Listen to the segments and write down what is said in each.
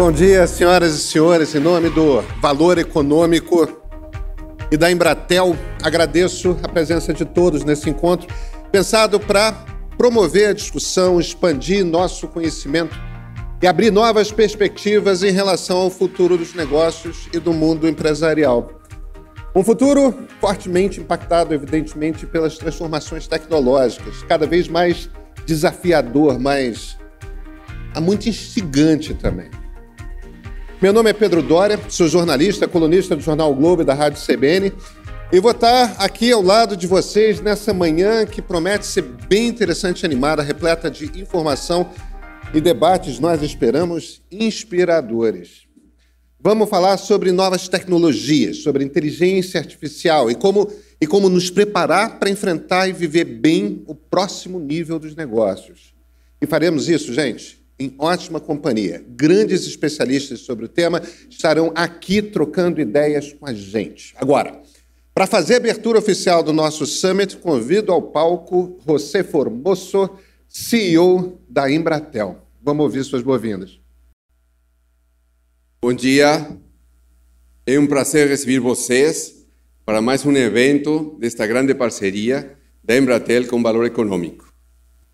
Bom dia, senhoras e senhores. Em nome do Valor Econômico e da Embratel, agradeço a presença de todos nesse encontro, pensado para promover a discussão, expandir nosso conhecimento e abrir novas perspectivas em relação ao futuro dos negócios e do mundo empresarial. Um futuro fortemente impactado, evidentemente, pelas transformações tecnológicas, cada vez mais desafiador, mas muito instigante também. Meu nome é Pedro Dória, sou jornalista, colunista do Jornal o Globo e da Rádio CBN. E vou estar aqui ao lado de vocês nessa manhã que promete ser bem interessante e animada, repleta de informação e debates, nós esperamos, inspiradores. Vamos falar sobre novas tecnologias, sobre inteligência artificial e como, e como nos preparar para enfrentar e viver bem o próximo nível dos negócios. E faremos isso, gente, em ótima companhia. Grandes especialistas sobre o tema estarão aqui trocando ideias com a gente. Agora, para fazer a abertura oficial do nosso summit, convido ao palco José Formoso, CEO da Embratel. Vamos ouvir suas boas-vindas. Bom dia. É um prazer receber vocês para mais um evento desta grande parceria da Embratel com valor econômico.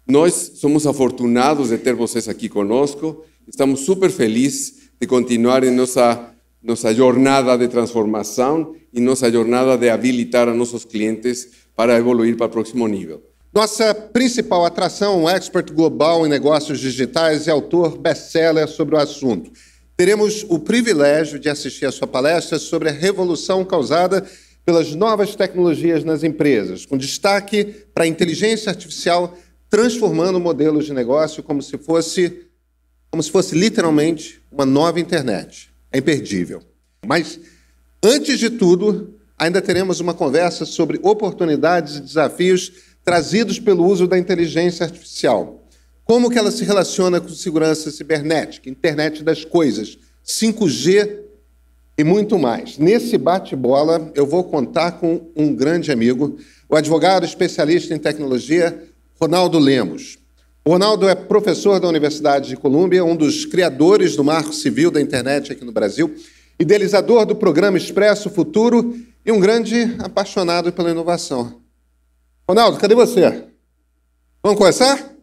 Nós somos afortunados de ter vocês aqui conosco. Estamos super felizes de continuar em nossa nossa jornada de transformação e nossa jornada de habilitar a nossos clientes para evoluir para o próximo nível. Nossa principal atração, um expert global em negócios digitais e autor best-seller sobre o assunto. Teremos o privilégio de assistir a sua palestra sobre a revolução causada pelas novas tecnologias nas empresas, com destaque para a inteligência artificial transformando modelos de negócio como se fosse como se fosse literalmente uma nova internet. É imperdível. Mas antes de tudo, ainda teremos uma conversa sobre oportunidades e desafios trazidos pelo uso da inteligência artificial. Como que ela se relaciona com segurança cibernética, internet das coisas, 5G e muito mais. Nesse bate-bola, eu vou contar com um grande amigo, o advogado especialista em tecnologia Ronaldo Lemos. O Ronaldo é professor da Universidade de Colômbia, um dos criadores do marco civil da internet aqui no Brasil, idealizador do programa Expresso Futuro e um grande apaixonado pela inovação. Ronaldo, cadê você? Vamos conversar?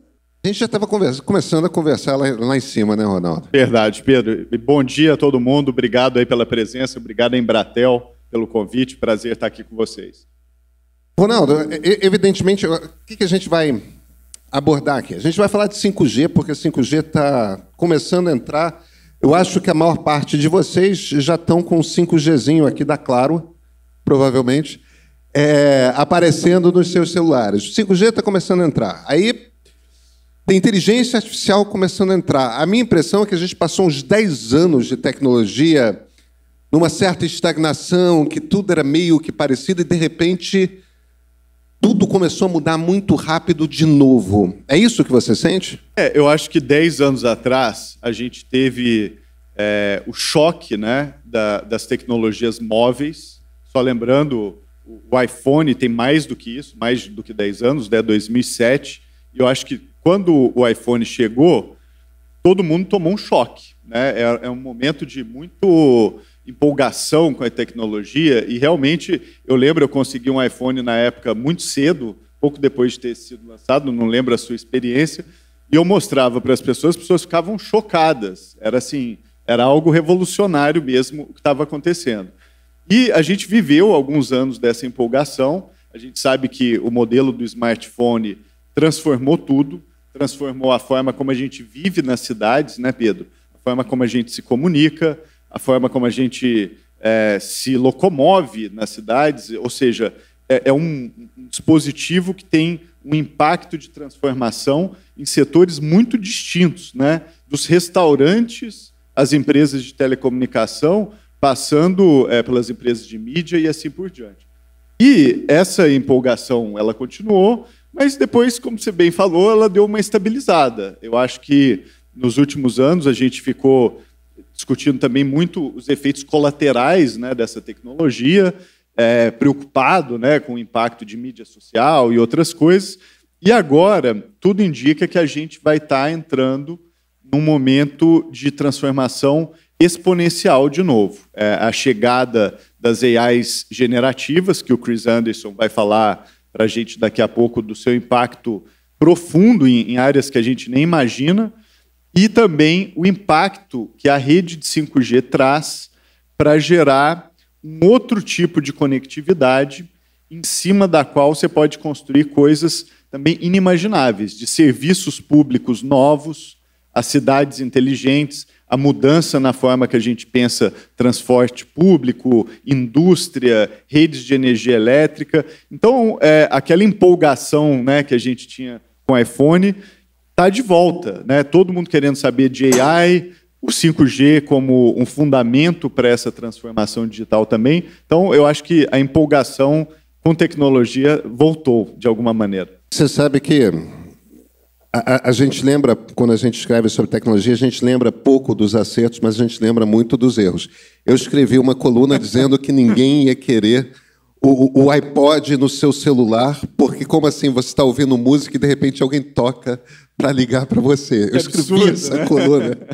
A gente já estava começando a conversar lá, lá, em cima, né, Ronaldo? Verdade, Pedro. Bom dia a todo mundo. Obrigado aí pela presença. Obrigado Embratel pelo convite. Prazer estar aqui com vocês. Ronaldo, evidentemente, o que a gente vai abordar aqui? A gente vai falar de 5G, porque 5G está começando a entrar. Eu acho que a maior parte de vocês já estão com 5Gzinho aqui da Claro, provavelmente, é, aparecendo nos seus celulares. O 5G está começando a entrar. Aí tem inteligência artificial começando a entrar. A minha impressão é que a gente passou uns 10 anos de tecnologia numa certa estagnação, que tudo era meio que parecido, e de repente tudo começou a mudar muito rápido de novo. É isso que você sente? É, eu acho que 10 anos atrás a gente teve é, o choque né, da, das tecnologias móveis. Só lembrando, o iPhone tem mais do que isso, mais do que 10 anos, né, 2007. E eu acho que quando o iPhone chegou, todo mundo tomou um choque. Né? É, é um momento de muito empolgação com a tecnologia e realmente eu lembro eu consegui um iPhone na época muito cedo, pouco depois de ter sido lançado, não lembro a sua experiência, e eu mostrava para as pessoas, as pessoas ficavam chocadas. Era assim, era algo revolucionário mesmo o que estava acontecendo. E a gente viveu alguns anos dessa empolgação. A gente sabe que o modelo do smartphone transformou tudo, transformou a forma como a gente vive nas cidades, né, Pedro? A forma como a gente se comunica, a forma como a gente é, se locomove nas cidades, ou seja, é, é um dispositivo que tem um impacto de transformação em setores muito distintos, né? dos restaurantes às empresas de telecomunicação, passando é, pelas empresas de mídia e assim por diante. E essa empolgação ela continuou, mas depois, como você bem falou, ela deu uma estabilizada. Eu acho que nos últimos anos a gente ficou discutindo também muito os efeitos colaterais né, dessa tecnologia, é, preocupado né, com o impacto de mídia social e outras coisas. E agora, tudo indica que a gente vai estar tá entrando num momento de transformação exponencial de novo. É, a chegada das AIs generativas, que o Chris Anderson vai falar para a gente daqui a pouco do seu impacto profundo em, em áreas que a gente nem imagina, e também o impacto que a rede de 5G traz para gerar um outro tipo de conectividade em cima da qual você pode construir coisas também inimagináveis, de serviços públicos novos, as cidades inteligentes, a mudança na forma que a gente pensa transporte público, indústria, redes de energia elétrica. Então, é, aquela empolgação né, que a gente tinha com o iPhone está de volta. Né? Todo mundo querendo saber de AI, o 5G como um fundamento para essa transformação digital também. Então, eu acho que a empolgação com tecnologia voltou, de alguma maneira. Você sabe que a, a, a, gente lembra, quando a gente escreve sobre tecnologia, a gente lembra pouco dos acertos, mas a gente lembra muito dos erros. Eu escrevi uma coluna dizendo que ninguém ia querer o, o iPod no seu celular, porque como assim você está ouvindo música e de repente alguém toca para ligar para você? Eu escrevi absurdo, essa né? coluna.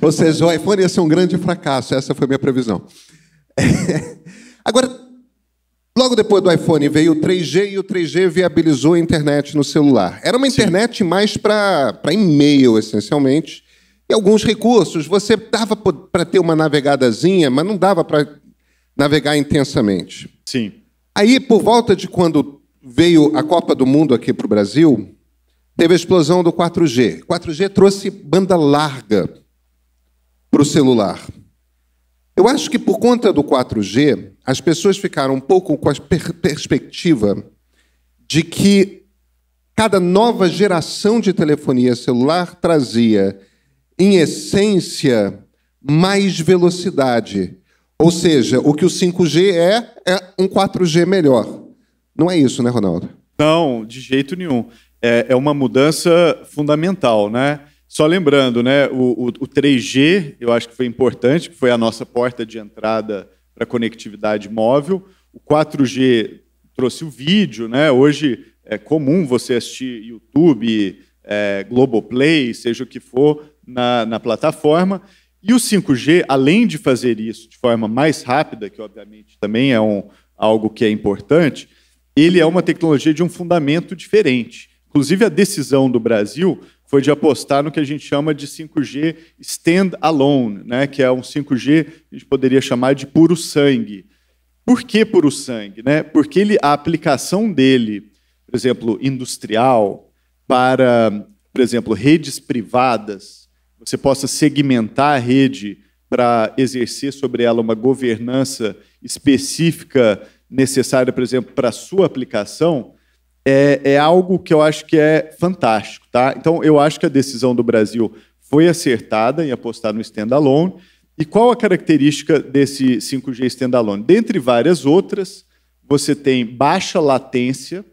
Ou seja, o iPhone ia ser um grande fracasso, essa foi a minha previsão. Agora, Logo depois do iPhone veio o 3G e o 3G viabilizou a internet no celular. Era uma internet Sim. mais para e-mail, essencialmente, e alguns recursos. Você dava para ter uma navegadazinha, mas não dava para navegar intensamente. Sim. Aí, por volta de quando veio a Copa do Mundo aqui para o Brasil, teve a explosão do 4G. 4G trouxe banda larga para o celular. Eu acho que por conta do 4G, as pessoas ficaram um pouco com a per perspectiva de que cada nova geração de telefonia celular trazia, em essência, mais velocidade ou seja, o que o 5G é, é um 4G melhor. Não é isso, né, Ronaldo? Não, de jeito nenhum. É, é uma mudança fundamental, né? Só lembrando, né, o, o, o 3G, eu acho que foi importante, foi a nossa porta de entrada para conectividade móvel. O 4G trouxe o vídeo, né? Hoje é comum você assistir YouTube, é, Globoplay, seja o que for, na, na plataforma. E o 5G, além de fazer isso de forma mais rápida, que obviamente também é um, algo que é importante, ele é uma tecnologia de um fundamento diferente. Inclusive, a decisão do Brasil foi de apostar no que a gente chama de 5G stand-alone, né, que é um 5G que a gente poderia chamar de puro sangue. Por que puro sangue? Né? Porque ele, a aplicação dele, por exemplo, industrial, para, por exemplo, redes privadas, você possa segmentar a rede para exercer sobre ela uma governança específica necessária, por exemplo, para a sua aplicação, é, é, algo que eu acho que é fantástico. Tá? Então, eu acho que a decisão do Brasil foi acertada em apostar no standalone. E qual a característica desse 5G standalone? Dentre várias outras, você tem baixa latência.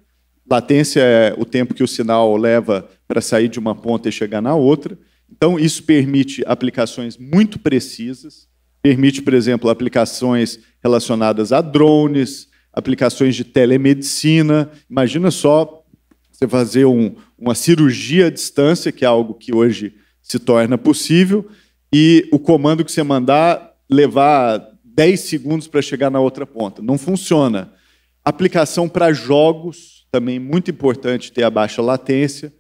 Latência é o tempo que o sinal leva para sair de uma ponta e chegar na outra. Então, isso permite aplicações muito precisas, permite, por exemplo, aplicações relacionadas a drones, aplicações de telemedicina. Imagina só você fazer um, uma cirurgia à distância, que é algo que hoje se torna possível, e o comando que você mandar levar 10 segundos para chegar na outra ponta. Não funciona. Aplicação para jogos, também muito importante ter a baixa latência.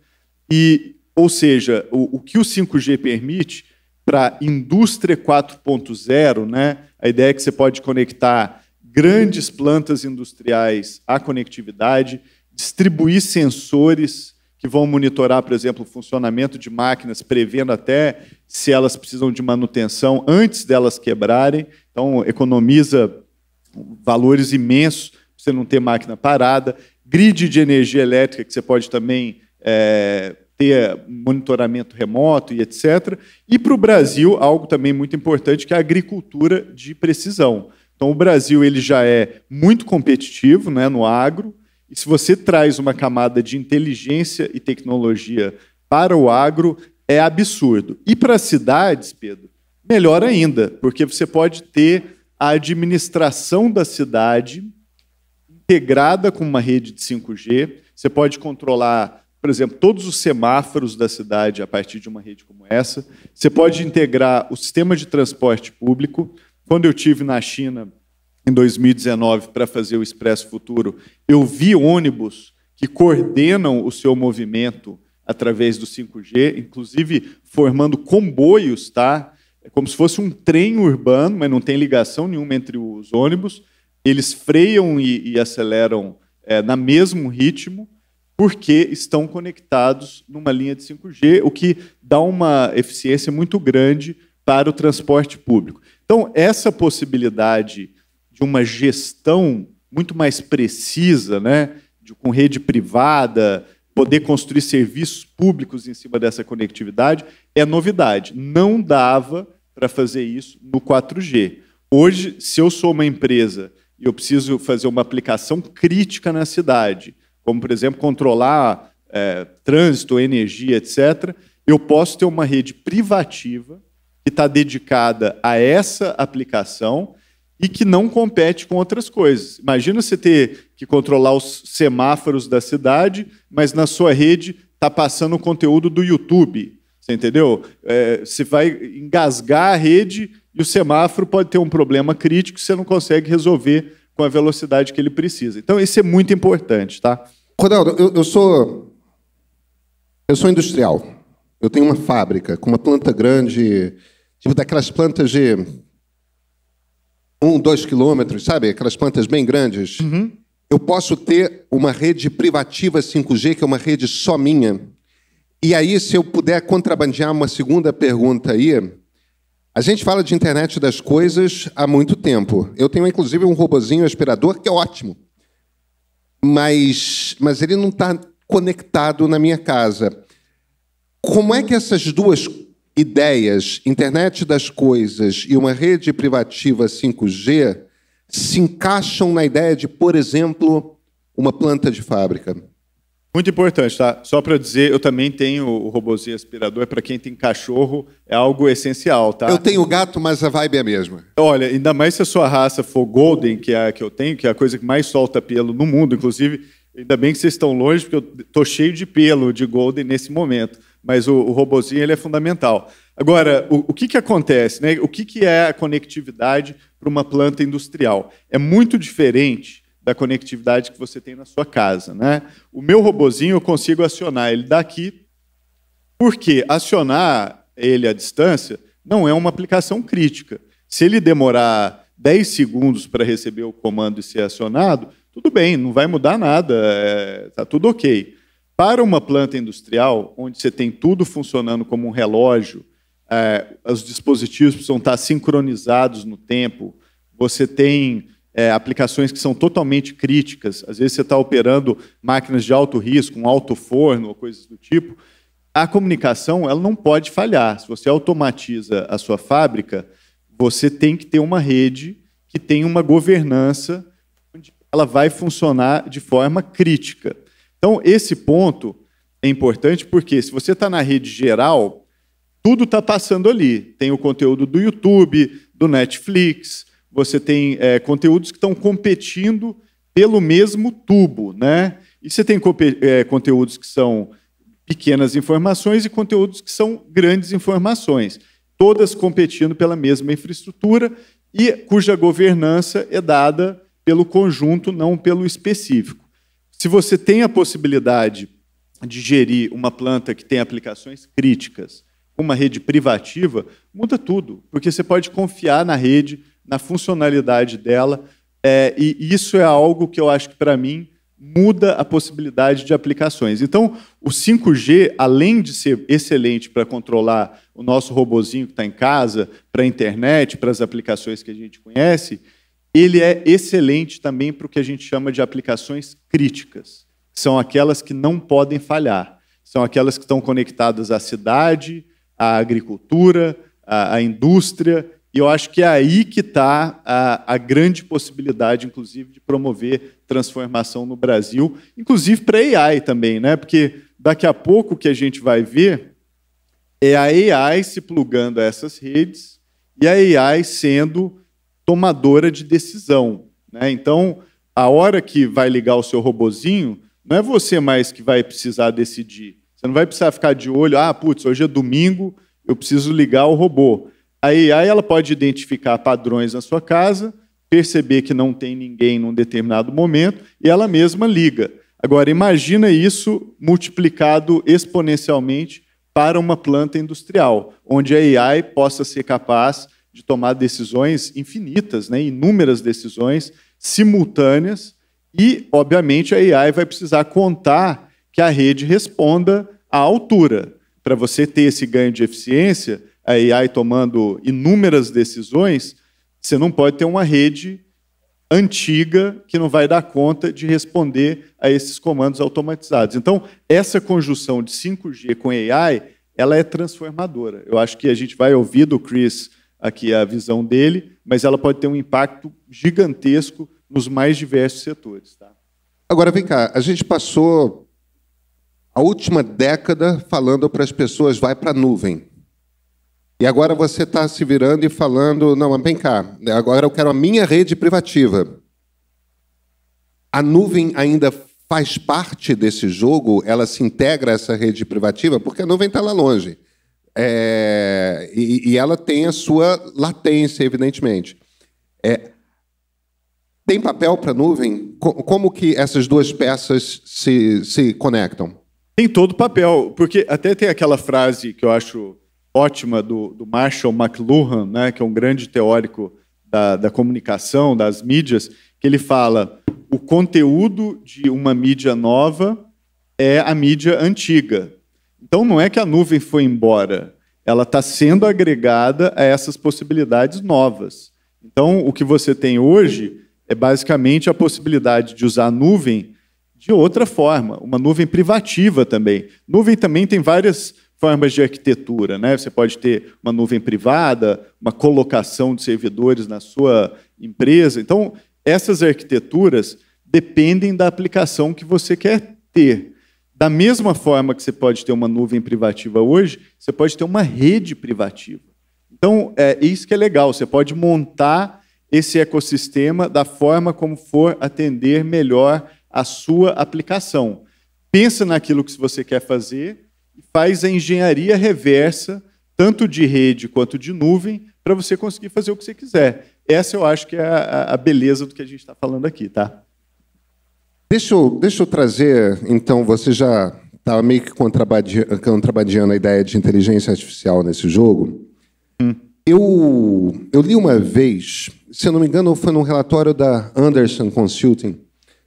E ou seja, o, o que o 5G permite para a indústria 4.0, né, a ideia é que você pode conectar grandes plantas industriais à conectividade, distribuir sensores que vão monitorar, por exemplo, o funcionamento de máquinas, prevendo até se elas precisam de manutenção antes delas quebrarem. Então, economiza valores imensos para você não ter máquina parada. Grid de energia elétrica, que você pode também é, ter monitoramento remoto e etc. E para o Brasil, algo também muito importante, que é a agricultura de precisão. Então, o Brasil ele já é muito competitivo né, no agro, e se você traz uma camada de inteligência e tecnologia para o agro, é absurdo. E para as cidades, Pedro, melhor ainda, porque você pode ter a administração da cidade integrada com uma rede de 5G, você pode controlar por exemplo, todos os semáforos da cidade a partir de uma rede como essa. Você pode integrar o sistema de transporte público. Quando eu tive na China em 2019 para fazer o Expresso Futuro, eu vi ônibus que coordenam o seu movimento através do 5G, inclusive formando comboios, tá? É como se fosse um trem urbano, mas não tem ligação nenhuma entre os ônibus. Eles freiam e, e aceleram é, na mesmo ritmo porque estão conectados numa linha de 5G, o que dá uma eficiência muito grande para o transporte público. Então, essa possibilidade de uma gestão muito mais precisa, né, de, com rede privada, poder construir serviços públicos em cima dessa conectividade, é novidade. Não dava para fazer isso no 4G. Hoje, se eu sou uma empresa e eu preciso fazer uma aplicação crítica na cidade, como por exemplo controlar é, trânsito, energia, etc., eu posso ter uma rede privativa que está dedicada a essa aplicação e que não compete com outras coisas. Imagina você ter que controlar os semáforos da cidade, mas na sua rede está passando o conteúdo do YouTube. Você entendeu? É, você vai engasgar a rede e o semáforo pode ter um problema crítico que você não consegue resolver com a velocidade que ele precisa. Então, isso é muito importante, tá? Ronaldo, eu, eu sou. Eu sou industrial. Eu tenho uma fábrica com uma planta grande, tipo daquelas plantas de um, dois quilômetros, sabe? Aquelas plantas bem grandes. Uhum. Eu posso ter uma rede privativa 5G, que é uma rede só minha. E aí, se eu puder contrabandear uma segunda pergunta aí, a gente fala de internet das coisas há muito tempo. Eu tenho, inclusive, um robozinho aspirador que é ótimo mas, mas ele não está conectado na minha casa. Como é que essas duas ideias, internet das coisas e uma rede privativa 5G, se encaixam na ideia de, por exemplo, uma planta de fábrica? Muito importante, tá? Só para dizer, eu também tenho o robôzinho aspirador. Para quem tem cachorro, é algo essencial, tá? Eu tenho gato, mas a vibe é a mesma. Olha, ainda mais se a sua raça for Golden, que é a que eu tenho, que é a coisa que mais solta pelo no mundo, inclusive. Ainda bem que vocês estão longe, porque eu tô cheio de pelo de Golden nesse momento. Mas o, o ele é fundamental. Agora, o, o que, que acontece? Né? O que, que é a conectividade para uma planta industrial? É muito diferente da conectividade que você tem na sua casa. Né? O meu robozinho eu consigo acionar ele daqui, porque acionar ele à distância não é uma aplicação crítica. Se ele demorar 10 segundos para receber o comando e ser acionado, tudo bem, não vai mudar nada, está é, tá tudo ok. Para uma planta industrial, onde você tem tudo funcionando como um relógio, é, os dispositivos precisam estar sincronizados no tempo, você tem é, aplicações que são totalmente críticas, às vezes você está operando máquinas de alto risco, um alto forno, coisas do tipo, a comunicação ela não pode falhar. Se você automatiza a sua fábrica, você tem que ter uma rede que tem uma governança onde ela vai funcionar de forma crítica. Então, esse ponto é importante porque se você está na rede geral, tudo está passando ali. Tem o conteúdo do YouTube, do Netflix, você tem é, conteúdos que estão competindo pelo mesmo tubo, né? E você tem é, conteúdos que são pequenas informações e conteúdos que são grandes informações, todas competindo pela mesma infraestrutura e cuja governança é dada pelo conjunto, não pelo específico. Se você tem a possibilidade de gerir uma planta que tem aplicações críticas, uma rede privativa, muda tudo, porque você pode confiar na rede, na funcionalidade dela. É, e isso é algo que eu acho que, para mim, muda a possibilidade de aplicações. Então, o 5G, além de ser excelente para controlar o nosso robozinho que está em casa, para a internet, para as aplicações que a gente conhece, ele é excelente também para o que a gente chama de aplicações críticas, são aquelas que não podem falhar, são aquelas que estão conectadas à cidade, à agricultura, à, à indústria e eu acho que é aí que está a, a, grande possibilidade, inclusive, de promover transformação no Brasil, inclusive para AI também, né? Porque daqui a pouco o que a gente vai ver é a AI se plugando a essas redes e a AI sendo tomadora de decisão. Né? Então, a hora que vai ligar o seu robozinho, não é você mais que vai precisar decidir. Você não vai precisar ficar de olho, ah, putz, hoje é domingo, eu preciso ligar o robô. Aí, aí ela pode identificar padrões na sua casa, perceber que não tem ninguém num determinado momento e ela mesma liga. Agora, imagina isso multiplicado exponencialmente para uma planta industrial, onde a AI possa ser capaz de tomar decisões infinitas, né, inúmeras decisões simultâneas, e, obviamente, a AI vai precisar contar que a rede responda à altura. Para você ter esse ganho de eficiência, a AI tomando inúmeras decisões, você não pode ter uma rede antiga que não vai dar conta de responder a esses comandos automatizados. Então, essa conjunção de 5G com AI, ela é transformadora. Eu acho que a gente vai ouvir do Chris aqui a visão dele, mas ela pode ter um impacto gigantesco nos mais diversos setores. Tá? Agora, vem cá, a gente passou a última década falando para as pessoas, vai para a nuvem. E agora você está se virando e falando: não, mas vem cá, agora eu quero a minha rede privativa. A nuvem ainda faz parte desse jogo, ela se integra a essa rede privativa, porque a nuvem está lá longe. É, e, e, ela tem a sua latência, evidentemente. É, tem papel para a nuvem? Como que essas duas peças se, se conectam? Tem todo papel, porque até tem aquela frase que eu acho ótima do, do Marshall McLuhan, né, que é um grande teórico da, da comunicação, das mídias, que ele fala o conteúdo de uma mídia nova é a mídia antiga. Então não é que a nuvem foi embora, ela está sendo agregada a essas possibilidades novas. Então o que você tem hoje é basicamente a possibilidade de usar a nuvem de outra forma, uma nuvem privativa também. Nuvem também tem várias formas de arquitetura. Né? Você pode ter uma nuvem privada, uma colocação de servidores na sua empresa. Então, essas arquiteturas dependem da aplicação que você quer ter. Da mesma forma que você pode ter uma nuvem privativa hoje, você pode ter uma rede privativa. Então, é isso que é legal. Você pode montar esse ecossistema da forma como for atender melhor a sua aplicação. Pensa naquilo que você quer fazer e faz a engenharia reversa, tanto de rede quanto de nuvem, para você conseguir fazer o que você quiser. Essa eu acho que é a, a beleza do que a gente está falando aqui, tá? Deixa eu, deixa eu trazer, então, você já estava tá meio que contrabandeando a ideia de inteligência artificial nesse jogo. Hum. Eu, eu li uma vez, se eu não me engano, foi num relatório da Anderson Consulting,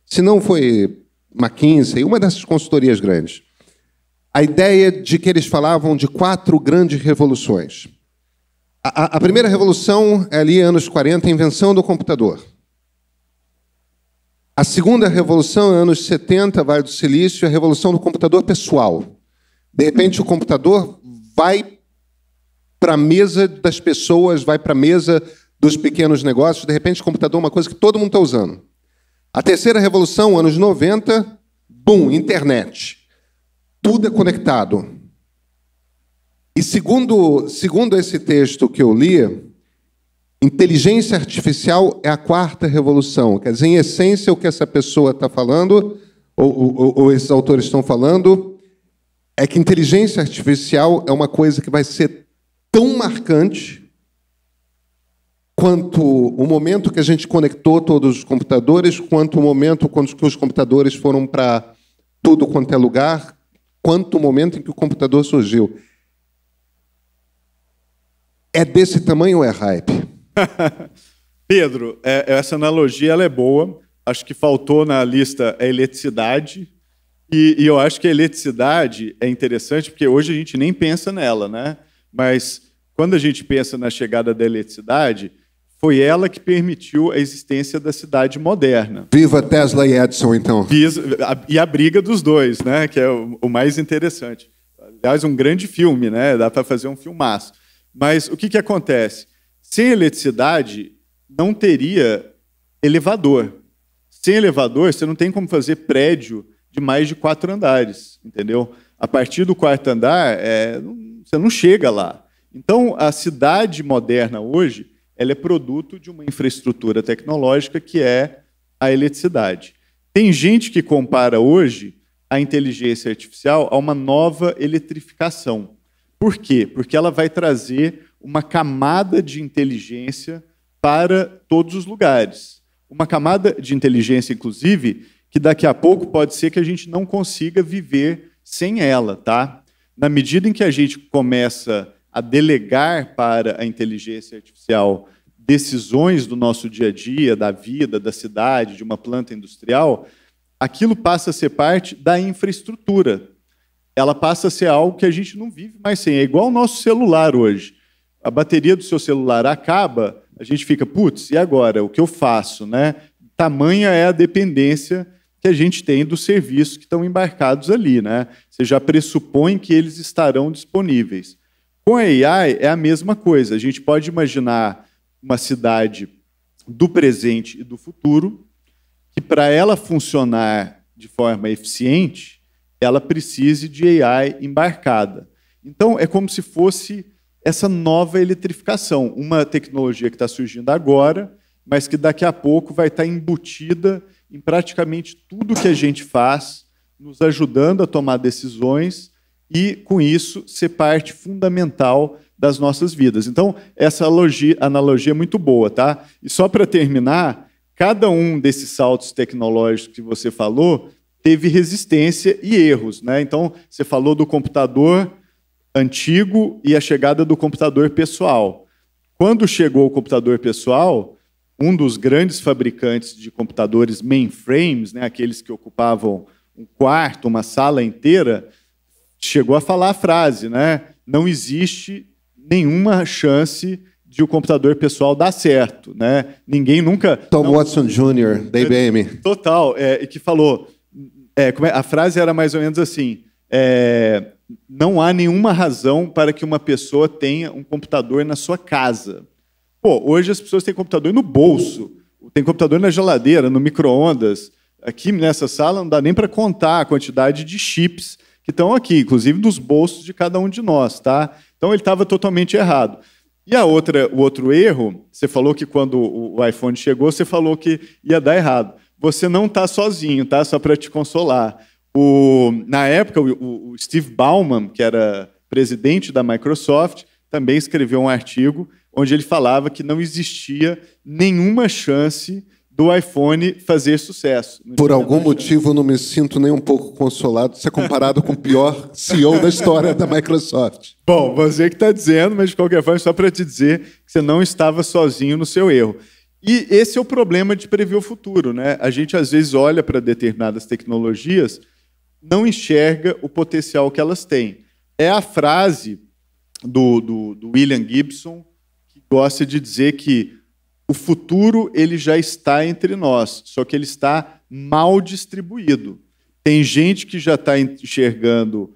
se não foi McKinsey, uma dessas consultorias grandes a ideia de que eles falavam de quatro grandes revoluções. A, a, primeira revolução é ali, anos 40, a invenção do computador. A segunda revolução, é anos 70, vai do silício, a revolução do computador pessoal. De repente, o computador vai para a mesa das pessoas, vai para a mesa dos pequenos negócios. De repente, o computador é uma coisa que todo mundo está usando. A terceira revolução, anos 90, boom, internet. Tudo é conectado. E segundo, segundo esse texto que eu li, inteligência artificial é a quarta revolução. Quer dizer, em essência, o que essa pessoa está falando, ou, ou, ou esses autores estão falando, é que inteligência artificial é uma coisa que vai ser tão marcante quanto o momento que a gente conectou todos os computadores, quanto o momento quando os computadores foram para tudo quanto é lugar, quanto o momento em que o computador surgiu. É desse tamanho ou é hype? Pedro, é, essa analogia é boa. Acho que faltou na lista a eletricidade. E, e eu acho que a eletricidade é interessante porque hoje a gente nem pensa nela, né? Mas quando a gente pensa na chegada da eletricidade, foi ela que permitiu a existência da cidade moderna. Viva Tesla e Edison, então. E a briga dos dois, né? Que é o mais interessante. Aliás, um grande filme, né? Dá para fazer um filmaço. Mas o que, que acontece? Sem eletricidade, não teria elevador. Sem elevador, você não tem como fazer prédio de mais de quatro andares, entendeu? A partir do quarto andar, é, você não chega lá. Então, a cidade moderna hoje ela é produto de uma infraestrutura tecnológica que é a eletricidade. Tem gente que compara hoje a inteligência artificial a uma nova eletrificação. Por quê? Porque ela vai trazer uma camada de inteligência para todos os lugares. Uma camada de inteligência, inclusive, que daqui a pouco pode ser que a gente não consiga viver sem ela, tá? Na medida em que a gente começa a delegar para a inteligência artificial decisões do nosso dia a dia, da vida, da cidade, de uma planta industrial, aquilo passa a ser parte da infraestrutura. Ela passa a ser algo que a gente não vive mais sem. É igual o nosso celular hoje. A bateria do seu celular acaba, a gente fica, putz, e agora? O que eu faço? Né? Tamanha é a dependência que a gente tem dos serviços que estão embarcados ali. Né? Você já pressupõe que eles estarão disponíveis. Com a AI é a mesma coisa. A gente pode imaginar uma cidade do presente e do futuro que para ela funcionar de forma eficiente, ela precise de AI embarcada. Então é como se fosse essa nova eletrificação, uma tecnologia que está surgindo agora, mas que daqui a pouco vai estar embutida em praticamente tudo que a gente faz, nos ajudando a tomar decisões e, com isso, ser parte fundamental das nossas vidas. Então, essa analogia, analogia é muito boa, tá? E só para terminar, cada um desses saltos tecnológicos que você falou teve resistência e erros, né? Então, você falou do computador antigo e a chegada do computador pessoal. Quando chegou o computador pessoal, um dos grandes fabricantes de computadores mainframes, né, aqueles que ocupavam um quarto, uma sala inteira, chegou a falar a frase, né? Não existe nenhuma chance de o computador pessoal dar certo, né? Ninguém nunca... Tom não, Watson Jr., da é, IBM. Total, é, que falou... É, é, a frase era mais ou menos assim, é, não há nenhuma razão para que uma pessoa tenha um computador na sua casa. Pô, hoje as pessoas têm computador no bolso, tem computador na geladeira, no micro-ondas. Aqui nessa sala não dá nem para contar a quantidade de chips que estão aqui, inclusive nos bolsos de cada um de nós, tá? Então ele estava totalmente errado. E a outra, o outro erro, você falou que quando o iPhone chegou, você falou que ia dar errado. Você não está sozinho, tá? Só para te consolar. O, na época, o, o Steve Bauman, que era presidente da Microsoft, também escreveu um artigo onde ele falava que não existia nenhuma chance do iPhone fazer sucesso. Por algum motivo, não me sinto nem um pouco consolado de ser é comparado com o pior CEO da história da Microsoft. Bom, você que está dizendo, mas de qualquer forma, só para te dizer que você não estava sozinho no seu erro. E esse é o problema de prever o futuro. Né? A gente, às vezes, olha para determinadas tecnologias, não enxerga o potencial que elas têm. É a frase do, do, do William Gibson, que gosta de dizer que o futuro ele já está entre nós, só que ele está mal distribuído. Tem gente que já está enxergando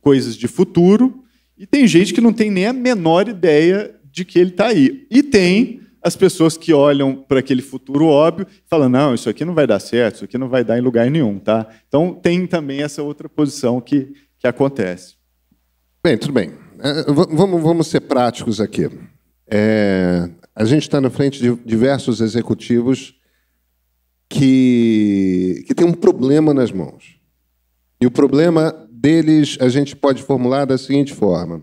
coisas de futuro e tem gente que não tem nem a menor ideia de que ele está aí. E tem as pessoas que olham para aquele futuro óbvio e falam: não, isso aqui não vai dar certo, isso aqui não vai dar em lugar nenhum. Tá? Então, tem também essa outra posição que, que acontece. Bem, tudo bem. É, vamos, vamos ser práticos aqui. É, a gente está na frente de diversos executivos que, que têm um problema nas mãos. E o problema deles a gente pode formular da seguinte forma: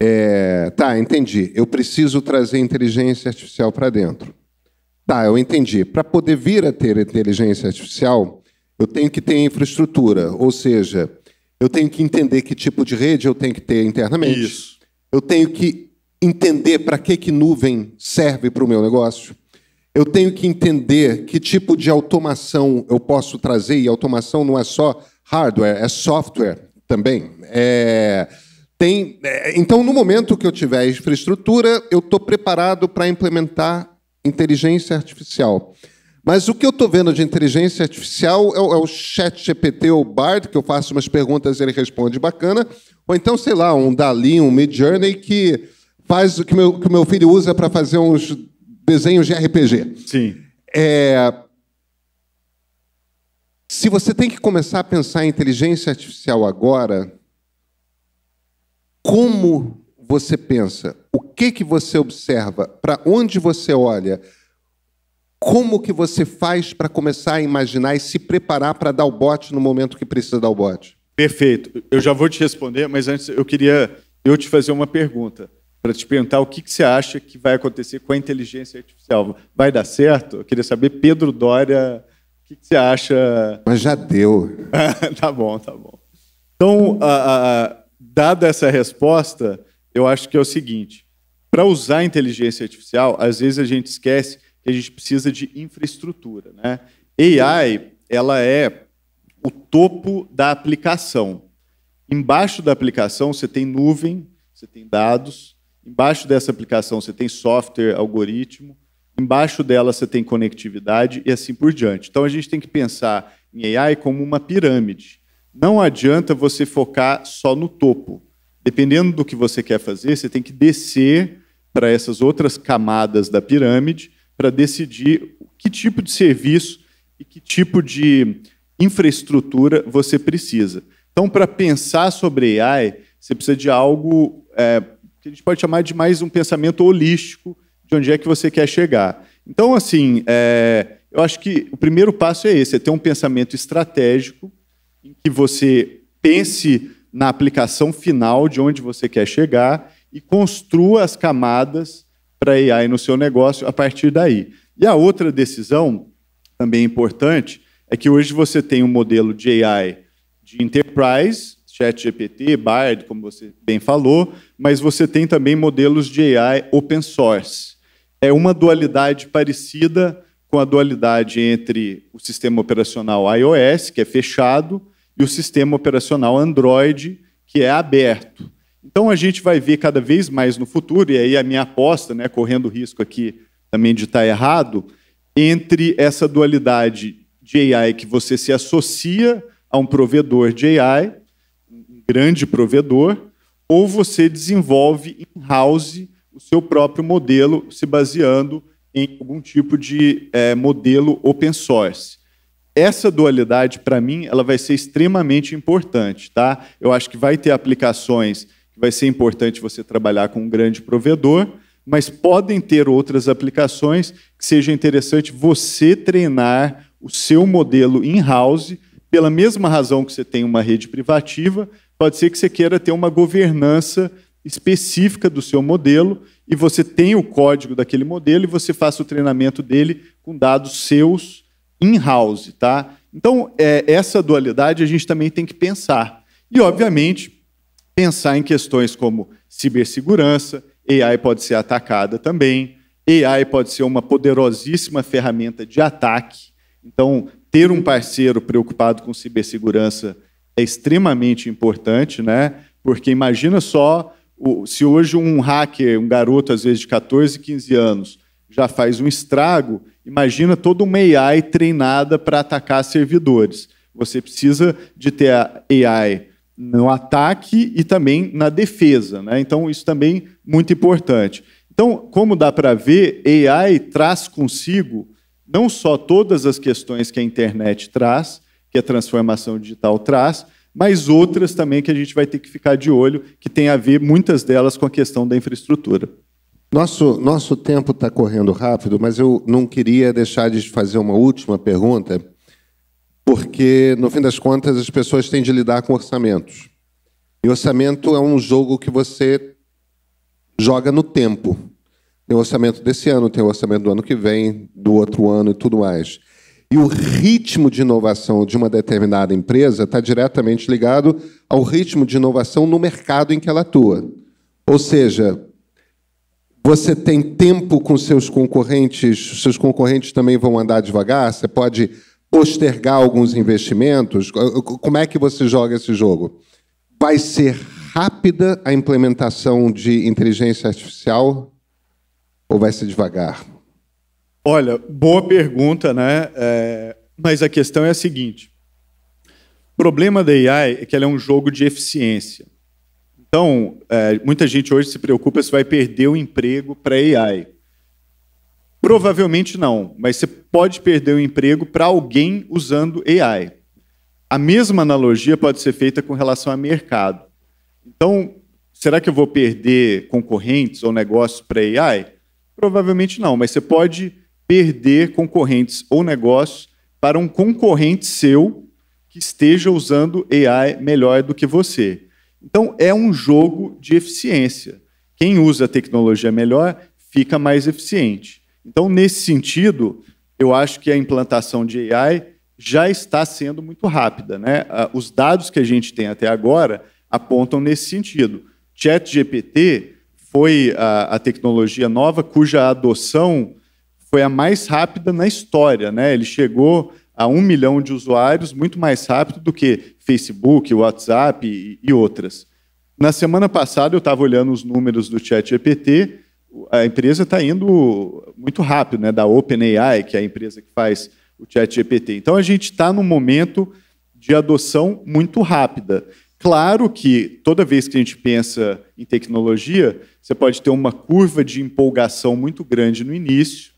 é, tá, entendi, eu preciso trazer inteligência artificial para dentro. Tá, eu entendi. Para poder vir a ter inteligência artificial, eu tenho que ter infraestrutura, ou seja, eu tenho que entender que tipo de rede eu tenho que ter internamente. Isso. Eu tenho que entender para que, que nuvem serve para o meu negócio. Eu tenho que entender que tipo de automação eu posso trazer, e automação não é só hardware, é software também. É, tem, é, então, no momento que eu tiver infraestrutura, eu estou preparado para implementar inteligência artificial. Mas o que eu estou vendo de inteligência artificial é o, é o chat GPT ou Bard, que eu faço umas perguntas e ele responde bacana. Ou então, sei lá, um Dali, um Midjourney que faz o que meu, que meu filho usa para fazer uns desenhos de RPG. Sim. É, se você tem que começar a pensar em inteligência artificial agora, como você pensa? O que que você observa? Para onde você olha? Como que você faz para começar a imaginar e se preparar para dar o bote no momento que precisa dar o bote? Perfeito. Eu já vou te responder, mas antes eu queria eu te fazer uma pergunta para te perguntar o que, que, você acha que vai acontecer com a inteligência artificial. Vai dar certo? Eu queria saber, Pedro Dória, o que, que você acha? Mas já deu. tá bom, tá bom. Então, a, a, dada essa resposta, eu acho que é o seguinte: para usar a inteligência artificial, às vezes a gente esquece que a gente precisa de infraestrutura. Né? AI ela é o topo da aplicação. Embaixo da aplicação você tem nuvem, você tem dados, Embaixo dessa aplicação você tem software, algoritmo, embaixo dela você tem conectividade e assim por diante. Então a gente tem que pensar em AI como uma pirâmide. Não adianta você focar só no topo. Dependendo do que você quer fazer, você tem que descer para essas outras camadas da pirâmide para decidir que tipo de serviço e que tipo de infraestrutura você precisa. Então, para pensar sobre AI, você precisa de algo é, que a gente pode chamar de mais um pensamento holístico de onde é que você quer chegar. Então, assim, é, eu acho que o primeiro passo é esse: é ter um pensamento estratégico em que você pense na aplicação final de onde você quer chegar e construa as camadas para AI no seu negócio a partir daí. E a outra decisão, também importante, é que hoje você tem um modelo de AI de enterprise ChatGPT, Bard, como você bem falou, mas você tem também modelos de AI open source. É uma dualidade parecida com a dualidade entre o sistema operacional iOS, que é fechado, e o sistema operacional Android, que é aberto. Então a gente vai ver cada vez mais no futuro, e aí a minha aposta, né, correndo o risco aqui também de estar errado, entre essa dualidade de AI que você se associa a um provedor de AI grande provedor, ou você desenvolve in-house o seu próprio modelo, se baseando em algum tipo de é, modelo open source. Essa dualidade, para mim, ela vai ser extremamente importante. Tá? Eu acho que vai ter aplicações que vai ser importante você trabalhar com um grande provedor, mas podem ter outras aplicações que seja interessante você treinar o seu modelo in-house, pela mesma razão que você tem uma rede privativa, pode ser que você queira ter uma governança específica do seu modelo e você tem o código daquele modelo e você faça o treinamento dele com dados seus in-house, tá? Então, é, essa dualidade a gente também tem que pensar. E, obviamente, pensar em questões como cibersegurança, AI pode ser atacada também, AI pode ser uma poderosíssima ferramenta de ataque. Então, ter um parceiro preocupado com cibersegurança é extremamente importante, né? Porque imagina só se hoje um hacker, um garoto às vezes de 14, 15 anos, já faz um estrago, imagina toda uma AI treinada para atacar servidores. Você precisa de ter a AI no ataque e também na defesa. Né? Então, isso também é muito importante. Então, como dá para ver, AI traz consigo não só todas as questões que a internet traz, que a transformação digital traz, mas outras também que a gente vai ter que ficar de olho, que tem a ver, muitas delas, com a questão da infraestrutura. Nosso, nosso tempo está correndo rápido, mas eu não queria deixar de fazer uma última pergunta, porque, no fim das contas, as pessoas têm de lidar com orçamentos. E orçamento é um jogo que você joga no tempo. Tem o orçamento desse ano, tem o orçamento do ano que vem, do outro ano e tudo mais. E o ritmo de inovação de uma determinada empresa está diretamente ligado ao ritmo de inovação no mercado em que ela atua. Ou seja, você tem tempo com seus concorrentes, seus concorrentes também vão andar devagar, você pode postergar alguns investimentos. Como é que você joga esse jogo? Vai ser rápida a implementação de inteligência artificial ou vai ser devagar? Olha, boa pergunta, né? É, mas a questão é a seguinte: o problema da AI é que ela é um jogo de eficiência. Então, é, muita gente hoje se preocupa se vai perder o emprego para AI. Provavelmente não, mas você pode perder o emprego para alguém usando AI. A mesma analogia pode ser feita com relação a mercado. Então, será que eu vou perder concorrentes ou negócios para AI? Provavelmente não, mas você pode perder concorrentes ou negócios para um concorrente seu que esteja usando AI melhor do que você. Então, é um jogo de eficiência. Quem usa a tecnologia melhor fica mais eficiente. Então, nesse sentido, eu acho que a implantação de AI já está sendo muito rápida. Né? Ah, os dados que a gente tem até agora apontam nesse sentido. ChatGPT foi a, a tecnologia nova cuja adoção foi a mais rápida na história. Né? Ele chegou a um milhão de usuários muito mais rápido do que Facebook, WhatsApp e, e outras. Na semana passada, eu estava olhando os números do ChatGPT, a empresa está indo muito rápido, né? da OpenAI, que é a empresa que faz o ChatGPT. Então, a gente está num momento de adoção muito rápida. Claro que toda vez que a gente pensa em tecnologia, você pode ter uma curva de empolgação muito grande no início,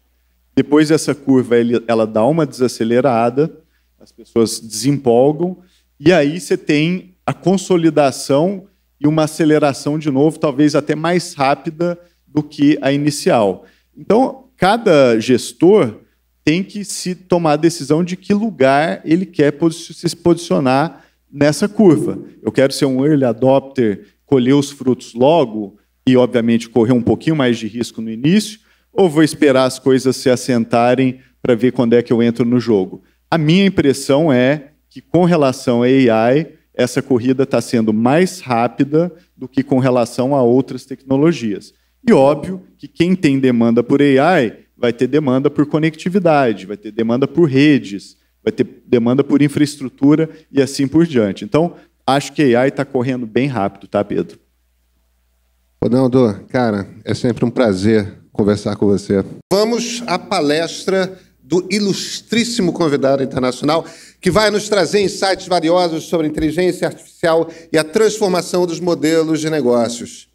depois dessa curva, ela dá uma desacelerada, as pessoas desempolgam, e aí você tem a consolidação e uma aceleração de novo, talvez até mais rápida do que a inicial. Então, cada gestor tem que se tomar a decisão de que lugar ele quer se posicionar nessa curva. Eu quero ser um early adopter, colher os frutos logo e, obviamente, correr um pouquinho mais de risco no início, ou vou esperar as coisas se assentarem para ver quando é que eu entro no jogo? A minha impressão é que, com relação a AI, essa corrida está sendo mais rápida do que com relação a outras tecnologias. E óbvio que quem tem demanda por AI vai ter demanda por conectividade, vai ter demanda por redes, vai ter demanda por infraestrutura e assim por diante. Então, acho que AI está correndo bem rápido, tá, Pedro? Ronaldo, cara, é sempre um prazer conversar com você. Vamos à palestra do ilustríssimo convidado internacional que vai nos trazer insights valiosos sobre inteligência artificial e a transformação dos modelos de negócios.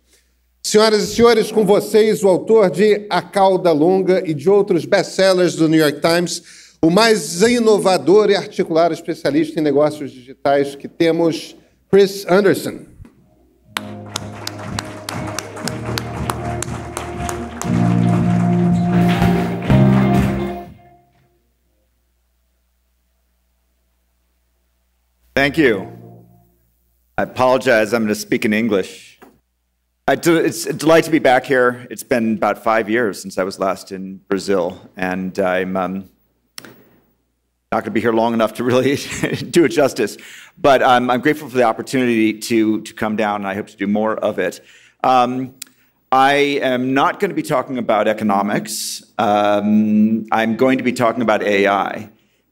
Senhoras e senhores, com vocês o autor de A Cauda Longa e de outros best-sellers do New York Times, o mais inovador e articulado especialista em negócios digitais que temos, Chris Anderson. Thank you. I apologize, I'm going to speak in English. Do, it's a delight to be back here. It's been about five years since I was last in Brazil, and I'm um, not going to be here long enough to really do it justice. But um, I'm grateful for the opportunity to, to come down, and I hope to do more of it. Um, I am not going to be talking about economics. Um, I'm going to be talking about AI.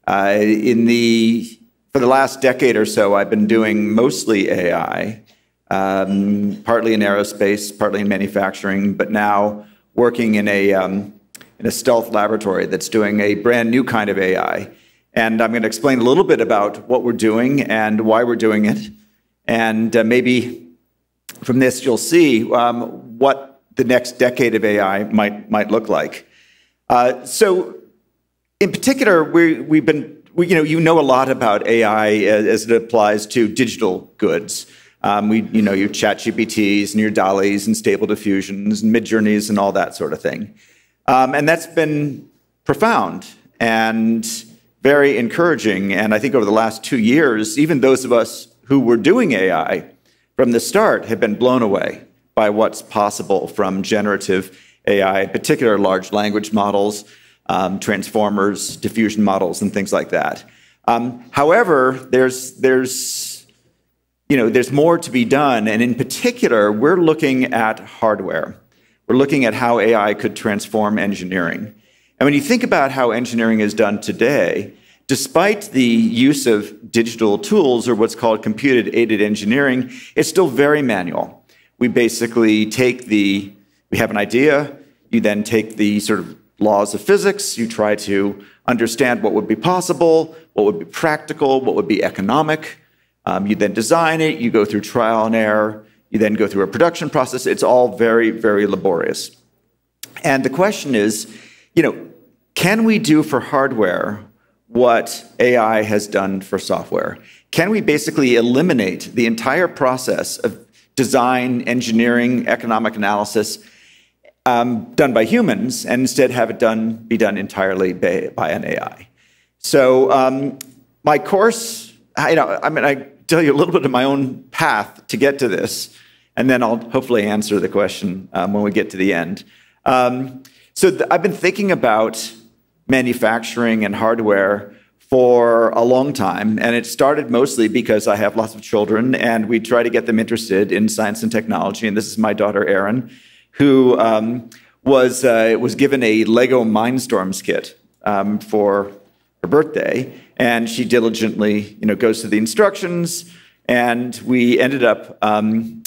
Uh, in the for the last decade or so, I've been doing mostly AI, um, partly in aerospace, partly in manufacturing, but now working in a, um, in a stealth laboratory that's doing a brand new kind of AI. And I'm going to explain a little bit about what we're doing and why we're doing it. And uh, maybe from this, you'll see um, what the next decade of AI might, might look like. Uh, so, in particular, we, we've been you know, you know a lot about AI as it applies to digital goods. Um, we, you know, your chat GPTs and your dollies and stable diffusions and midjourneys and all that sort of thing. Um, and that's been profound and very encouraging. And I think over the last two years, even those of us who were doing AI from the start have been blown away by what's possible from generative AI, in particular large language models, um, transformers, diffusion models, and things like that. Um, however, there's, there's, you know, there's more to be done, and in particular, we're looking at hardware. We're looking at how AI could transform engineering. And when you think about how engineering is done today, despite the use of digital tools or what's called computed aided engineering, it's still very manual. We basically take the, we have an idea, you then take the sort of laws of physics, you try to understand what would be possible, what would be practical, what would be economic. Um, you then design it, you go through trial and error, you then go through a production process. It's all very, very laborious. And the question is, you know, can we do for hardware what AI has done for software? Can we basically eliminate the entire process of design, engineering, economic analysis um, done by humans and instead have it done be done entirely by, by an AI. So um, my course, I, you know, I mean, I tell you a little bit of my own path to get to this, and then I'll hopefully answer the question um, when we get to the end. Um, so I've been thinking about manufacturing and hardware for a long time. And it started mostly because I have lots of children and we try to get them interested in science and technology. And this is my daughter, Erin who um, was, uh, was given a Lego Mindstorms kit um, for her birthday. And she diligently, you know, goes through the instructions. And we ended up, um,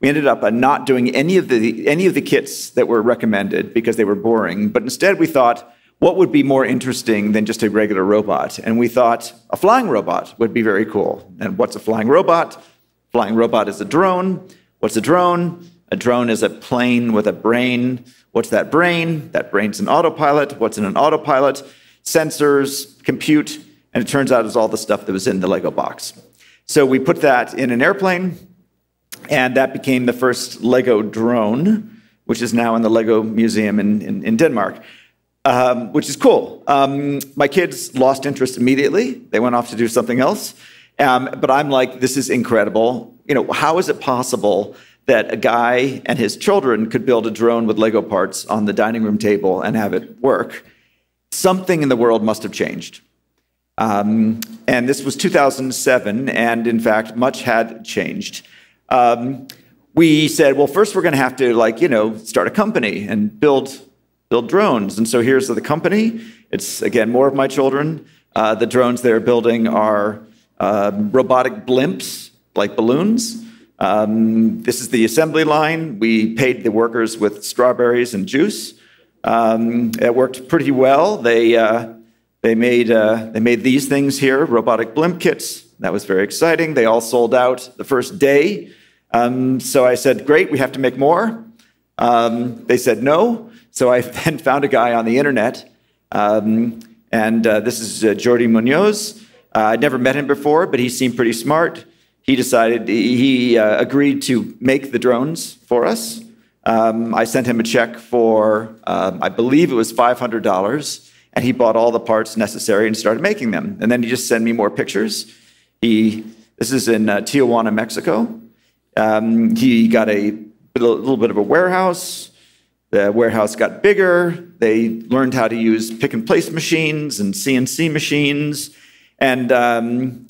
we ended up uh, not doing any of, the, any of the kits that were recommended because they were boring. But instead, we thought, what would be more interesting than just a regular robot? And we thought a flying robot would be very cool. And what's a flying robot? Flying robot is a drone. What's a drone? A drone is a plane with a brain. What's that brain? That brain's an autopilot. What's in an autopilot? Sensors, compute, and it turns out it's all the stuff that was in the Lego box. So we put that in an airplane, and that became the first Lego drone, which is now in the Lego Museum in, in, in Denmark. Um, which is cool. Um, my kids lost interest immediately. They went off to do something else. Um, but I'm like, this is incredible. You know, how is it possible that a guy and his children could build a drone with Lego parts on the dining room table and have it work. Something in the world must have changed. Um, and this was 2007, and in fact, much had changed. Um, we said, well, first we're going to have to, like, you know, start a company and build build drones. And so here's the company. It's again more of my children. Uh, the drones they're building are uh, robotic blimps, like balloons. Um, this is the assembly line. We paid the workers with strawberries and juice. Um, it worked pretty well. They, uh, they, made, uh, they made these things here, robotic blimp kits. That was very exciting. They all sold out the first day. Um, so I said, great, we have to make more. Um, they said no. So I then found a guy on the internet. Um, and uh, this is uh, Jordi Munoz. Uh, I'd never met him before, but he seemed pretty smart he decided, he uh, agreed to make the drones for us. Um, I sent him a check for, um, I believe it was $500, and he bought all the parts necessary and started making them. And then he just sent me more pictures. He, this is in uh, Tijuana, Mexico. Um, he got a, a little bit of a warehouse. The warehouse got bigger. They learned how to use pick and place machines and CNC machines. And, um,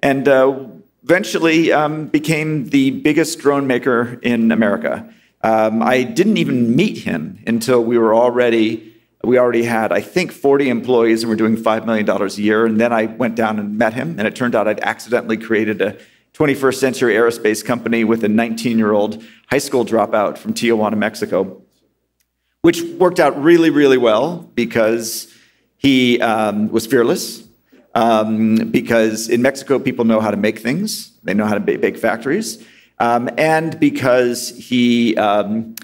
and uh, eventually um, became the biggest drone maker in America. Um, I didn't even meet him until we were already we already had I think 40 employees and we're doing five million dollars a year. And then I went down and met him, and it turned out I'd accidentally created a 21st century aerospace company with a 19 year old high school dropout from Tijuana, Mexico, which worked out really, really well because he um, was fearless um, because in Mexico, people know how to make things, they know how to bake factories, um, and because he, um,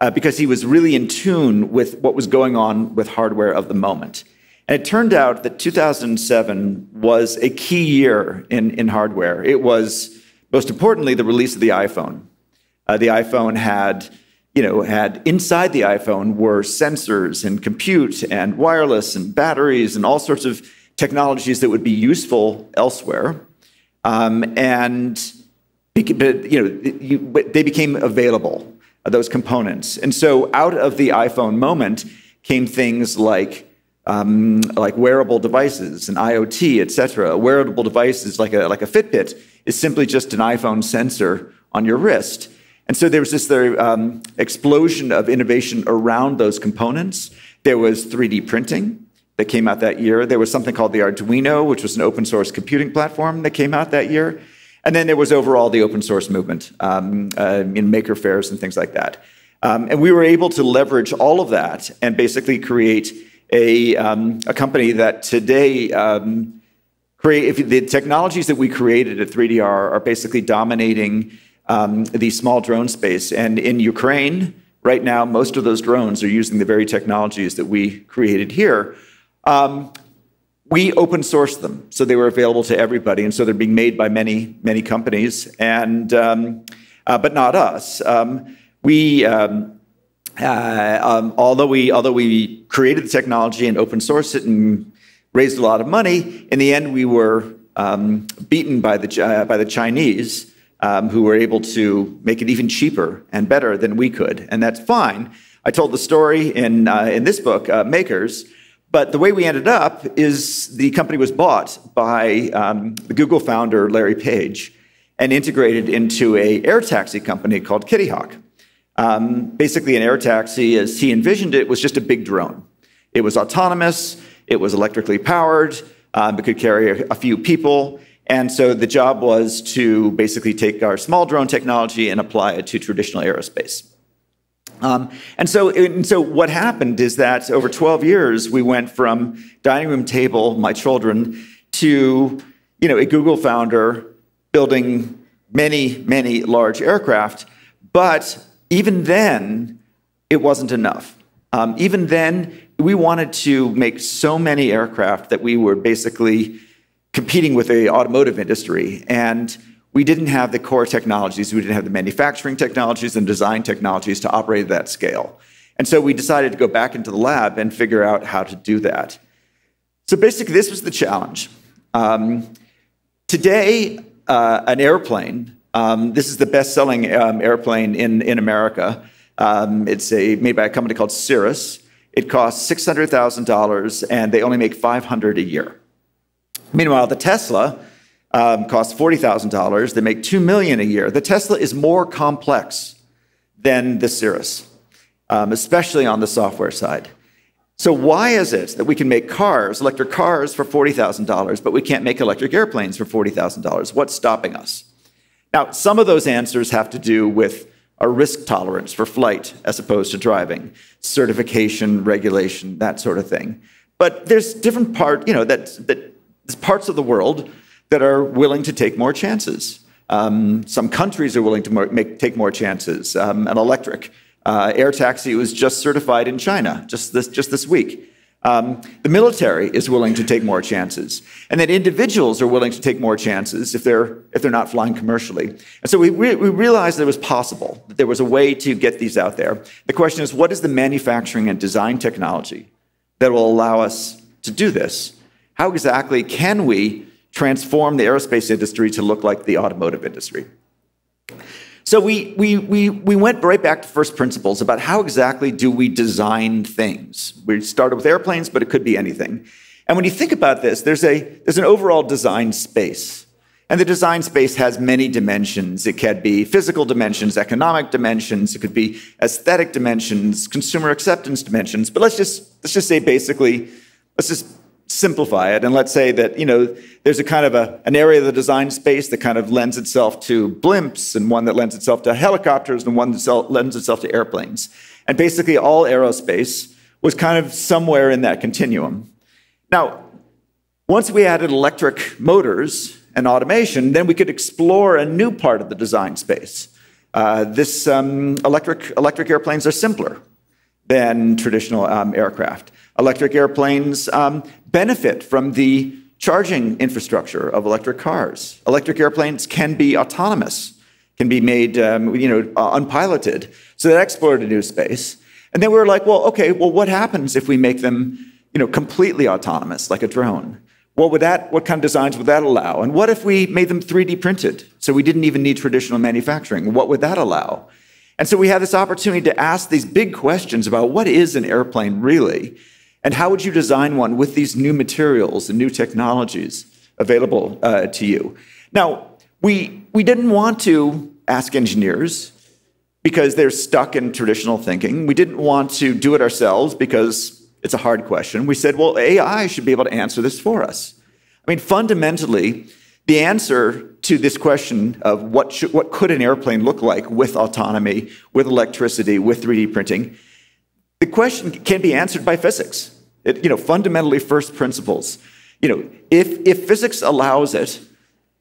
uh, because he was really in tune with what was going on with hardware of the moment. And it turned out that 2007 was a key year in, in hardware. It was, most importantly, the release of the iPhone. Uh, the iPhone had, you know, had inside the iPhone were sensors and compute and wireless and batteries and all sorts of technologies that would be useful elsewhere. Um, and you know, you, they became available, uh, those components. And so out of the iPhone moment came things like um, like wearable devices and IoT, et cetera. A wearable devices like a, like a Fitbit is simply just an iPhone sensor on your wrist. And so there was this um, explosion of innovation around those components. There was 3D printing, that came out that year. There was something called the Arduino, which was an open source computing platform that came out that year. And then there was overall the open source movement um, uh, in maker fairs and things like that. Um, and we were able to leverage all of that and basically create a, um, a company that today, um, create, if the technologies that we created at 3DR are basically dominating um, the small drone space. And in Ukraine, right now, most of those drones are using the very technologies that we created here. Um, we open sourced them, so they were available to everybody, and so they're being made by many, many companies, and um, uh, but not us. Um, we, um, uh, um, although we, although we created the technology and open sourced it and raised a lot of money, in the end we were um, beaten by the uh, by the Chinese, um, who were able to make it even cheaper and better than we could, and that's fine. I told the story in uh, in this book, uh, Makers but the way we ended up is the company was bought by um, the Google founder, Larry Page, and integrated into a air taxi company called Kitty Hawk. Um, basically, an air taxi, as he envisioned it, was just a big drone. It was autonomous, it was electrically powered, um, it could carry a, a few people. And so the job was to basically take our small drone technology and apply it to traditional aerospace. Um, and, so, and so what happened is that over 12 years, we went from dining room table, my children, to you know, a Google founder building many, many large aircraft. But even then, it wasn't enough. Um, even then, we wanted to make so many aircraft that we were basically competing with the automotive industry. And we didn't have the core technologies. We didn't have the manufacturing technologies and design technologies to operate at that scale. And so we decided to go back into the lab and figure out how to do that. So basically, this was the challenge. Um, today, uh, an airplane, um, this is the best selling um, airplane in, in America. Um, it's a, made by a company called Cirrus. It costs $600,000 and they only make 500 a year. Meanwhile, the Tesla, um, costs $40,000. They make $2 million a year. The Tesla is more complex than the Cirrus, um, especially on the software side. So why is it that we can make cars, electric cars, for $40,000, but we can't make electric airplanes for $40,000? What's stopping us? Now, some of those answers have to do with our risk tolerance for flight as opposed to driving, certification, regulation, that sort of thing. But there's different parts, you know, that, that parts of the world that are willing to take more chances. Um, some countries are willing to make, take more chances. Um, an electric uh, air taxi was just certified in China just this, just this week. Um, the military is willing to take more chances, and that individuals are willing to take more chances if they're if they're not flying commercially. And so we re we realized that it was possible that there was a way to get these out there. The question is, what is the manufacturing and design technology that will allow us to do this? How exactly can we transform the aerospace industry to look like the automotive industry. So we, we, we, we went right back to first principles about how exactly do we design things. We started with airplanes, but it could be anything. And when you think about this, there's, a, there's an overall design space. And the design space has many dimensions. It can be physical dimensions, economic dimensions, it could be aesthetic dimensions, consumer acceptance dimensions. But let's just, let's just say basically, let's just simplify it and let's say that you know there's a kind of a, an area of the design space that kind of lends itself to blimps and one that lends itself to helicopters and one that lends itself to airplanes and basically all aerospace was kind of somewhere in that continuum now once we added electric motors and automation then we could explore a new part of the design space uh, this um, electric electric airplanes are simpler than traditional um, aircraft electric airplanes um, benefit from the charging infrastructure of electric cars. Electric airplanes can be autonomous, can be made um, you know, uh, unpiloted. So that explored a new space. And then we were like, well, okay, well, what happens if we make them you know, completely autonomous, like a drone? What would that, what kind of designs would that allow? And what if we made them 3D printed? So we didn't even need traditional manufacturing. What would that allow? And so we had this opportunity to ask these big questions about what is an airplane really? And how would you design one with these new materials and new technologies available uh, to you? Now, we, we didn't want to ask engineers because they're stuck in traditional thinking. We didn't want to do it ourselves because it's a hard question. We said, well, AI should be able to answer this for us. I mean, fundamentally, the answer to this question of what, should, what could an airplane look like with autonomy, with electricity, with 3D printing, the question can be answered by physics. It, you know, fundamentally first principles. You know, if, if physics allows it,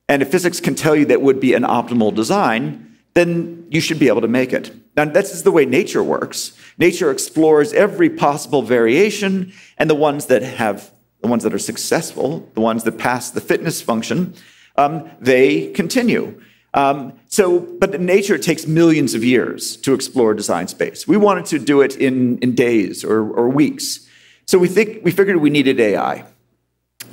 and if physics can tell you that would be an optimal design, then you should be able to make it. Now, that's the way nature works. Nature explores every possible variation, and the ones that have the ones that are successful, the ones that pass the fitness function, um, they continue. Um, so, but nature takes millions of years to explore design space. We wanted to do it in, in days or, or weeks. So we, think, we figured we needed AI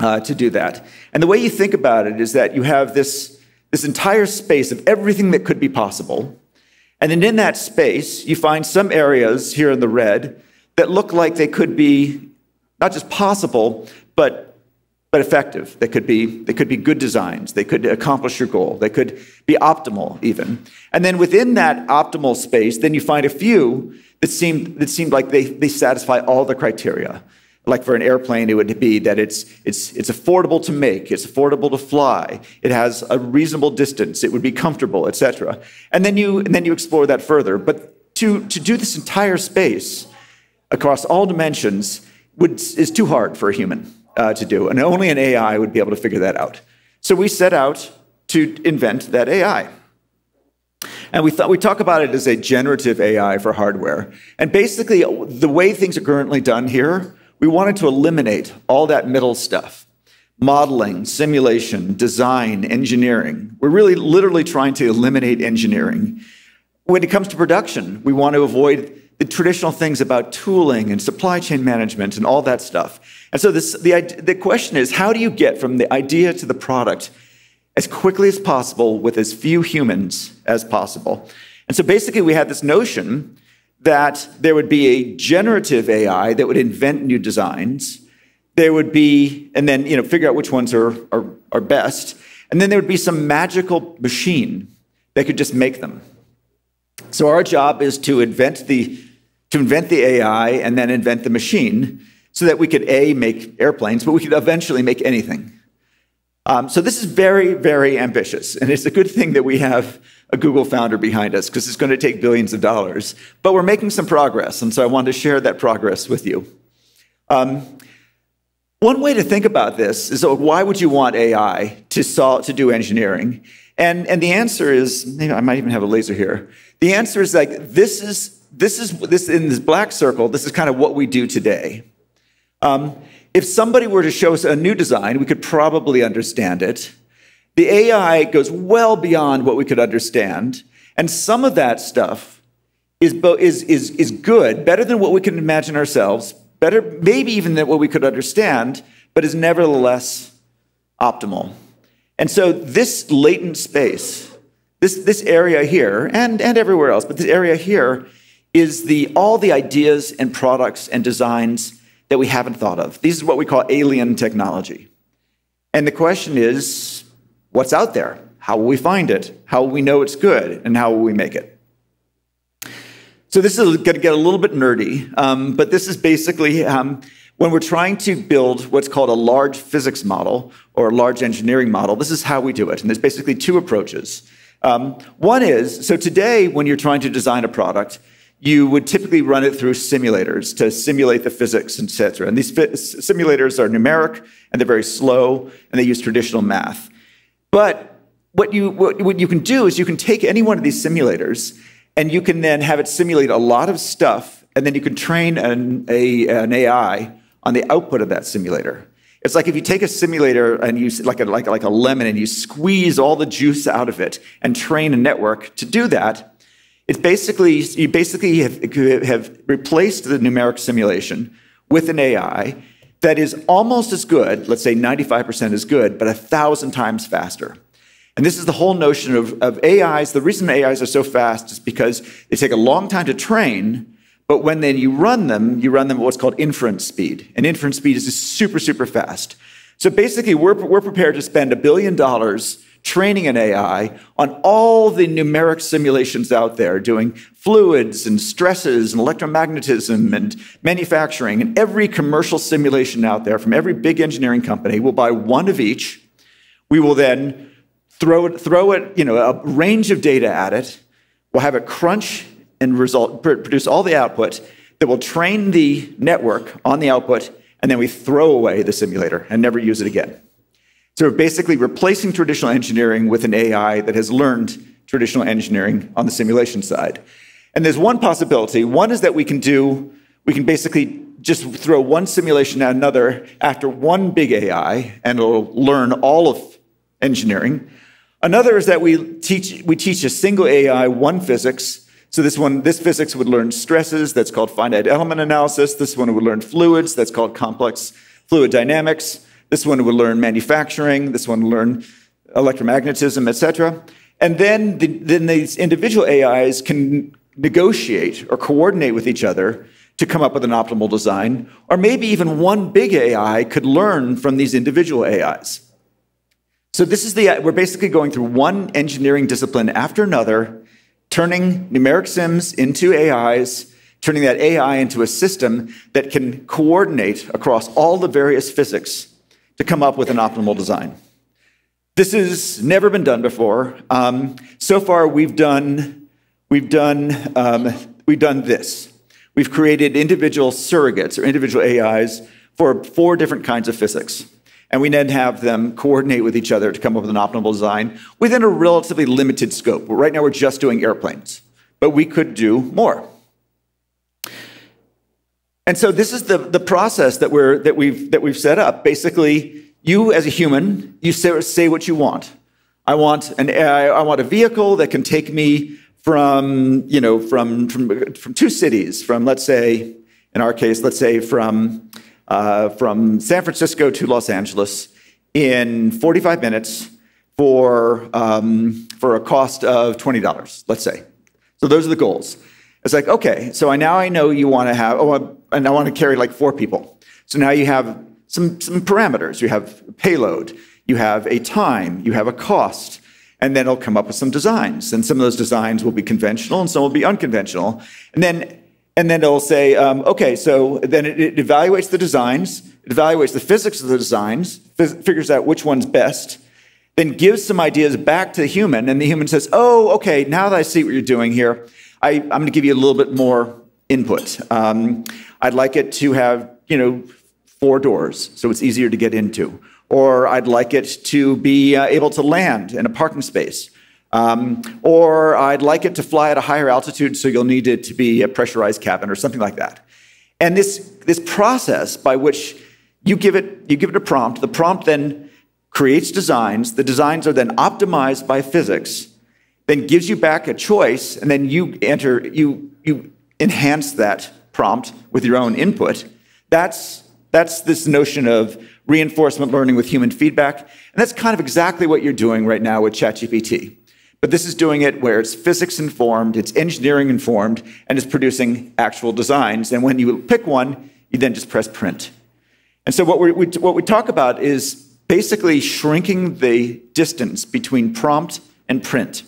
uh, to do that. And the way you think about it is that you have this, this entire space of everything that could be possible. And then in that space, you find some areas here in the red that look like they could be not just possible, but but effective. They could be they could be good designs. They could accomplish your goal. They could be optimal even. And then within that optimal space, then you find a few it seemed, it seemed like they, they satisfy all the criteria. Like for an airplane, it would be that it's, it's, it's affordable to make, it's affordable to fly, it has a reasonable distance, it would be comfortable, etc. And then you, and then you explore that further. But to, to do this entire space across all dimensions would, is too hard for a human uh, to do, and only an AI would be able to figure that out. So we set out to invent that AI. And we, thought, we talk about it as a generative AI for hardware. And basically, the way things are currently done here, we wanted to eliminate all that middle stuff modeling, simulation, design, engineering. We're really literally trying to eliminate engineering. When it comes to production, we want to avoid the traditional things about tooling and supply chain management and all that stuff. And so this, the, the question is how do you get from the idea to the product as quickly as possible with as few humans as possible. And so basically, we had this notion that there would be a generative AI that would invent new designs. There would be, and then you know, figure out which ones are, are, are best. And then there would be some magical machine that could just make them. So our job is to invent the to invent the AI and then invent the machine so that we could A, make airplanes, but we could eventually make anything. Um, so this is very, very ambitious. And it's a good thing that we have a Google founder behind us because it's going to take billions of dollars. But we're making some progress. And so I wanted to share that progress with you. Um, one way to think about this is oh, why would you want AI to, solve, to do engineering? And, and the answer is, maybe I might even have a laser here. The answer is like, this is, this is, this in this black circle, this is kind of what we do today. Um, if somebody were to show us a new design, we could probably understand it. The AI goes well beyond what we could understand. And some of that stuff is, is, is, is good, better than what we can imagine ourselves, better maybe even than what we could understand, but is nevertheless optimal. And so this latent space, this, this area here, and, and everywhere else, but this area here is the, all the ideas and products and designs that we haven't thought of. These is what we call alien technology. And the question is what's out there? How will we find it? How will we know it's good? And how will we make it? So, this is going to get a little bit nerdy, um, but this is basically um, when we're trying to build what's called a large physics model or a large engineering model, this is how we do it. And there's basically two approaches. Um, one is so today, when you're trying to design a product, you would typically run it through simulators to simulate the physics, et cetera. And these simulators are numeric and they're very slow and they use traditional math. But what you, what, what you can do is you can take any one of these simulators and you can then have it simulate a lot of stuff and then you can train an, a, an AI on the output of that simulator. It's like if you take a simulator and you like a, like, like a lemon and you squeeze all the juice out of it and train a network to do that, it's basically, you basically have, have replaced the numeric simulation with an AI that is almost as good, let's say 95% as good, but a thousand times faster. And this is the whole notion of, of AIs. The reason AIs are so fast is because they take a long time to train, but when then you run them, you run them at what's called inference speed. And inference speed is super, super fast. So basically, we're, we're prepared to spend a billion dollars training an AI on all the numeric simulations out there, doing fluids and stresses and electromagnetism and manufacturing, and every commercial simulation out there from every big engineering company. We'll buy one of each. We will then throw it, throw it, you know, a range of data at it. We'll have it crunch and result, produce all the output that will train the network on the output, and then we throw away the simulator and never use it again. So basically replacing traditional engineering with an AI that has learned traditional engineering on the simulation side. And there's one possibility. One is that we can do, we can basically just throw one simulation at another after one big AI and it'll learn all of engineering. Another is that we teach, we teach a single AI one physics. So this one, this physics would learn stresses, that's called finite element analysis. This one would learn fluids, that's called complex fluid dynamics. This one would learn manufacturing. This one would learn electromagnetism, et cetera. And then, the, then these individual AIs can negotiate or coordinate with each other to come up with an optimal design. Or maybe even one big AI could learn from these individual AIs. So this is the, we're basically going through one engineering discipline after another, turning numeric sims into AIs, turning that AI into a system that can coordinate across all the various physics to come up with an optimal design. This has never been done before. Um, so far, we've done, we've, done, um, we've done this. We've created individual surrogates or individual AIs for four different kinds of physics. And we then have them coordinate with each other to come up with an optimal design within a relatively limited scope. Right now, we're just doing airplanes, but we could do more. And so this is the, the process that, we're, that, we've, that we've set up. Basically, you as a human, you say, say what you want. I want, an, I, I want a vehicle that can take me from, you know, from, from, from two cities, from, let's say, in our case, let's say from, uh, from San Francisco to Los Angeles in 45 minutes for, um, for a cost of $20, let's say. So those are the goals. It's like, okay, so I now I know you want to have, oh, and I want to carry like four people. So now you have some, some parameters. You have payload, you have a time, you have a cost, and then it'll come up with some designs. And some of those designs will be conventional and some will be unconventional. And then and then it'll say, um, okay, so then it, it, evaluates the designs, it evaluates the physics of the designs, figures out which one's best, then gives some ideas back to the human, and the human says, oh, okay, now that I see what you're doing here, I, am going to give you a little bit more input. Um, I'd like it to have, you know, four doors so it's easier to get into. Or I'd like it to be uh, able to land in a parking space. Um, or I'd like it to fly at a higher altitude so you'll need it to be a pressurized cabin or something like that. And this, this process by which you give, it, you give it a prompt, the prompt then creates designs, the designs are then optimized by physics then gives you back a choice, and then you enter, you, you enhance that prompt with your own input. That's, that's this notion of reinforcement learning with human feedback. And that's kind of exactly what you're doing right now with ChatGPT. But this is doing it where it's physics informed, it's engineering informed, and it's producing actual designs. And when you pick one, you then just press print. And so what, we what we talk about is basically shrinking the distance between prompt and print.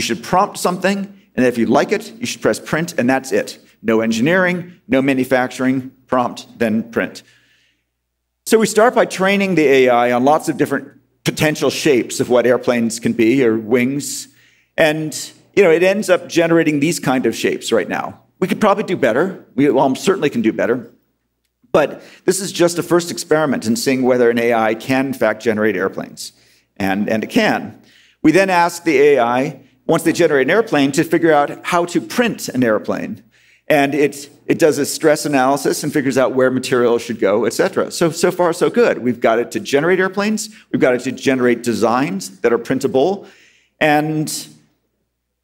You should prompt something, and if you like it, you should press print, and that's it. No engineering, no manufacturing, prompt, then print. So we start by training the AI on lots of different potential shapes of what airplanes can be or wings. And you know, it ends up generating these kind of shapes right now. We could probably do better. We certainly can do better. But this is just a first experiment in seeing whether an AI can, in fact, generate airplanes. And, and it can. We then ask the AI once they generate an airplane, to figure out how to print an airplane. And it, it does a stress analysis and figures out where material should go, et cetera. So, so far, so good. We've got it to generate airplanes, we've got it to generate designs that are printable, and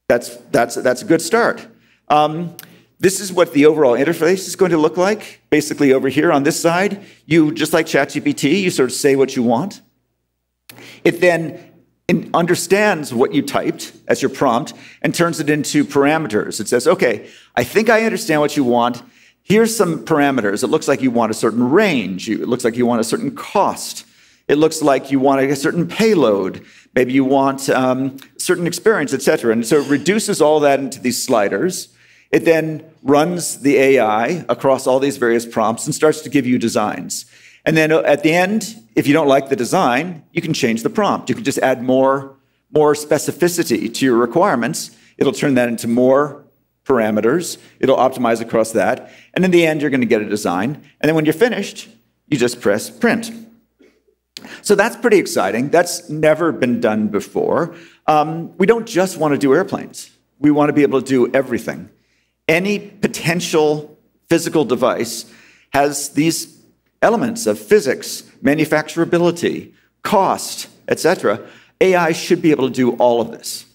that's, that's, that's a good start. Um, this is what the overall interface is going to look like. Basically, over here on this side, you just like ChatGPT, you sort of say what you want. It then understands what you typed as your prompt and turns it into parameters. It says, okay, I think I understand what you want. Here's some parameters. It looks like you want a certain range. It looks like you want a certain cost. It looks like you want a certain payload. Maybe you want um, certain experience, et cetera. And so it reduces all that into these sliders. It then runs the AI across all these various prompts and starts to give you designs. And then at the end, if you don't like the design, you can change the prompt. You can just add more, more specificity to your requirements. It'll turn that into more parameters. It'll optimize across that. And in the end, you're going to get a design. And then when you're finished, you just press print. So that's pretty exciting. That's never been done before. Um, we don't just want to do airplanes. We want to be able to do everything. Any potential physical device has these elements of physics, manufacturability, cost, etc., AI should be able to do all of this.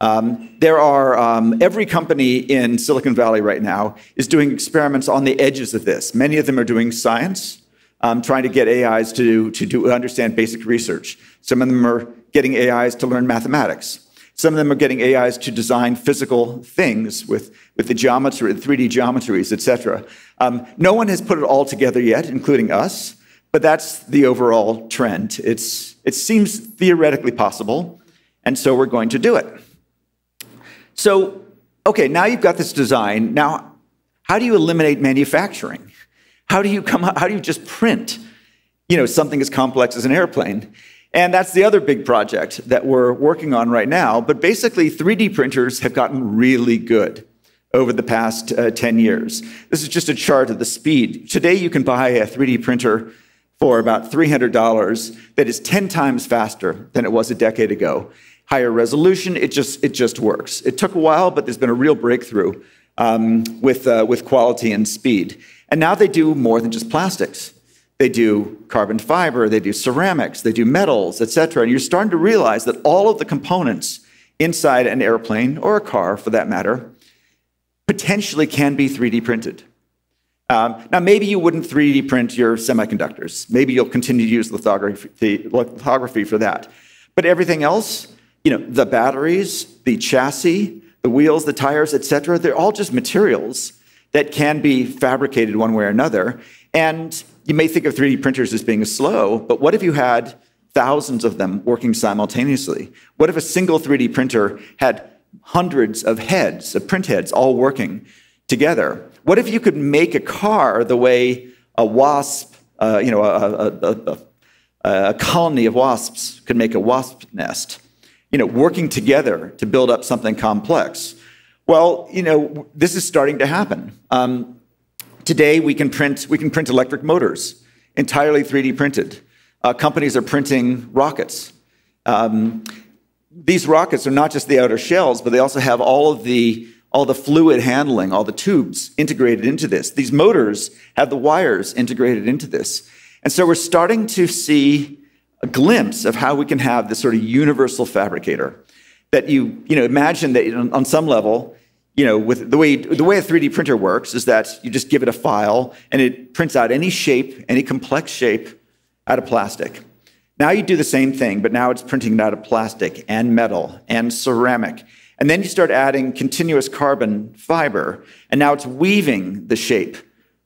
Um, there are um, every company in Silicon Valley right now is doing experiments on the edges of this. Many of them are doing science, um, trying to get AIs to to do, understand basic research. Some of them are getting AIs to learn mathematics. Some of them are getting AIs to design physical things with, with the geometry, 3D geometries, etc. Um, no one has put it all together yet, including us, but that's the overall trend. It's, it seems theoretically possible, and so we're going to do it. So, okay, now you've got this design. Now, how do you eliminate manufacturing? How do you come? How do you just print? You know, something as complex as an airplane. And that's the other big project that we're working on right now. But basically, 3D printers have gotten really good over the past uh, 10 years. This is just a chart of the speed. Today, you can buy a 3D printer for about $300 that is 10 times faster than it was a decade ago. Higher resolution, it just, it just works. It took a while, but there's been a real breakthrough um, with, uh, with quality and speed. And now they do more than just plastics. They do carbon fiber, they do ceramics, they do metals, etc. And you're starting to realize that all of the components inside an airplane or a car, for that matter, potentially can be 3D printed. Um, now, maybe you wouldn't 3D print your semiconductors. Maybe you'll continue to use lithography, lithography for that. But everything else, you know, the batteries, the chassis, the wheels, the tires, etc., they're all just materials that can be fabricated one way or another. And you may think of 3D printers as being slow, but what if you had thousands of them working simultaneously? What if a single 3D printer had hundreds of heads, of print heads, all working together? What if you could make a car the way a wasp, uh, you know, a, a, a, a colony of wasps could make a wasp nest? You know, working together to build up something complex. Well, you know, this is starting to happen. Um, Today, we can print, we can print electric motors, entirely 3D printed. Uh, companies are printing rockets. Um, these rockets are not just the outer shells, but they also have all of the all the fluid handling, all the tubes integrated into this. These motors have the wires integrated into this. And so we're starting to see a glimpse of how we can have this sort of universal fabricator that you, you know, imagine that on some level, you know, with the way the way a 3D printer works is that you just give it a file and it prints out any shape, any complex shape out of plastic. Now you do the same thing, but now it's printing it out of plastic and metal and ceramic. And then you start adding continuous carbon fiber, and now it's weaving the shape,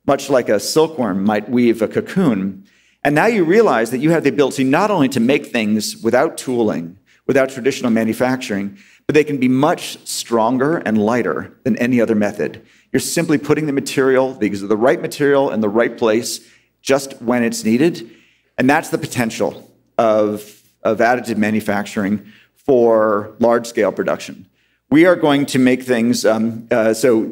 much like a silkworm might weave a cocoon. And now you realize that you have the ability not only to make things without tooling, without traditional manufacturing, but they can be much stronger and lighter than any other method. You're simply putting the material, the right material in the right place just when it's needed. And that's the potential of, of additive manufacturing for large scale production. We are going to make things, um, uh, so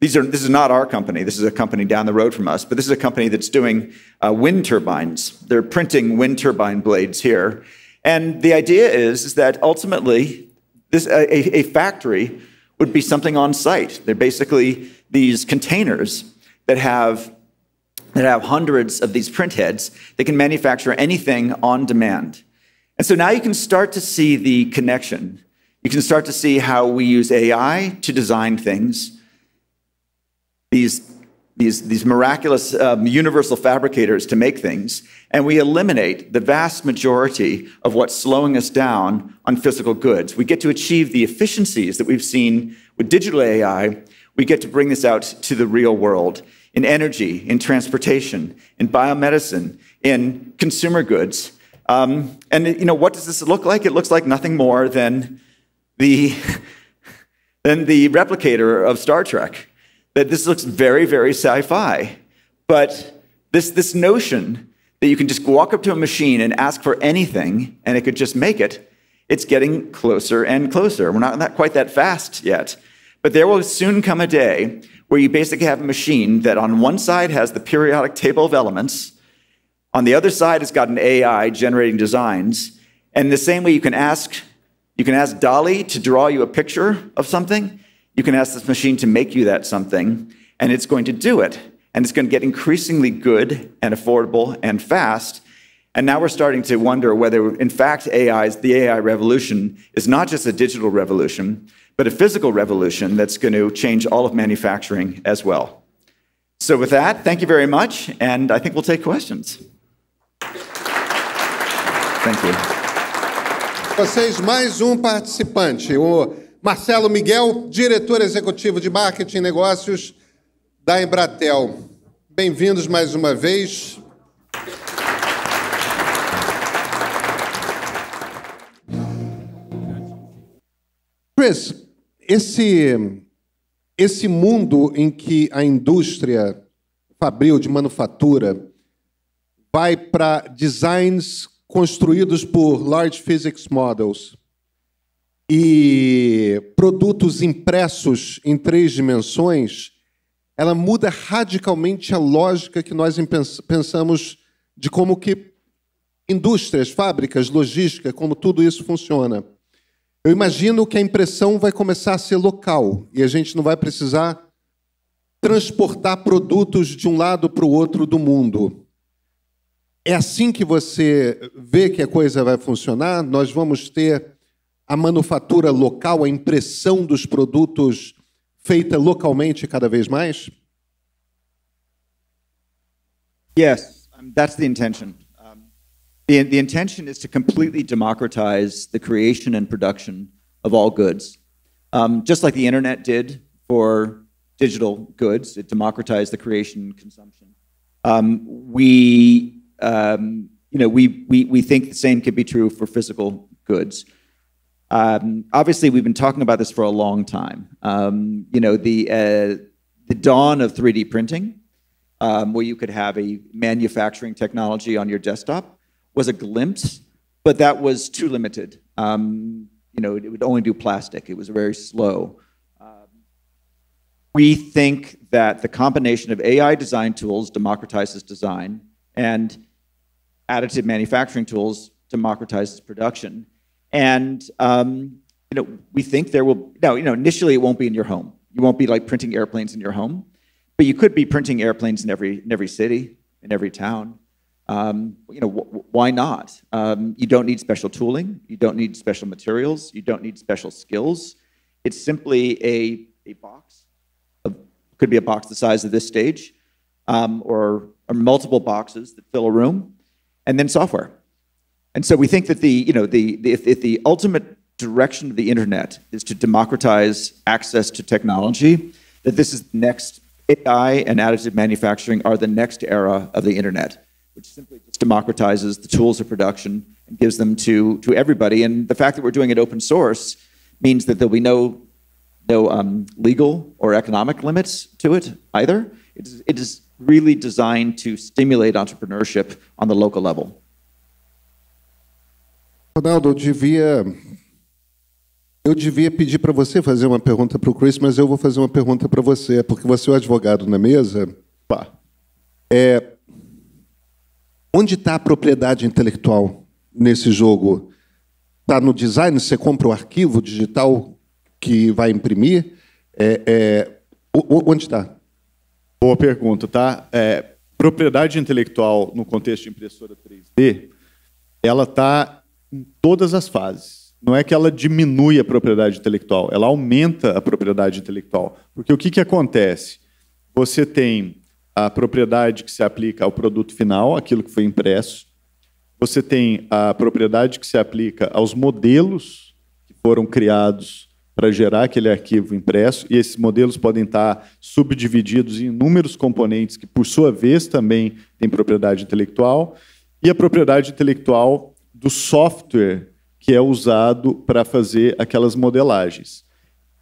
these are, this is not our company. This is a company down the road from us, but this is a company that's doing uh, wind turbines. They're printing wind turbine blades here. And the idea is, is that ultimately this, a, a factory would be something on site. They're basically these containers that have, that have hundreds of these print heads that can manufacture anything on demand. And so now you can start to see the connection. You can start to see how we use AI to design things, these these, these miraculous um, universal fabricators to make things, and we eliminate the vast majority of what's slowing us down on physical goods. We get to achieve the efficiencies that we've seen with digital AI. We get to bring this out to the real world in energy, in transportation, in biomedicine, in consumer goods. Um, and you know, what does this look like? It looks like nothing more than the, than the replicator of Star Trek that this looks very, very sci fi. But this, this notion that you can just walk up to a machine and ask for anything and it could just make it, it's getting closer and closer. We're not, quite that fast yet. But there will soon come a day where you basically have a machine that on one side has the periodic table of elements, on the other side has got an AI generating designs, and the same way you can ask you can ask Dolly to draw you a picture of something, you can ask this machine to make you that something, and it's going to do it. And it's going to get increasingly good and affordable and fast. And now we're starting to wonder whether, in fact, AI's, the AI revolution is not just a digital revolution, but a physical revolution that's going to change all of manufacturing as well. So, with that, thank you very much, and I think we'll take questions. Thank you. Vocês, mais um participante, o Marcelo Miguel, diretor executivo de marketing e negócios da Embratel. Bem-vindos mais uma vez. Chris, esse, esse mundo em que a indústria fabril de manufatura vai para designs construídos por large physics models e produtos impressos em três dimensões, ela muda radicalmente a lógica que nós pensamos de como que indústrias, fábricas, logística, como tudo isso funciona. Eu imagino que a impressão vai começar a ser local e a gente não vai precisar transportar produtos de um lado para o outro do mundo. É assim que você vê que a coisa vai funcionar. Nós vamos ter a manufatura local, a impressão dos produtos feita localmente cada vez mais? Yes, um, that's the intention. Um, the, the intention is to completely democratize the creation and production of all goods, um, just like the internet did for digital goods. It democratized the creation and consumption. Um, we, um, you know, we, we, we think the same could be true for physical goods. Um, obviously, we've been talking about this for a long time. Um, you know, the uh, the dawn of 3D printing, um, where you could have a manufacturing technology on your desktop, was a glimpse, but that was too limited. Um, you know, it would only do plastic. It was very slow. Um, we think that the combination of AI design tools democratizes design, and additive manufacturing tools democratizes production and um, you know, we think there will no, you know, initially it won't be in your home. You won't be like printing airplanes in your home, but you could be printing airplanes in every in every city, in every town. Um, you know, wh why not? Um, you don't need special tooling. You don't need special materials. You don't need special skills. It's simply a a box. could be a box the size of this stage, um, or, or multiple boxes that fill a room, and then software. And so we think that the, you know, the, the if, if the ultimate direction of the internet is to democratize access to technology, that this is the next AI and additive manufacturing are the next era of the internet, which simply just democratizes the tools of production and gives them to, to everybody. And the fact that we're doing it open source means that there'll be no, no um, legal or economic limits to it either. It is, it is really designed to stimulate entrepreneurship on the local level. Ronaldo, eu devia, eu devia pedir para você fazer uma pergunta para o Chris, mas eu vou fazer uma pergunta para você, porque você é o advogado na mesa. Pá. É, onde está a propriedade intelectual nesse jogo? Está no design? Você compra o arquivo digital que vai imprimir? É, é, onde está? Boa pergunta, tá? É, propriedade intelectual no contexto de impressora 3D, ela está em todas as fases. Não é que ela diminui a propriedade intelectual, ela aumenta a propriedade intelectual. Porque o que, que acontece? Você tem a propriedade que se aplica ao produto final, aquilo que foi impresso, você tem a propriedade que se aplica aos modelos que foram criados para gerar aquele arquivo impresso, e esses modelos podem estar subdivididos em inúmeros componentes que, por sua vez, também têm propriedade intelectual, e a propriedade intelectual do software que é usado para fazer aquelas modelagens.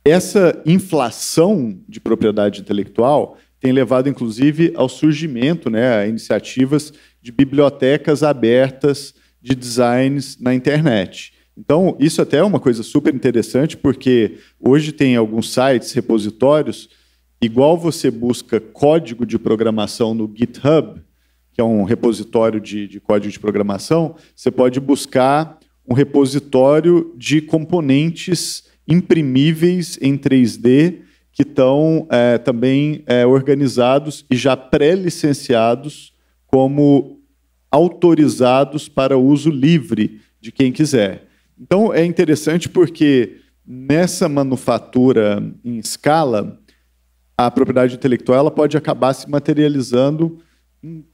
Essa inflação de propriedade intelectual tem levado, inclusive, ao surgimento, né, a iniciativas de bibliotecas abertas de designs na internet. Então, isso até é uma coisa super interessante, porque hoje tem alguns sites, repositórios, igual você busca código de programação no GitHub, que é um repositório de, de código de programação, você pode buscar um repositório de componentes imprimíveis em 3D que estão é, também é, organizados e já pré-licenciados como autorizados para uso livre de quem quiser. Então é interessante porque nessa manufatura em escala, a propriedade intelectual ela pode acabar se materializando em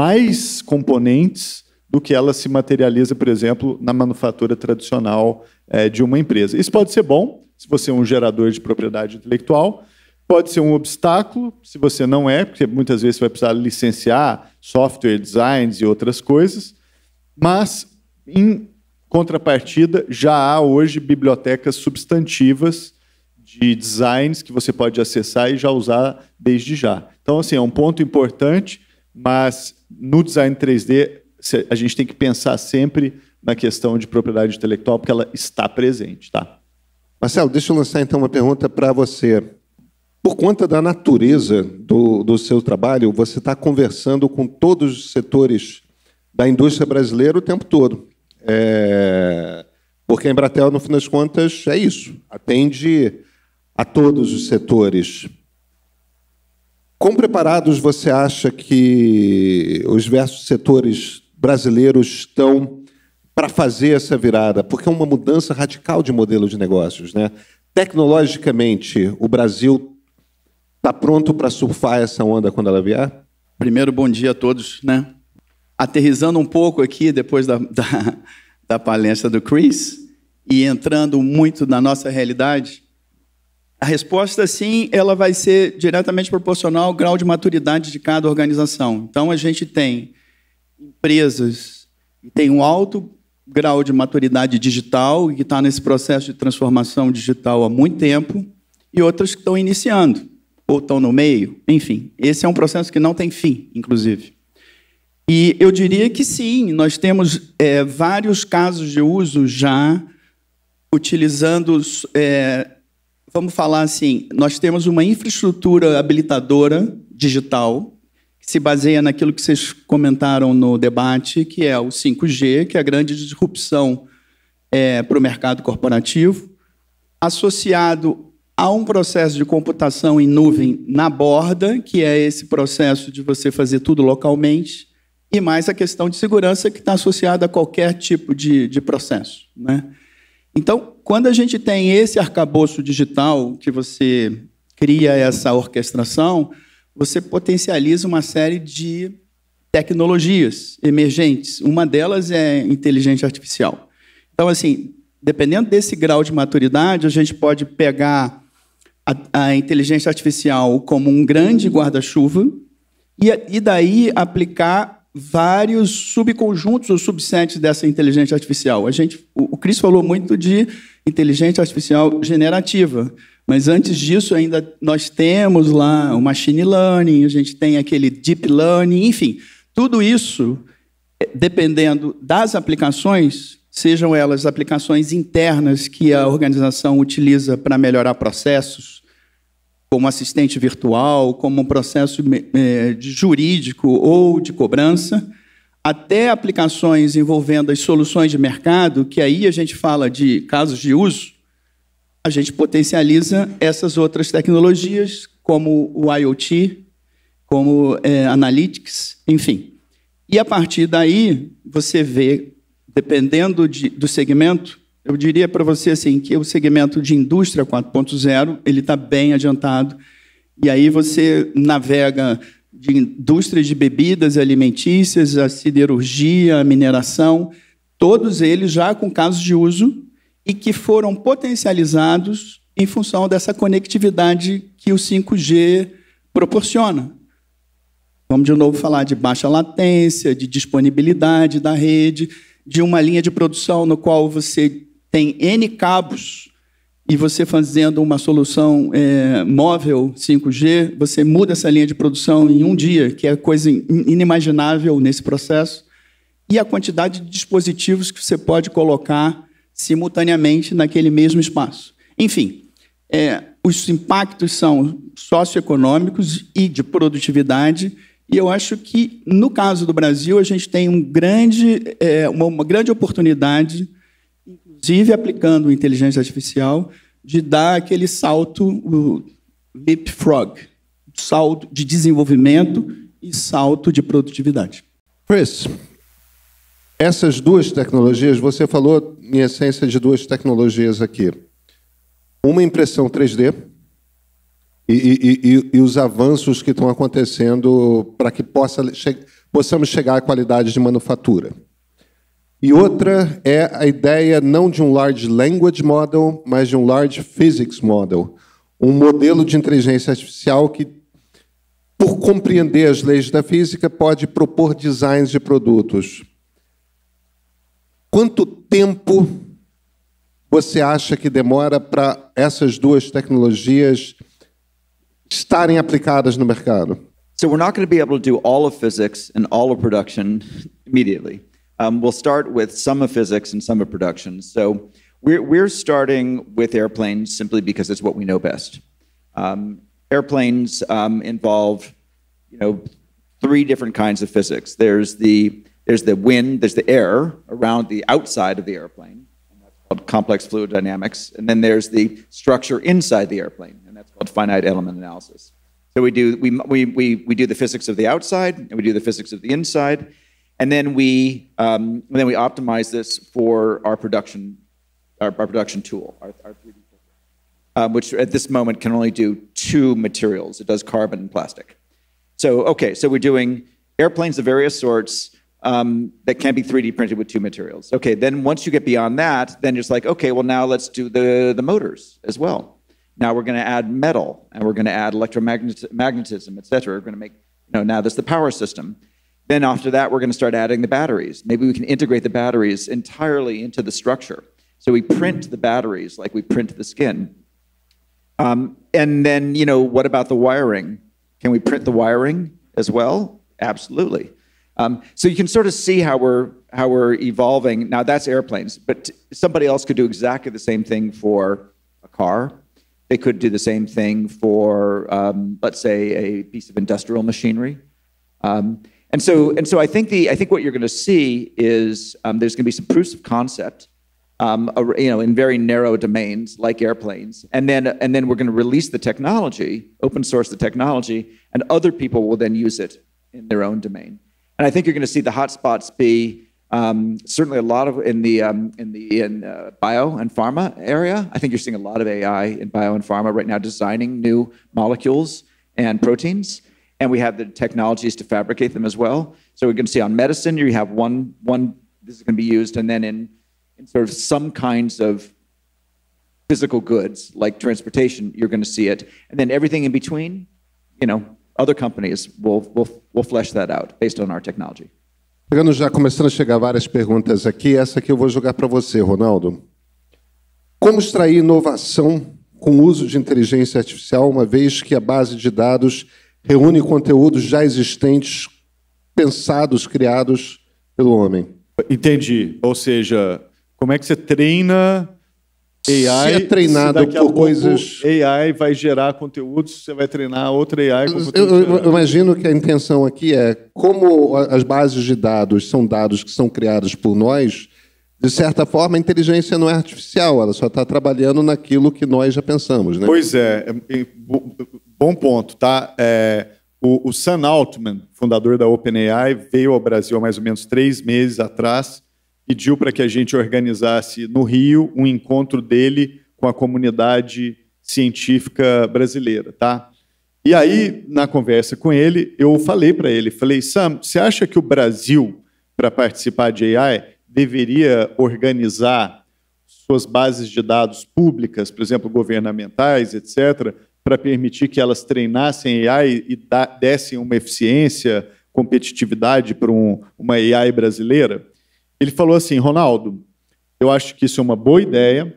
mais componentes do que ela se materializa, por exemplo, na manufatura tradicional é, de uma empresa. Isso pode ser bom, se você é um gerador de propriedade intelectual, pode ser um obstáculo, se você não é, porque muitas vezes você vai precisar licenciar software, designs e outras coisas, mas em contrapartida, já há hoje bibliotecas substantivas de designs que você pode acessar e já usar desde já. Então, assim, é um ponto importante mas no design 3D, a gente tem que pensar sempre na questão de propriedade intelectual, porque ela está presente, tá? Marcelo, deixa eu lançar então uma pergunta para você. Por conta da natureza do, do seu trabalho, você está conversando com todos os setores da indústria brasileira o tempo todo. É... Porque a Embratel, no fim das contas, é isso. Atende a todos os setores. Quão preparados você acha que os diversos setores brasileiros estão para fazer essa virada? Porque é uma mudança radical de modelo de negócios. Né? Tecnologicamente, o Brasil está pronto para surfar essa onda quando ela vier? Primeiro, bom dia a todos. Né? Aterrizando um pouco aqui, depois da, da, da palestra do Chris, e entrando muito na nossa realidade, a resposta sim, ela vai ser diretamente proporcional ao grau de maturidade de cada organização. Então a gente tem empresas que têm um alto grau de maturidade digital e que está nesse processo de transformação digital há muito tempo e outras que estão iniciando ou estão no meio, enfim. Esse é um processo que não tem fim, inclusive. E eu diria que sim, nós temos é, vários casos de uso já utilizando é, vamos falar assim, nós temos uma infraestrutura habilitadora digital que se baseia naquilo que vocês comentaram no debate, que é o 5G, que é a grande disrupção é, para o mercado corporativo, associado a um processo de computação em nuvem na borda, que é esse processo de você fazer tudo localmente, e mais a questão de segurança que está associada a qualquer tipo de, de processo, né? Então, quando a gente tem esse arcabouço digital, que você cria essa orquestração, você potencializa uma série de tecnologias emergentes. Uma delas é inteligência artificial. Então, assim, dependendo desse grau de maturidade, a gente pode pegar a, a inteligência artificial como um grande guarda-chuva e, e daí aplicar vários subconjuntos ou subsets dessa inteligência artificial. A gente, o, o Cris falou muito de inteligência artificial generativa, mas antes disso ainda nós temos lá o machine learning, a gente tem aquele deep learning, enfim, tudo isso eh, dependendo das aplicações, sejam elas aplicações internas que a organização utiliza para melhorar processos, como assistente virtual, como um processo jurídico ou de cobrança, até aplicações envolvendo as soluções de mercado, que aí a gente fala de casos de uso, a gente potencializa essas outras tecnologias, como o IoT, como é, Analytics, enfim. E a partir daí, você vê, dependendo de, do segmento, eu diria para você assim que o segmento de indústria 4.0 ele está bem adiantado e aí você navega de indústrias de bebidas alimentícias, a siderurgia, a mineração, todos eles já com casos de uso e que foram potencializados em função dessa conectividade que o 5G proporciona. Vamos de novo falar de baixa latência, de disponibilidade da rede, de uma linha de produção no qual você tem N cabos, e você fazendo uma solução é, móvel 5G, você muda essa linha de produção em um dia, que é coisa inimaginável nesse processo, e a quantidade de dispositivos que você pode colocar simultaneamente naquele mesmo espaço. Enfim, é, os impactos são socioeconômicos e de produtividade, e eu acho que, no caso do Brasil, a gente tem um grande, é, uma, uma grande oportunidade inclusive aplicando inteligência artificial, de dar aquele salto, o leapfrog, salto de desenvolvimento e salto de produtividade. Chris, essas duas tecnologias, você falou em essência de duas tecnologias aqui. Uma impressão 3D e, e, e, e os avanços que estão acontecendo para que possa che possamos chegar à qualidade de manufatura. E outra é a ideia não de um large language model, mas de um large physics model, um modelo de inteligência artificial que, por compreender as leis da física, pode propor designs de produtos. Quanto tempo você acha que demora para essas duas tecnologias estarem aplicadas no mercado? So we're not going to be able to do all of physics and all of production immediately. Um, we'll start with some of physics and some of production. So we're, we're starting with airplanes simply because it's what we know best. Um, airplanes um, involve, you know, three different kinds of physics. There's the there's the wind, there's the air around the outside of the airplane, and that's called complex fluid dynamics. And then there's the structure inside the airplane, and that's called finite element analysis. So we do we we we, we do the physics of the outside, and we do the physics of the inside. And then we, um, and then we optimize this for our production, our, our production tool, our, our 3D um, which at this moment can only do two materials. It does carbon and plastic. So, okay, so we're doing airplanes of various sorts um, that can be 3D printed with two materials. Okay, then once you get beyond that, then it's like, okay, well, now let's do the, the motors as well. Now we're going to add metal and we're going to add electromagnetism, et cetera. We're going to make, you know, now there's the power system. Then after that, we're going to start adding the batteries. Maybe we can integrate the batteries entirely into the structure. So we print the batteries like we print the skin. Um, and then, you know, what about the wiring? Can we print the wiring as well? Absolutely. Um, so you can sort of see how we're how we're evolving. Now that's airplanes, but somebody else could do exactly the same thing for a car. They could do the same thing for, um, let's say, a piece of industrial machinery. Um, and so, and so I think the I think what you're going to see is um, there's going to be some proofs of concept, um, you know, in very narrow domains like airplanes, and then and then we're going to release the technology, open source the technology, and other people will then use it in their own domain. And I think you're going to see the hotspots be um, certainly a lot of in the um, in the in uh, bio and pharma area. I think you're seeing a lot of AI in bio and pharma right now, designing new molecules and proteins. and we have the technologies to fabricate them as well. So we can see on medicine, you have one one this is going to be used, and then in in sort of some kinds of physical goods like transportation, you're going to see it, and then everything in between, you know, other companies will will will flesh that out based on our technology. já começando a chegar várias perguntas aqui, essa aqui eu vou jogar para você, Ronaldo. Como extrair inovação com o uso de inteligência artificial, uma vez que a base de dados reúne conteúdos já existentes, pensados, criados pelo homem. Entendi. Ou seja, como é que você treina AI, se é treinado se por coisas. AI vai gerar conteúdos, você vai treinar outra AI com eu, eu, imagino que a intenção aqui é como as bases de dados são dados que são criados por nós, de certa forma, a inteligência não é artificial, ela só está trabalhando naquilo que nós já pensamos. Né? Pois é, é, é bom ponto, tá? É, o, o Sam Altman, fundador da OpenAI, veio ao Brasil há mais ou menos três meses atrás, pediu para que a gente organizasse no Rio um encontro dele com a comunidade científica brasileira, tá? E aí, na conversa com ele, eu falei para ele, falei, Sam, você acha que o Brasil, para participar de AI, deveria organizar suas bases de dados públicas, por exemplo, governamentais, etc., para permitir que elas treinassem AI e dessem uma eficiência, competitividade para um, uma AI brasileira? Ele falou assim, Ronaldo, eu acho que isso é uma boa ideia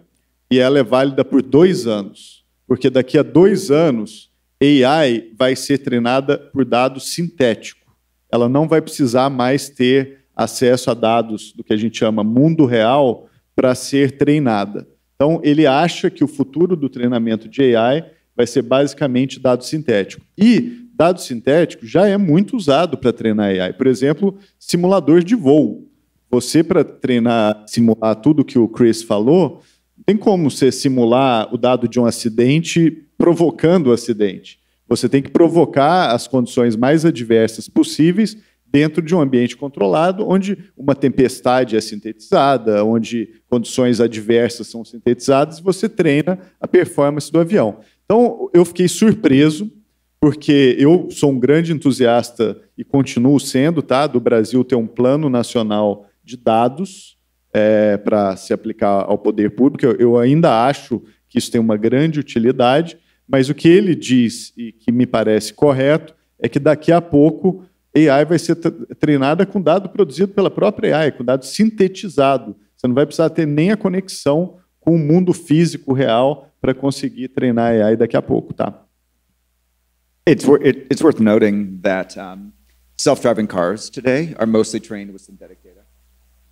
e ela é válida por dois anos, porque daqui a dois anos AI vai ser treinada por dado sintético. Ela não vai precisar mais ter acesso a dados do que a gente chama mundo real para ser treinada. Então, ele acha que o futuro do treinamento de AI vai ser basicamente dado sintético. E dado sintético já é muito usado para treinar AI. Por exemplo, simuladores de voo. Você, para treinar, simular tudo que o Chris falou, tem como você simular o dado de um acidente provocando o acidente. Você tem que provocar as condições mais adversas possíveis dentro de um ambiente controlado, onde uma tempestade é sintetizada, onde condições adversas são sintetizadas, e você treina a performance do avião. Então, eu fiquei surpreso, porque eu sou um grande entusiasta e continuo sendo, tá? Do Brasil ter um plano nacional de dados é, para se aplicar ao poder público. Eu, eu ainda acho que isso tem uma grande utilidade, mas o que ele diz e que me parece correto é que daqui a pouco AI vai ser treinada com dado produzido pela própria AI, com dado sintetizado. Você não vai precisar ter nem a conexão com o mundo físico real para conseguir treinar AI daqui a pouco, tá? It's, wor it, it's worth noting that um, self-driving cars today are mostly trained with synthetic data.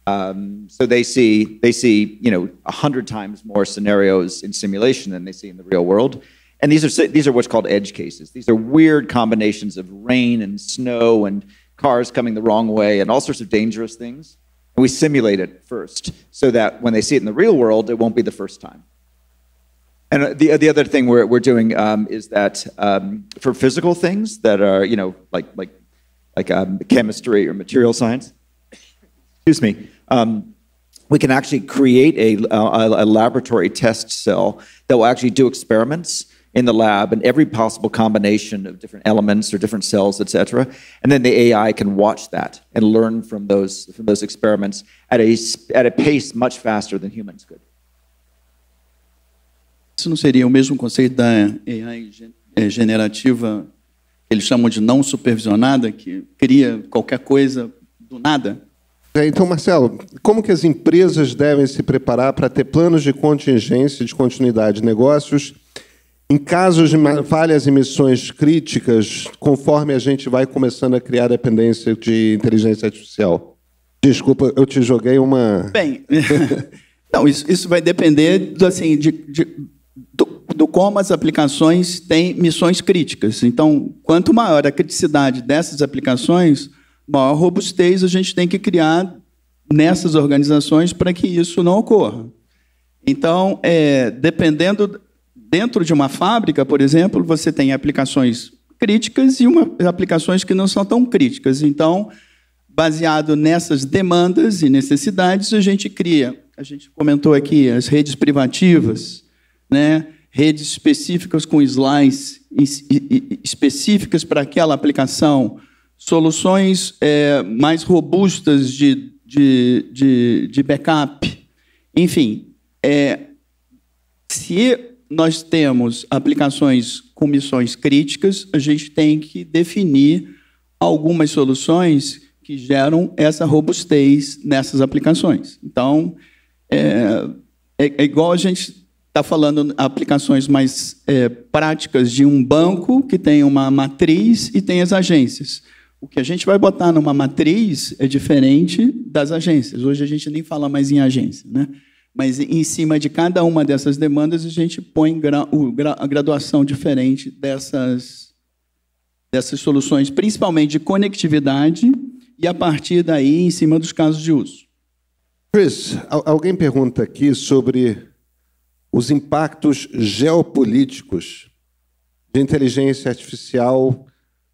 Um, so they see they see you know a hundred times more scenarios in simulation than they see in the real world. And these are, these are what's called edge cases. These are weird combinations of rain and snow and cars coming the wrong way and all sorts of dangerous things. And we simulate it first so that when they see it in the real world, it won't be the first time. And uh, the, uh, the other thing we're, we're doing um, is that um, for physical things that are, you know, like, like, like um, chemistry or material science, excuse me, um, we can actually create a, uh, a, a laboratory test cell that will actually do experiments in the lab and every possible combination of different elements or different cells, et cetera. And then the AI can watch that and learn from those, from those experiments at a, at a pace much faster than humans could. Isso não seria o mesmo conceito da AI eh, generativa, que eles chamam de não supervisionada, que cria qualquer coisa do nada? É, então, Marcelo, como que as empresas devem se preparar para ter planos de contingência, de continuidade de negócios em casos de falhas e missões críticas, conforme a gente vai começando a criar dependência de inteligência artificial? Desculpa, eu te joguei uma. Bem, não, isso, isso vai depender assim, de, de do, do, como as aplicações têm missões críticas. Então, quanto maior a criticidade dessas aplicações, maior robustez a gente tem que criar nessas organizações para que isso não ocorra. Então, é, dependendo Dentro de uma fábrica, por exemplo, você tem aplicações críticas e uma, aplicações que não são tão críticas. Então, baseado nessas demandas e necessidades, a gente cria. A gente comentou aqui as redes privativas, né? redes específicas com slides específicas para aquela aplicação, soluções é, mais robustas de, de, de, de backup. Enfim, é, se nós temos aplicações com missões críticas, a gente tem que definir algumas soluções que geram essa robustez nessas aplicações. Então, é, é, é igual a gente está falando aplicações mais é, práticas de um banco que tem uma matriz e tem as agências. O que a gente vai botar numa matriz é diferente das agências. Hoje a gente nem fala mais em agência, né? Mas em cima de cada uma dessas demandas, a gente põe a graduação diferente dessas, dessas soluções, principalmente de conectividade, e a partir daí, em cima dos casos de uso. Chris, alguém pergunta aqui sobre os impactos geopolíticos de inteligência artificial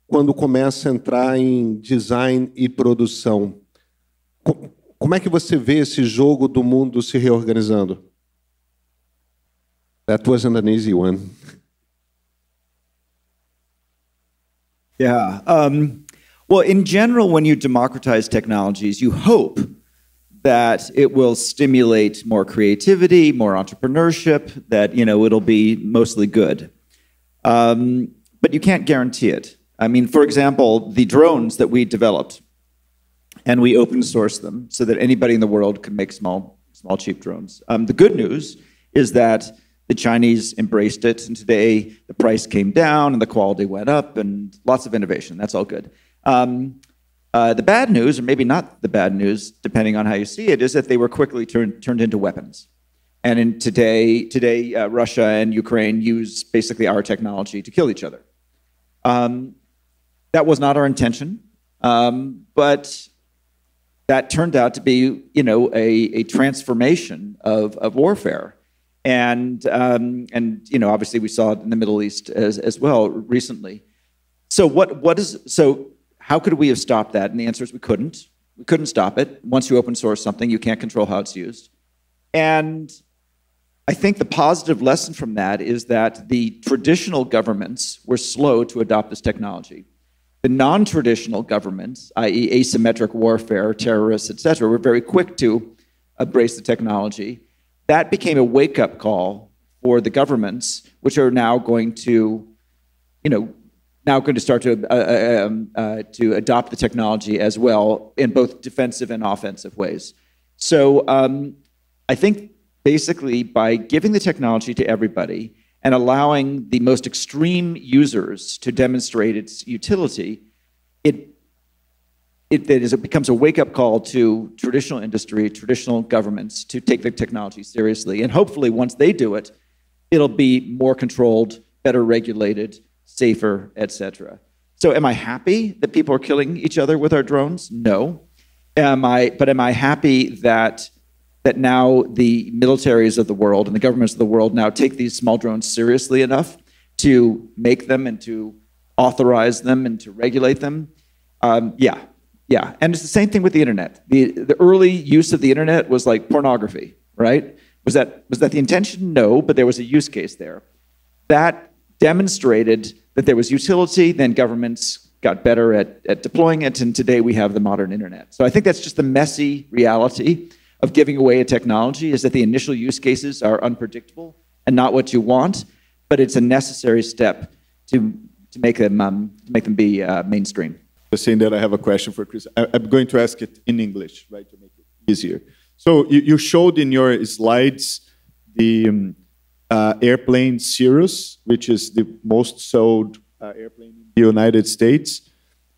quando começa a entrar em design e produção. Como é que você vê esse jogo do mundo se reorganizando? That wasn't an easy one. Yeah. Um, well, in general, when you democratize technologies, you hope that it will stimulate more creativity, more entrepreneurship, that you know it'll be mostly good. Um, but you can't guarantee it. I mean, for example, the drones that we developed and we open source them so that anybody in the world can make small, small cheap drones. Um, the good news is that the Chinese embraced it, and today the price came down and the quality went up, and lots of innovation. That's all good. Um, uh, the bad news, or maybe not the bad news, depending on how you see it, is that they were quickly turned into weapons. And in today, today uh, Russia and Ukraine use basically our technology to kill each other. Um, that was not our intention, um, but that turned out to be, you know, a, a transformation of, of warfare. And, um, and, you know, obviously we saw it in the Middle East as, as well recently. So what, what is, so how could we have stopped that? And the answer is we couldn't. We couldn't stop it. Once you open source something, you can't control how it's used. And I think the positive lesson from that is that the traditional governments were slow to adopt this technology. The non-traditional governments, i.e. asymmetric warfare, terrorists, etc., were very quick to embrace the technology. That became a wake-up call for the governments, which are now going to, you know, now going to start to uh, uh um, uh, to adopt the technology as well in both defensive and offensive ways. So um, I think basically by giving the technology to everybody and allowing the most extreme users to demonstrate its utility, it it, it, is, it becomes a wake up call to traditional industry, traditional governments to take the technology seriously. And hopefully, once they do it, it'll be more controlled, better regulated, safer, etc. So, am I happy that people are killing each other with our drones? No. Am I? But am I happy that that now the militaries of the world and the governments of the world now take these small drones seriously enough to make them and to authorize them and to regulate them. Um, yeah, yeah. And it's the same thing with the internet. The, the early use of the internet was like pornography, right? Was that, was that the intention? No, but there was a use case there. That demonstrated that there was utility, then governments got better at, at deploying it, and today we have the modern internet. So I think that's just the messy reality of giving away a technology is that the initial use cases are unpredictable and not what you want, but it's a necessary step to, to make them um, to make them be uh, mainstream. Just saying that I have a question for Chris. I, am going to ask it in English, right, to make it easier. So you, you showed in your slides the um, uh, airplane Cirrus, which is the most sold uh, airplane in the United States,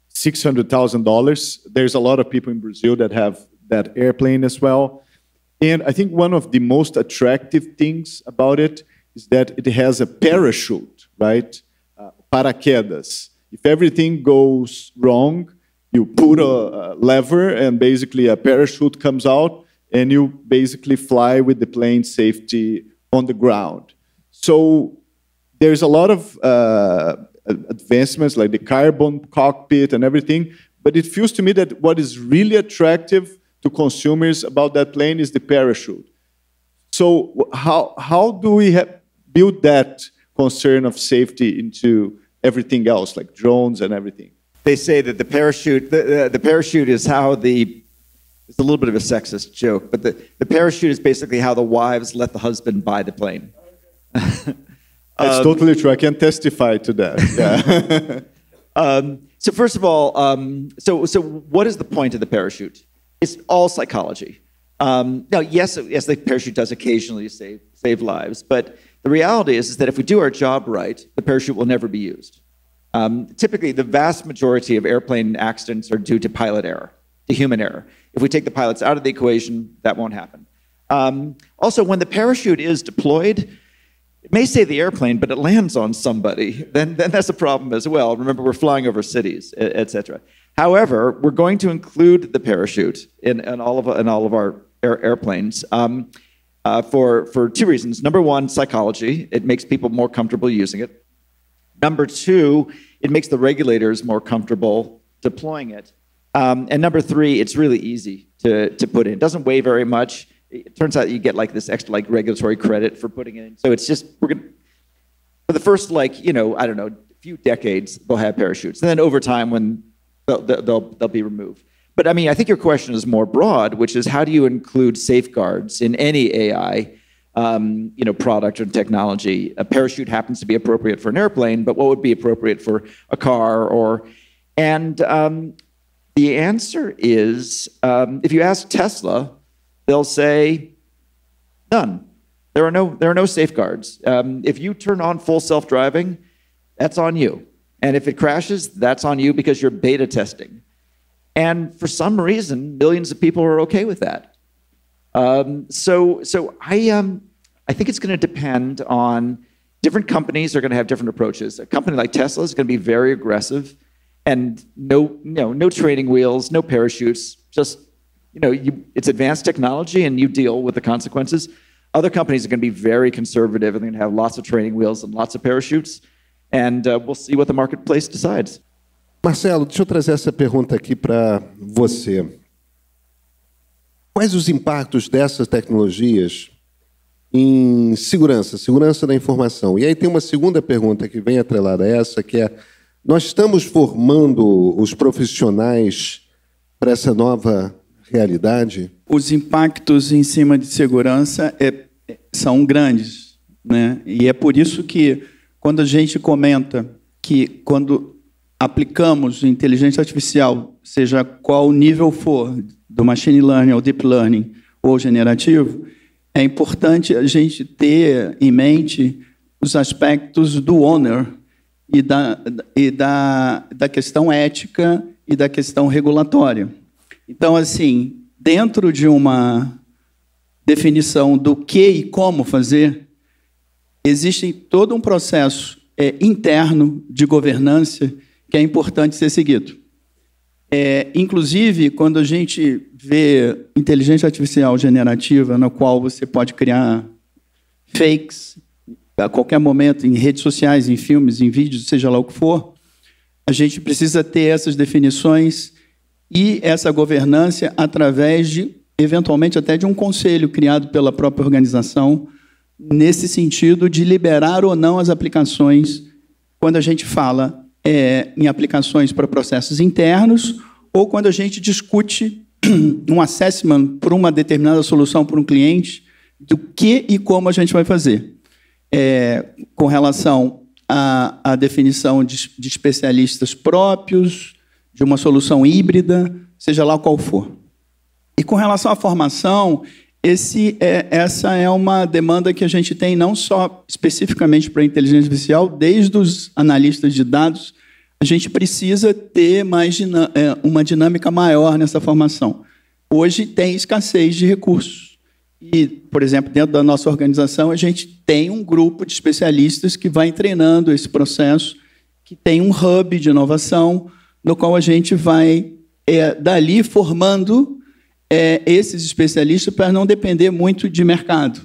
six hundred thousand dollars. There's a lot of people in Brazil that have that airplane as well. And I think one of the most attractive things about it is that it has a parachute, right? Uh, paraquedas. If everything goes wrong, you put a, a lever and basically a parachute comes out and you basically fly with the plane safety on the ground. So there's a lot of uh, advancements like the carbon cockpit and everything, but it feels to me that what is really attractive to consumers about that plane is the parachute. So how, how do we build that concern of safety into everything else, like drones and everything? They say that the parachute, the, the parachute is how the it's a little bit of a sexist joke, but the, the parachute is basically how the wives let the husband buy the plane. That's um, totally true. I can testify to that. Yeah. um, so first of all, um, so so what is the point of the parachute? It's all psychology. Um, now, yes, yes, the parachute does occasionally save, save lives, but the reality is, is that if we do our job right, the parachute will never be used. Um, typically, the vast majority of airplane accidents are due to pilot error, to human error. If we take the pilots out of the equation, that won't happen. Um, also, when the parachute is deployed, it may save the airplane, but it lands on somebody. Then, then that's a problem as well. Remember, we're flying over cities, et cetera. However, we're going to include the parachute in, in all, of, in all of our air, airplanes um, uh, for, for two reasons. Number one, psychology. It makes people more comfortable using it. Number two, it makes the regulators more comfortable deploying it. Um, and number three, it's really easy to, to put in. It doesn't weigh very much. It turns out you get like this extra like regulatory credit for putting it in. So it's just, we're going to, for the first like, you know, I don't know, few decades, they'll have parachutes. And then over time, when they'll, they'll, they'll be removed. But I mean, I think your question is more broad, which is how do you include safeguards in any AI, um, you know, product or technology? A parachute happens to be appropriate for an airplane, but what would be appropriate for a car or? And um, the answer is, um, if you ask Tesla, they'll say none. There are no there are no safeguards. Um, if you turn on full self driving, that's on you. And if it crashes, that's on you because you're beta testing. And for some reason, millions of people are okay with that. Um, so, so I, um, I think it's going to depend on different companies are going to have different approaches. A company like Tesla is going to be very aggressive, and no, no, no training wheels, no parachutes. Just, you know, you, it's advanced technology, and you deal with the consequences. Other companies are going to be very conservative, and they're going to have lots of training wheels and lots of parachutes. and uh, we'll see what the marketplace decides. Marcelo, deixa eu trazer essa pergunta aqui para você. Quais os impactos dessas tecnologias em segurança, segurança da informação? E aí tem uma segunda pergunta que vem atrelada a essa, que é: nós estamos formando os profissionais para essa nova realidade? Os impactos em cima de segurança é, são grandes, né? E é por isso que quando a gente comenta que quando aplicamos inteligência artificial, seja qual nível for, do machine learning ou deep learning ou generativo, é importante a gente ter em mente os aspectos do owner e da, e da, da questão ética e da questão regulatória. Então, assim, dentro de uma definição do que e como fazer, existe todo um processo é, interno de governança que é importante ser seguido. É, inclusive, quando a gente vê inteligência artificial generativa, na qual você pode criar fakes a qualquer momento, em redes sociais, em filmes, em vídeos, seja lá o que for, a gente precisa ter essas definições e essa governança através de, eventualmente, até de um conselho criado pela própria organização nesse sentido de liberar ou não as aplicações quando a gente fala é, em aplicações para processos internos ou quando a gente discute um assessment para uma determinada solução para um cliente do que e como a gente vai fazer. É, com relação à, à definição de, de especialistas próprios, de uma solução híbrida, seja lá qual for. E com relação à formação, esse é, essa é uma demanda que a gente tem não só especificamente para a inteligência artificial, desde os analistas de dados, a gente precisa ter mais é, uma dinâmica maior nessa formação. Hoje tem escassez de recursos. E, por exemplo, dentro da nossa organização, a gente tem um grupo de especialistas que vai treinando esse processo, que tem um hub de inovação, no qual a gente vai, é, dali, formando é, esses especialistas para não depender muito de mercado.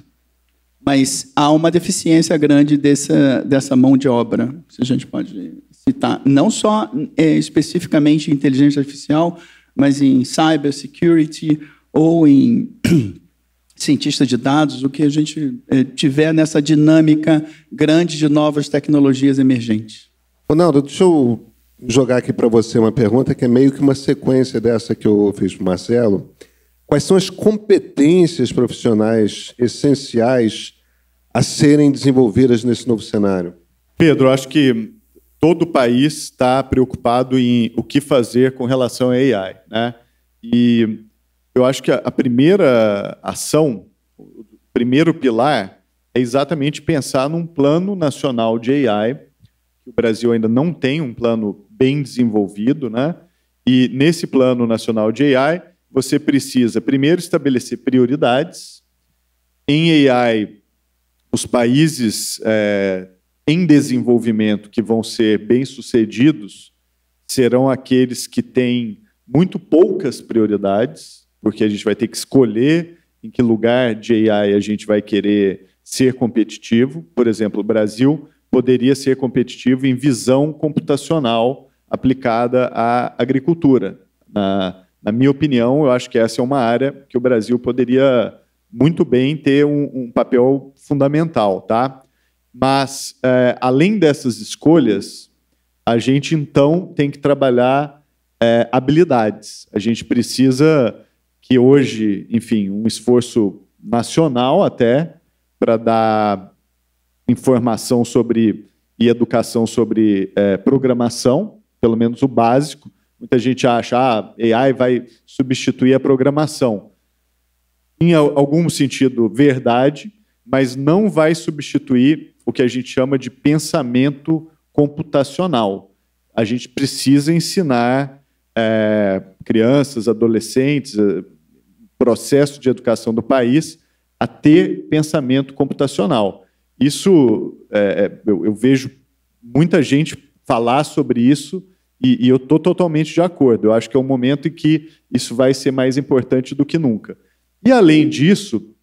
Mas há uma deficiência grande dessa, dessa mão de obra, se a gente pode citar. Não só é, especificamente em inteligência artificial, mas em cybersecurity ou em cientista de dados, o que a gente é, tiver nessa dinâmica grande de novas tecnologias emergentes. Ronaldo, deixa eu jogar aqui para você uma pergunta que é meio que uma sequência dessa que eu fiz para o Marcelo. Quais são as competências profissionais essenciais a serem desenvolvidas nesse novo cenário? Pedro, acho que todo o país está preocupado em o que fazer com relação à AI. Né? E eu acho que a primeira ação, o primeiro pilar, é exatamente pensar num plano nacional de AI, que o Brasil ainda não tem um plano bem desenvolvido, né? E nesse plano nacional de AI, você precisa primeiro estabelecer prioridades. Em AI, os países é, em desenvolvimento que vão ser bem-sucedidos serão aqueles que têm muito poucas prioridades, porque a gente vai ter que escolher em que lugar de AI a gente vai querer ser competitivo. Por exemplo, o Brasil poderia ser competitivo em visão computacional aplicada à agricultura, na na minha opinião, eu acho que essa é uma área que o Brasil poderia muito bem ter um, um papel fundamental, tá? Mas, é, além dessas escolhas, a gente então tem que trabalhar é, habilidades. A gente precisa que hoje, enfim, um esforço nacional até para dar informação sobre e educação sobre é, programação, pelo menos o básico, Muita gente acha, que ah, AI vai substituir a programação. Em algum sentido, verdade, mas não vai substituir o que a gente chama de pensamento computacional. A gente precisa ensinar é, crianças, adolescentes, eh, processo de educação do país a ter pensamento computacional. Isso é, eu, eu vejo muita gente falar sobre isso e, e eu estou totalmente de acordo. Eu acho que é um momento em que isso vai ser mais importante do que nunca. E além disso,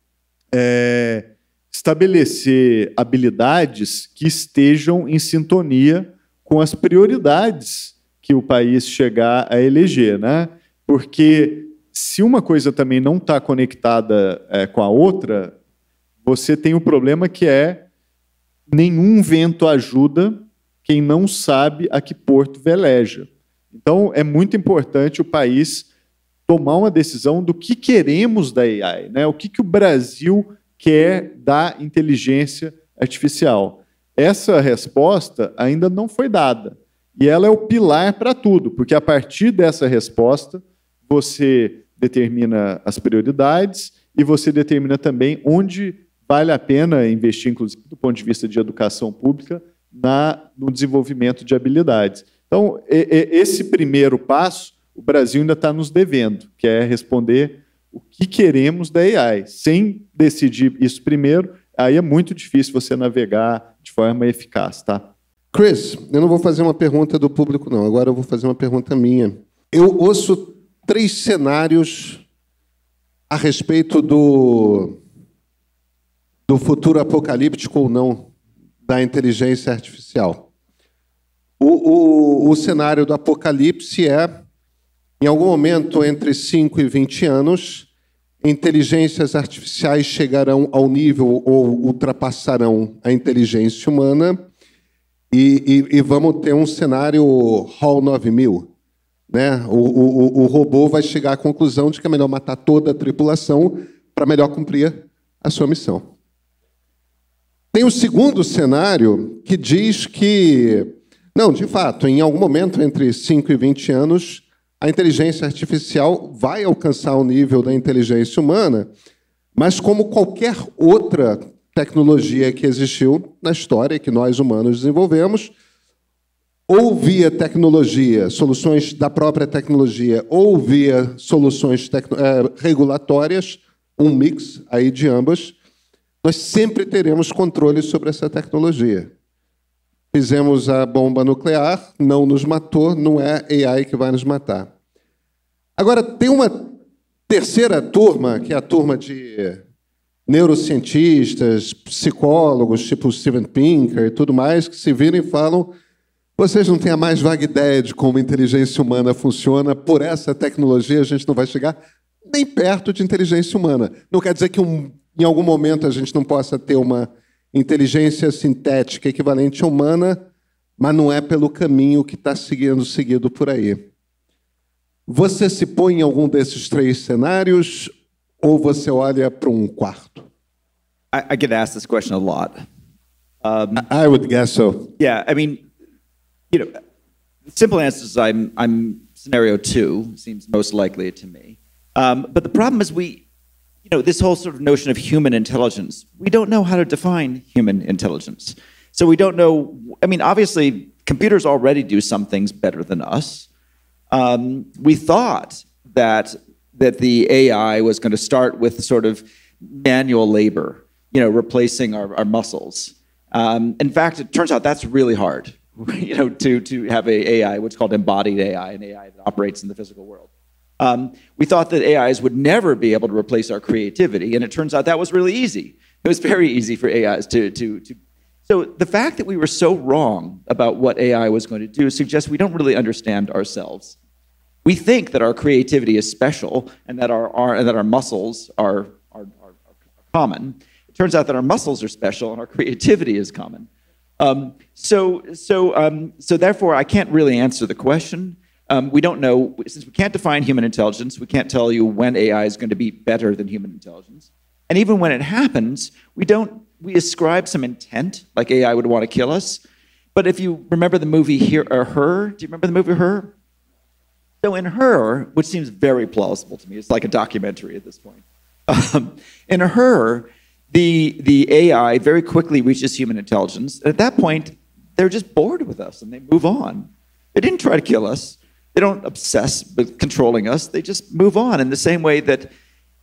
é, estabelecer habilidades que estejam em sintonia com as prioridades que o país chegar a eleger, né? Porque se uma coisa também não está conectada é, com a outra, você tem o um problema que é nenhum vento ajuda quem não sabe a que porto veleja. Então, é muito importante o país tomar uma decisão do que queremos da AI, né? o que, que o Brasil quer da inteligência artificial. Essa resposta ainda não foi dada. E ela é o pilar para tudo, porque a partir dessa resposta, você determina as prioridades e você determina também onde vale a pena investir, inclusive do ponto de vista de educação pública, na, no desenvolvimento de habilidades. Então, e, e, esse primeiro passo, o Brasil ainda está nos devendo, que é responder o que queremos da AI. Sem decidir isso primeiro, aí é muito difícil você navegar de forma eficaz, tá? Chris, eu não vou fazer uma pergunta do público, não. Agora eu vou fazer uma pergunta minha. Eu ouço três cenários a respeito do, do futuro apocalíptico ou não da inteligência artificial. O, o, o cenário do apocalipse é, em algum momento entre 5 e 20 anos, inteligências artificiais chegarão ao nível ou ultrapassarão a inteligência humana e, e, e vamos ter um cenário Hall 9000. Né? O, o, o, robô vai chegar à conclusão de que é melhor matar toda a tripulação para melhor cumprir a sua missão. Tem o um segundo cenário que diz que, não, de fato, em algum momento entre 5 e 20 anos, a inteligência artificial vai alcançar o nível da inteligência humana, mas como qualquer outra tecnologia que existiu na história que nós humanos desenvolvemos, ou via tecnologia, soluções da própria tecnologia, ou via soluções eh, regulatórias, um mix aí de ambas, nós sempre teremos controle sobre essa tecnologia. Fizemos a bomba nuclear, não nos matou, não é AI que vai nos matar. Agora, tem uma terceira turma, que é a turma de neurocientistas, psicólogos, tipo Steven Pinker e tudo mais, que se viram e falam: vocês não têm a mais vaga ideia de como a inteligência humana funciona, por essa tecnologia a gente não vai chegar nem perto de inteligência humana. Não quer dizer que um em algum momento a gente não possa ter uma inteligência sintética equivalente à humana, mas não é pelo caminho que está seguindo seguido por aí. Você se põe em algum desses três cenários ou você olha para um quarto? I, I get asked this question a lot. Um, I would guess so. Yeah, I mean, you know, simple answer is I'm I'm scenario two seems most likely to me. Um, but the problem is we you know, this whole sort of notion of human intelligence, we don't know how to define human intelligence. So we don't know. I mean, obviously, computers already do some things better than us. Um, we thought that that the AI was going to start with sort of manual labor, you know, replacing our, our muscles. Um, in fact, it turns out that's really hard, you know, to to have a AI, what's called embodied AI, an AI that operates in the physical world. Um, we thought that AIs would never be able to replace our creativity, and it turns out that was really easy. It was very easy for AIs to, to, to. So the fact that we were so wrong about what AI was going to do suggests we don't really understand ourselves. We think that our creativity is special and that our, our, and that our muscles are, are, are, common. It turns out that our muscles are special and our creativity is common. Um, so, so, um, so therefore, I can't really answer the question. Um, we don't know, since we can't define human intelligence, we can't tell you when AI is going to be better than human intelligence. And even when it happens, we don't, we ascribe some intent, like AI would want to kill us. But if you remember the movie Here or uh, Her, do you remember the movie Her? So in Her, which seems very plausible to me, it's like a documentary at this point. Um, in Her, the, the AI very quickly reaches human intelligence. And at that point, they're just bored with us and they move on. They didn't try to kill us. They don't obsess with controlling us. They just move on in the same way that,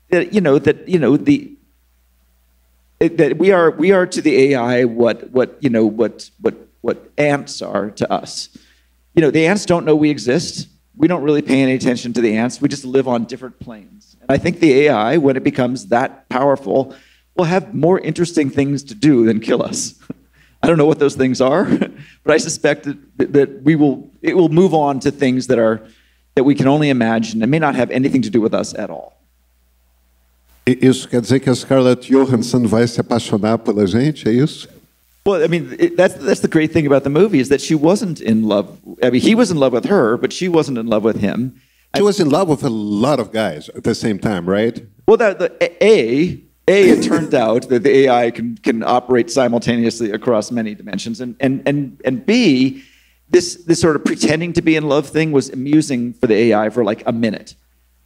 that you know, that, you know, the, that we are we are to the AI what what you know what what what ants are to us. You know, the ants don't know we exist. We don't really pay any attention to the ants. We just live on different planes. And I think the AI, when it becomes that powerful, will have more interesting things to do than kill us. I don't know what those things are, but I suspect that, that we will it will move on to things that are that we can only imagine and may not have anything to do with us at all. Isso quer dizer que a Scarlett Johansson vai se apaixonar pela gente, é isso? Well, I mean, it, that's that's the great thing about the movie is that she wasn't in love. I mean, he was in love with her, but she wasn't in love with him. She I, was in love with a lot of guys at the same time, right? Well, that the, a a, it turned out that the AI can, can operate simultaneously across many dimensions. And, and, and, and B, this, this sort of pretending to be in love thing was amusing for the AI for like a minute.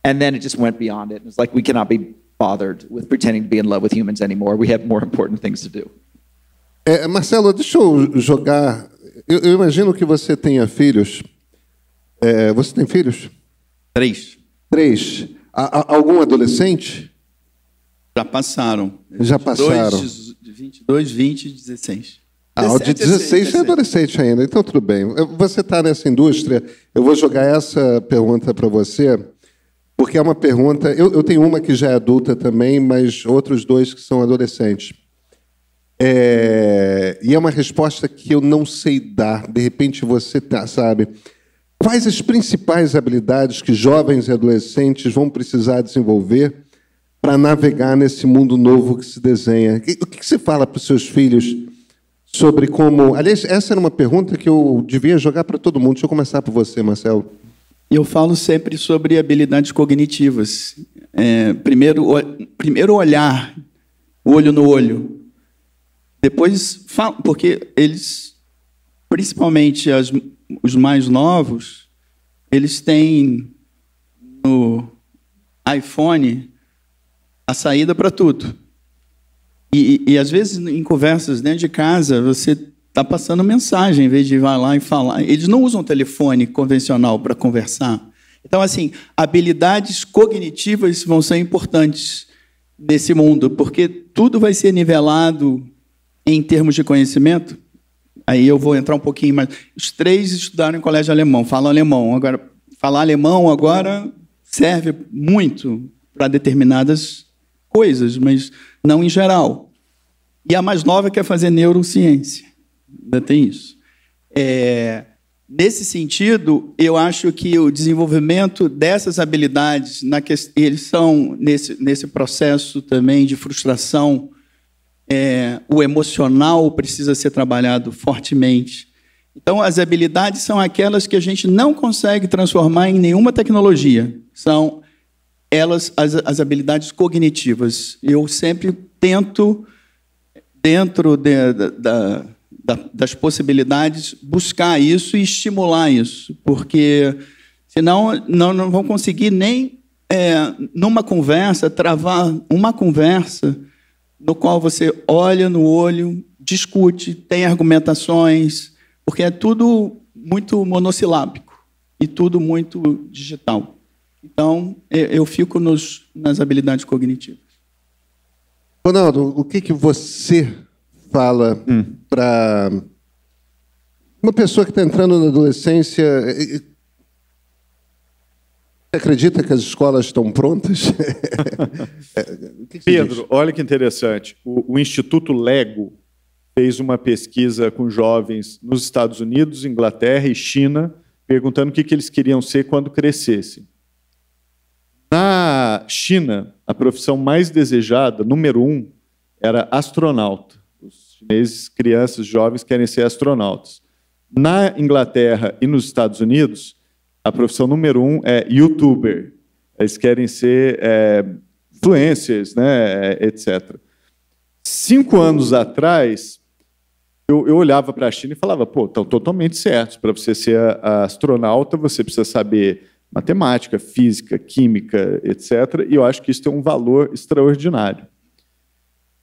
And then it just went beyond it. And it's like, we cannot be bothered with pretending to be in love with humans anymore. We have more important things to do. É, Marcelo, deixa eu jogar. Eu, eu, imagino que você tenha filhos. É, você tem filhos? Três. Três. A, a, algum adolescente? Já passaram. Já passaram. 22, 20 e 16. Ah, o de 16 é, é adolescente ainda, então tudo bem. Você está nessa indústria, eu vou jogar essa pergunta para você, porque é uma pergunta. Eu, eu, tenho uma que já é adulta também, mas outros dois que são adolescentes. É, e é uma resposta que eu não sei dar, de repente você tá, sabe. Quais as principais habilidades que jovens e adolescentes vão precisar desenvolver para navegar nesse mundo novo que se desenha. O que você fala para os seus filhos sobre como. Aliás, essa era uma pergunta que eu devia jogar para todo mundo. Deixa eu começar por você, Marcelo. Eu falo sempre sobre habilidades cognitivas. É, primeiro, o... primeiro, olhar, olho no olho. Depois, porque eles, principalmente as... os mais novos, eles têm no iPhone a saída para tudo. E, e, e, às vezes em conversas dentro né, de casa, você está passando mensagem em vez de ir lá e falar. Eles não usam telefone convencional para conversar. Então, assim, habilidades cognitivas vão ser importantes nesse mundo, porque tudo vai ser nivelado em termos de conhecimento. Aí eu vou entrar um pouquinho mais. Os três estudaram em colégio alemão, falam alemão. Agora, falar alemão agora serve muito para determinadas coisas, mas não em geral. E a mais nova quer fazer neurociência. Ainda tem isso. É, nesse sentido, eu acho que o desenvolvimento dessas habilidades, na que, eles são, nesse, nesse processo também de frustração, é, o emocional precisa ser trabalhado fortemente. Então, as habilidades são aquelas que a gente não consegue transformar em nenhuma tecnologia. São elas as, as habilidades cognitivas. Eu sempre tento, dentro de, da, da, das possibilidades, buscar isso e estimular isso, porque senão não, não vão conseguir nem, é, numa conversa, travar uma conversa no qual você olha no olho, discute, tem argumentações, porque é tudo muito monossilábico e tudo muito digital. Então, eu fico nos, nas habilidades cognitivas. Ronaldo, o que, que você fala hum. para uma pessoa que está entrando na adolescência? Você acredita que as escolas estão prontas? que que Pedro, olha que interessante. O, o Instituto Lego fez uma pesquisa com jovens nos Estados Unidos, Inglaterra e China, perguntando o que, que eles queriam ser quando crescessem. Na China, a profissão mais desejada, número um, era astronauta. Os chineses, crianças, jovens querem ser astronautas. Na Inglaterra e nos Estados Unidos, a profissão número um é youtuber. Eles querem ser é, influencers, né, é, etc. Cinco anos atrás, eu, eu olhava para a China e falava: pô, estão totalmente certos. Para você ser astronauta, você precisa saber matemática, física, química, etc. E eu acho que isso tem um valor extraordinário.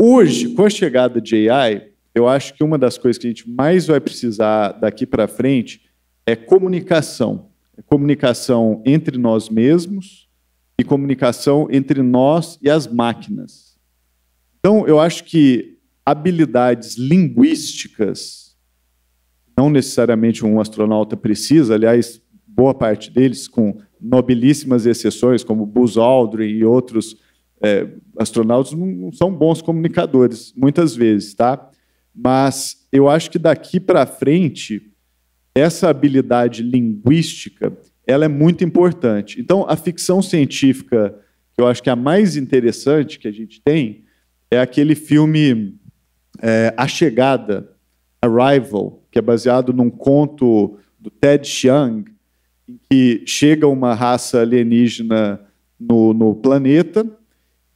Hoje, com a chegada de AI, eu acho que uma das coisas que a gente mais vai precisar daqui para frente é comunicação. É comunicação entre nós mesmos e comunicação entre nós e as máquinas. Então, eu acho que habilidades linguísticas, não necessariamente um astronauta precisa, aliás, boa parte deles, com nobilíssimas exceções, como Buzz Aldrin e outros é, astronautas, não são bons comunicadores, muitas vezes, tá? Mas eu acho que daqui para frente, essa habilidade linguística, ela é muito importante. Então, a ficção científica, que eu acho que é a mais interessante que a gente tem, é aquele filme é, A Chegada, Arrival, que é baseado num conto do Ted Chiang, em que chega uma raça alienígena no, no planeta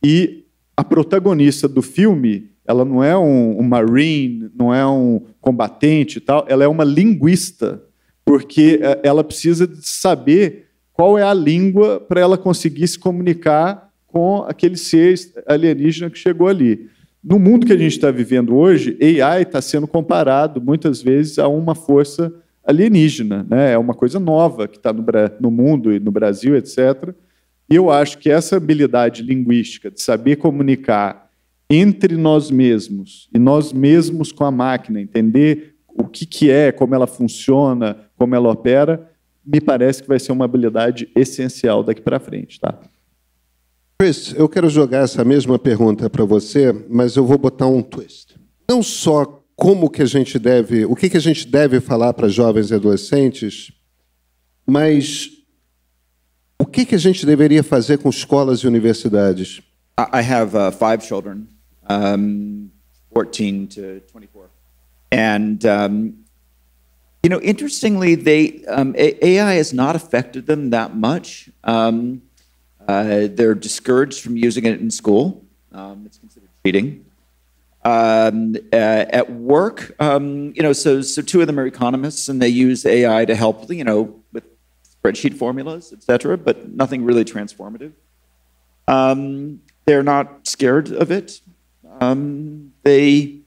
e a protagonista do filme ela não é um, um marine, não é um combatente e tal, ela é uma linguista, porque é, ela precisa saber qual é a língua para ela conseguir se comunicar com aquele ser alienígena que chegou ali. No mundo que a gente está vivendo hoje, AI está sendo comparado muitas vezes a uma força alienígena, né? é uma coisa nova que está no, no, mundo e no Brasil, etc. E eu acho que essa habilidade linguística de saber comunicar entre nós mesmos e nós mesmos com a máquina, entender o que, que é, como ela funciona, como ela opera, me parece que vai ser uma habilidade essencial daqui para frente. Tá? Chris, eu quero jogar essa mesma pergunta para você, mas eu vou botar um twist. Não só como que a gente deve, o que, que a gente deve falar para jovens e adolescentes, mas o que, que a gente deveria fazer com escolas e universidades? I have uh, five children, um, 14 to 24, and um, you know, interestingly, they um, AI has not affected them that much. Um, uh, they're discouraged from using it in school. Um, it's considered cheating. Um, uh, at work, um, you know, so so two of them are economists, and they use AI to help, you know, with spreadsheet formulas, etc. but nothing really transformative. Um, they're not scared of it. Um, they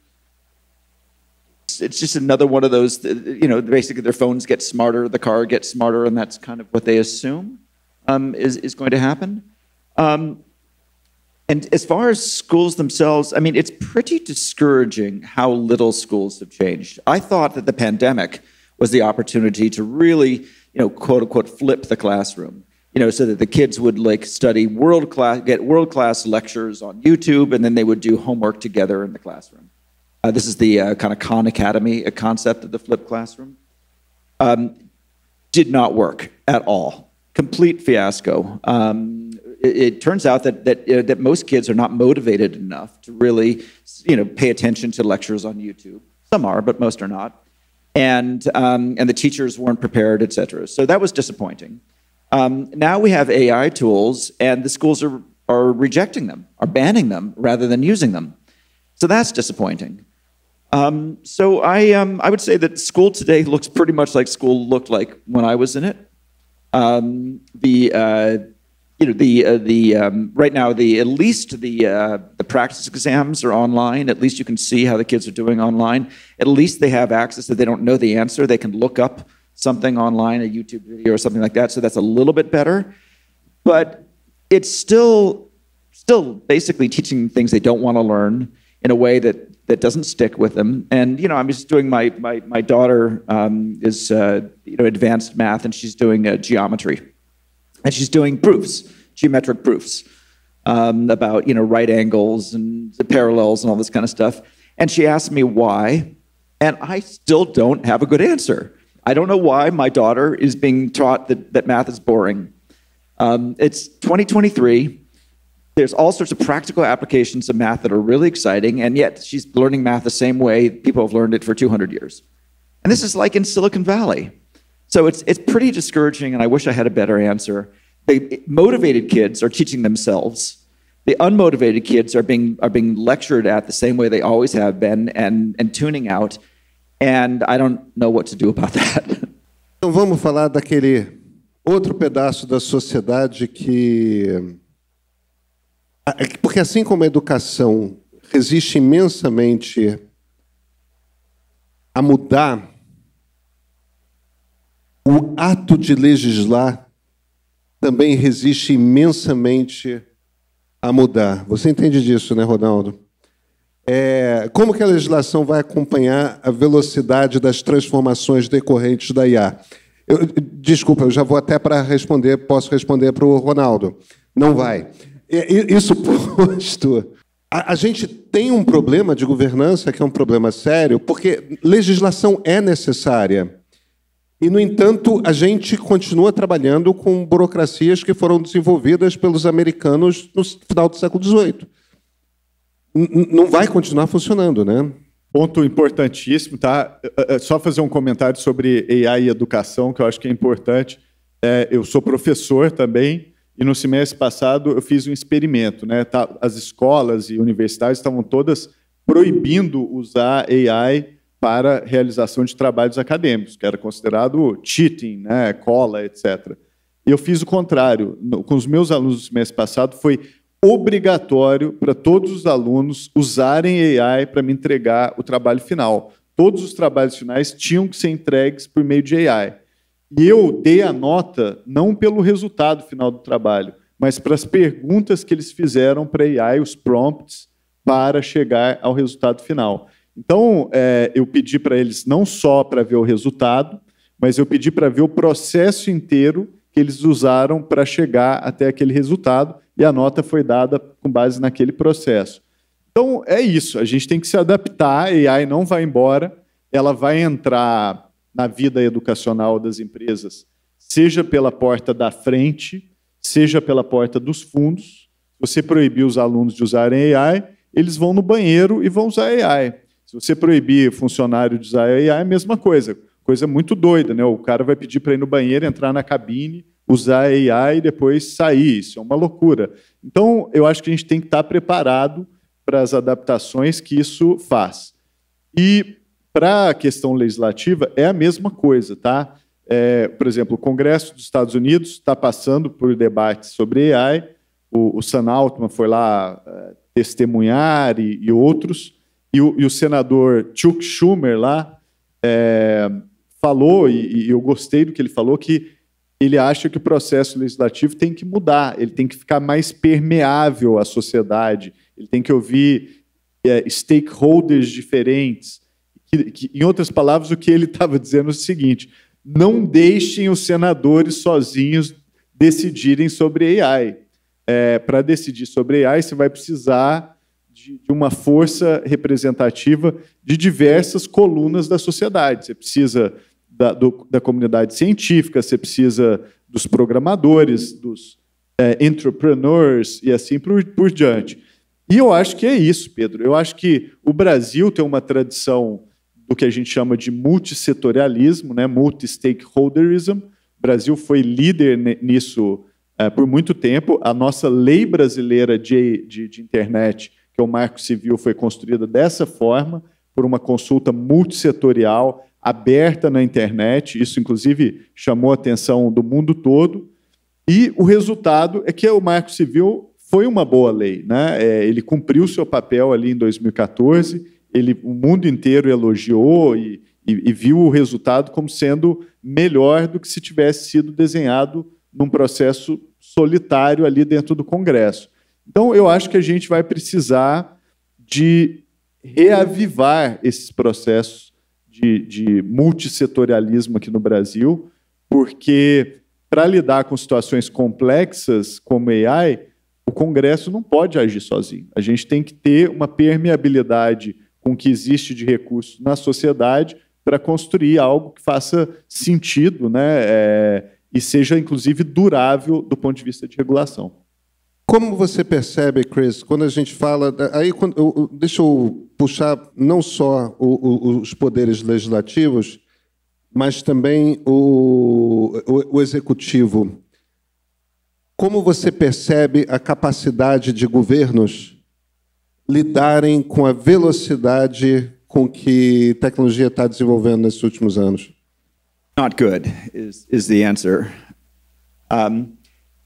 it's just another one of those uh, you know basically their phones get smarter the car gets smarter and that's kind of what they assume um, is, is going to happen um, and as far as schools themselves, I mean, it's pretty discouraging how little schools have changed. I thought that the pandemic was the opportunity to really, you know, quote unquote, flip the classroom, you know, so that the kids would like study world class, get world class lectures on YouTube, and then they would do homework together in the classroom. Uh, this is the uh, kind of Khan Academy concept of the flipped classroom. Um, did not work at all. Complete fiasco. Um, it, it turns out that that uh, that most kids are not motivated enough to really, you know, pay attention to lectures on YouTube. Some are, but most are not. And um, and the teachers weren't prepared, etc. So that was disappointing. Um, now we have AI tools, and the schools are are rejecting them, are banning them rather than using them. So that's disappointing. Um, so I, um, I would say that school today looks pretty much like school looked like when I was in it. Um, the, uh, you know the uh, the um, right now the at least the uh, the practice exams are online. At least you can see how the kids are doing online. At least they have access. If they don't know the answer, they can look up something online, a YouTube video or something like that. So that's a little bit better, but it's still still basically teaching things they don't want to learn in a way that that doesn't stick with them. And you know, I'm just doing my my my daughter um, is uh, you know advanced math, and she's doing uh, geometry and she's doing proofs, geometric proofs um, about you know right angles and the parallels and all this kind of stuff. And she asked me why, and I still don't have a good answer. I don't know why my daughter is being taught that, that math is boring. Um, it's 2023. There's all sorts of practical applications of math that are really exciting, and yet she's learning math the same way people have learned it for 200 years. And this is like in Silicon Valley. So it's, it's pretty discouraging, and I wish I had a better answer. The motivated kids are teaching themselves. The unmotivated kids are being, are being lectured at the same way they always have been and, and tuning out. And I don't know what to do about that. Então vamos falar daquele outro pedaço da sociedade que. Ah, porque assim como a educação resiste imensamente a mudar o ato de legislar também resiste imensamente a mudar. Você entende disso, né, Ronaldo? É, como que a legislação vai acompanhar a velocidade das transformações decorrentes da IA? Eu, desculpa, eu já vou até para responder, posso responder para o Ronaldo. Não vai. É, isso posto, a, a gente tem um problema de governança que é um problema sério, porque legislação é necessária. E, no entanto, a gente continua trabalhando com burocracias que foram desenvolvidas pelos americanos no final do século XVIII. Não vai continuar funcionando, né? Ponto importantíssimo, tá? É, é, é, só fazer um comentário sobre AI e educação, que eu acho que é importante. É, eu sou professor também, e no semestre passado eu fiz um experimento, né? Tá, as escolas e universidades estavam todas proibindo usar AI para realização de trabalhos acadêmicos, que era considerado cheating, né, cola, etc. Eu fiz o contrário. Com os meus alunos do mês passado, foi obrigatório para todos os alunos usarem AI para me entregar o trabalho final. Todos os trabalhos finais tinham que ser entregues por meio de AI. E eu dei a nota não pelo resultado final do trabalho, mas para as perguntas que eles fizeram para AI, os prompts, para chegar ao resultado final. Então, é, eu pedi para eles não só para ver o resultado, mas eu pedi para ver o processo inteiro que eles usaram para chegar até aquele resultado, e a nota foi dada com base naquele processo. Então, é isso, a gente tem que se adaptar, a AI não vai embora, ela vai entrar na vida educacional das empresas, seja pela porta da frente, seja pela porta dos fundos. Você proibir os alunos de usarem AI, eles vão no banheiro e vão usar AI. Se você proibir funcionário de usar AI, é a mesma coisa. Coisa muito doida, né? O cara vai pedir para ir no banheiro, entrar na cabine, usar AI e depois sair. Isso é uma loucura. Então, eu acho que a gente tem que estar preparado para as adaptações que isso faz. E para a questão legislativa, é a mesma coisa, tá? É, por exemplo, o Congresso dos Estados Unidos está passando por debates sobre AI. O, o Sam Altman foi lá é, testemunhar e, e outros e o, e o senador Chuck Schumer lá é, falou, e, e eu gostei do que ele falou, que ele acha que o processo legislativo tem que mudar, ele tem que ficar mais permeável à sociedade, ele tem que ouvir é, stakeholders diferentes. Que, que, em outras palavras, o que ele estava dizendo é o seguinte: não deixem os senadores sozinhos decidirem sobre AI. É, Para decidir sobre AI, você vai precisar de, uma força representativa de diversas colunas da sociedade. Você precisa da, do, da comunidade científica, você precisa dos programadores, dos é, entrepreneurs e assim por, por diante. E eu acho que é isso, Pedro. Eu acho que o Brasil tem uma tradição do que a gente chama de multissetorialismo, né, multi-stakeholderism. O Brasil foi líder nisso é, por muito tempo. A nossa lei brasileira de, de, de internet que é o Marco Civil foi construído dessa forma, por uma consulta multissetorial aberta na internet. Isso, inclusive, chamou a atenção do mundo todo. E o resultado é que o Marco Civil foi uma boa lei. Né? É, ele cumpriu seu papel ali em 2014, ele, o mundo inteiro elogiou e, e, e viu o resultado como sendo melhor do que se tivesse sido desenhado num processo solitário ali dentro do Congresso. Então, eu acho que a gente vai precisar de reavivar esses processos de, de multissetorialismo aqui no Brasil, porque para lidar com situações complexas como AI, o Congresso não pode agir sozinho. A gente tem que ter uma permeabilidade com o que existe de recursos na sociedade para construir algo que faça sentido né, é, e seja, inclusive, durável do ponto de vista de regulação. Como você percebe, Chris, quando a gente fala. Aí, quando, eu, deixa eu puxar não só o, o, os poderes legislativos, mas também o, o, executivo. Como você percebe a capacidade de governos lidarem com a velocidade com que tecnologia está desenvolvendo nesses últimos anos? Not good is, is the answer. Um...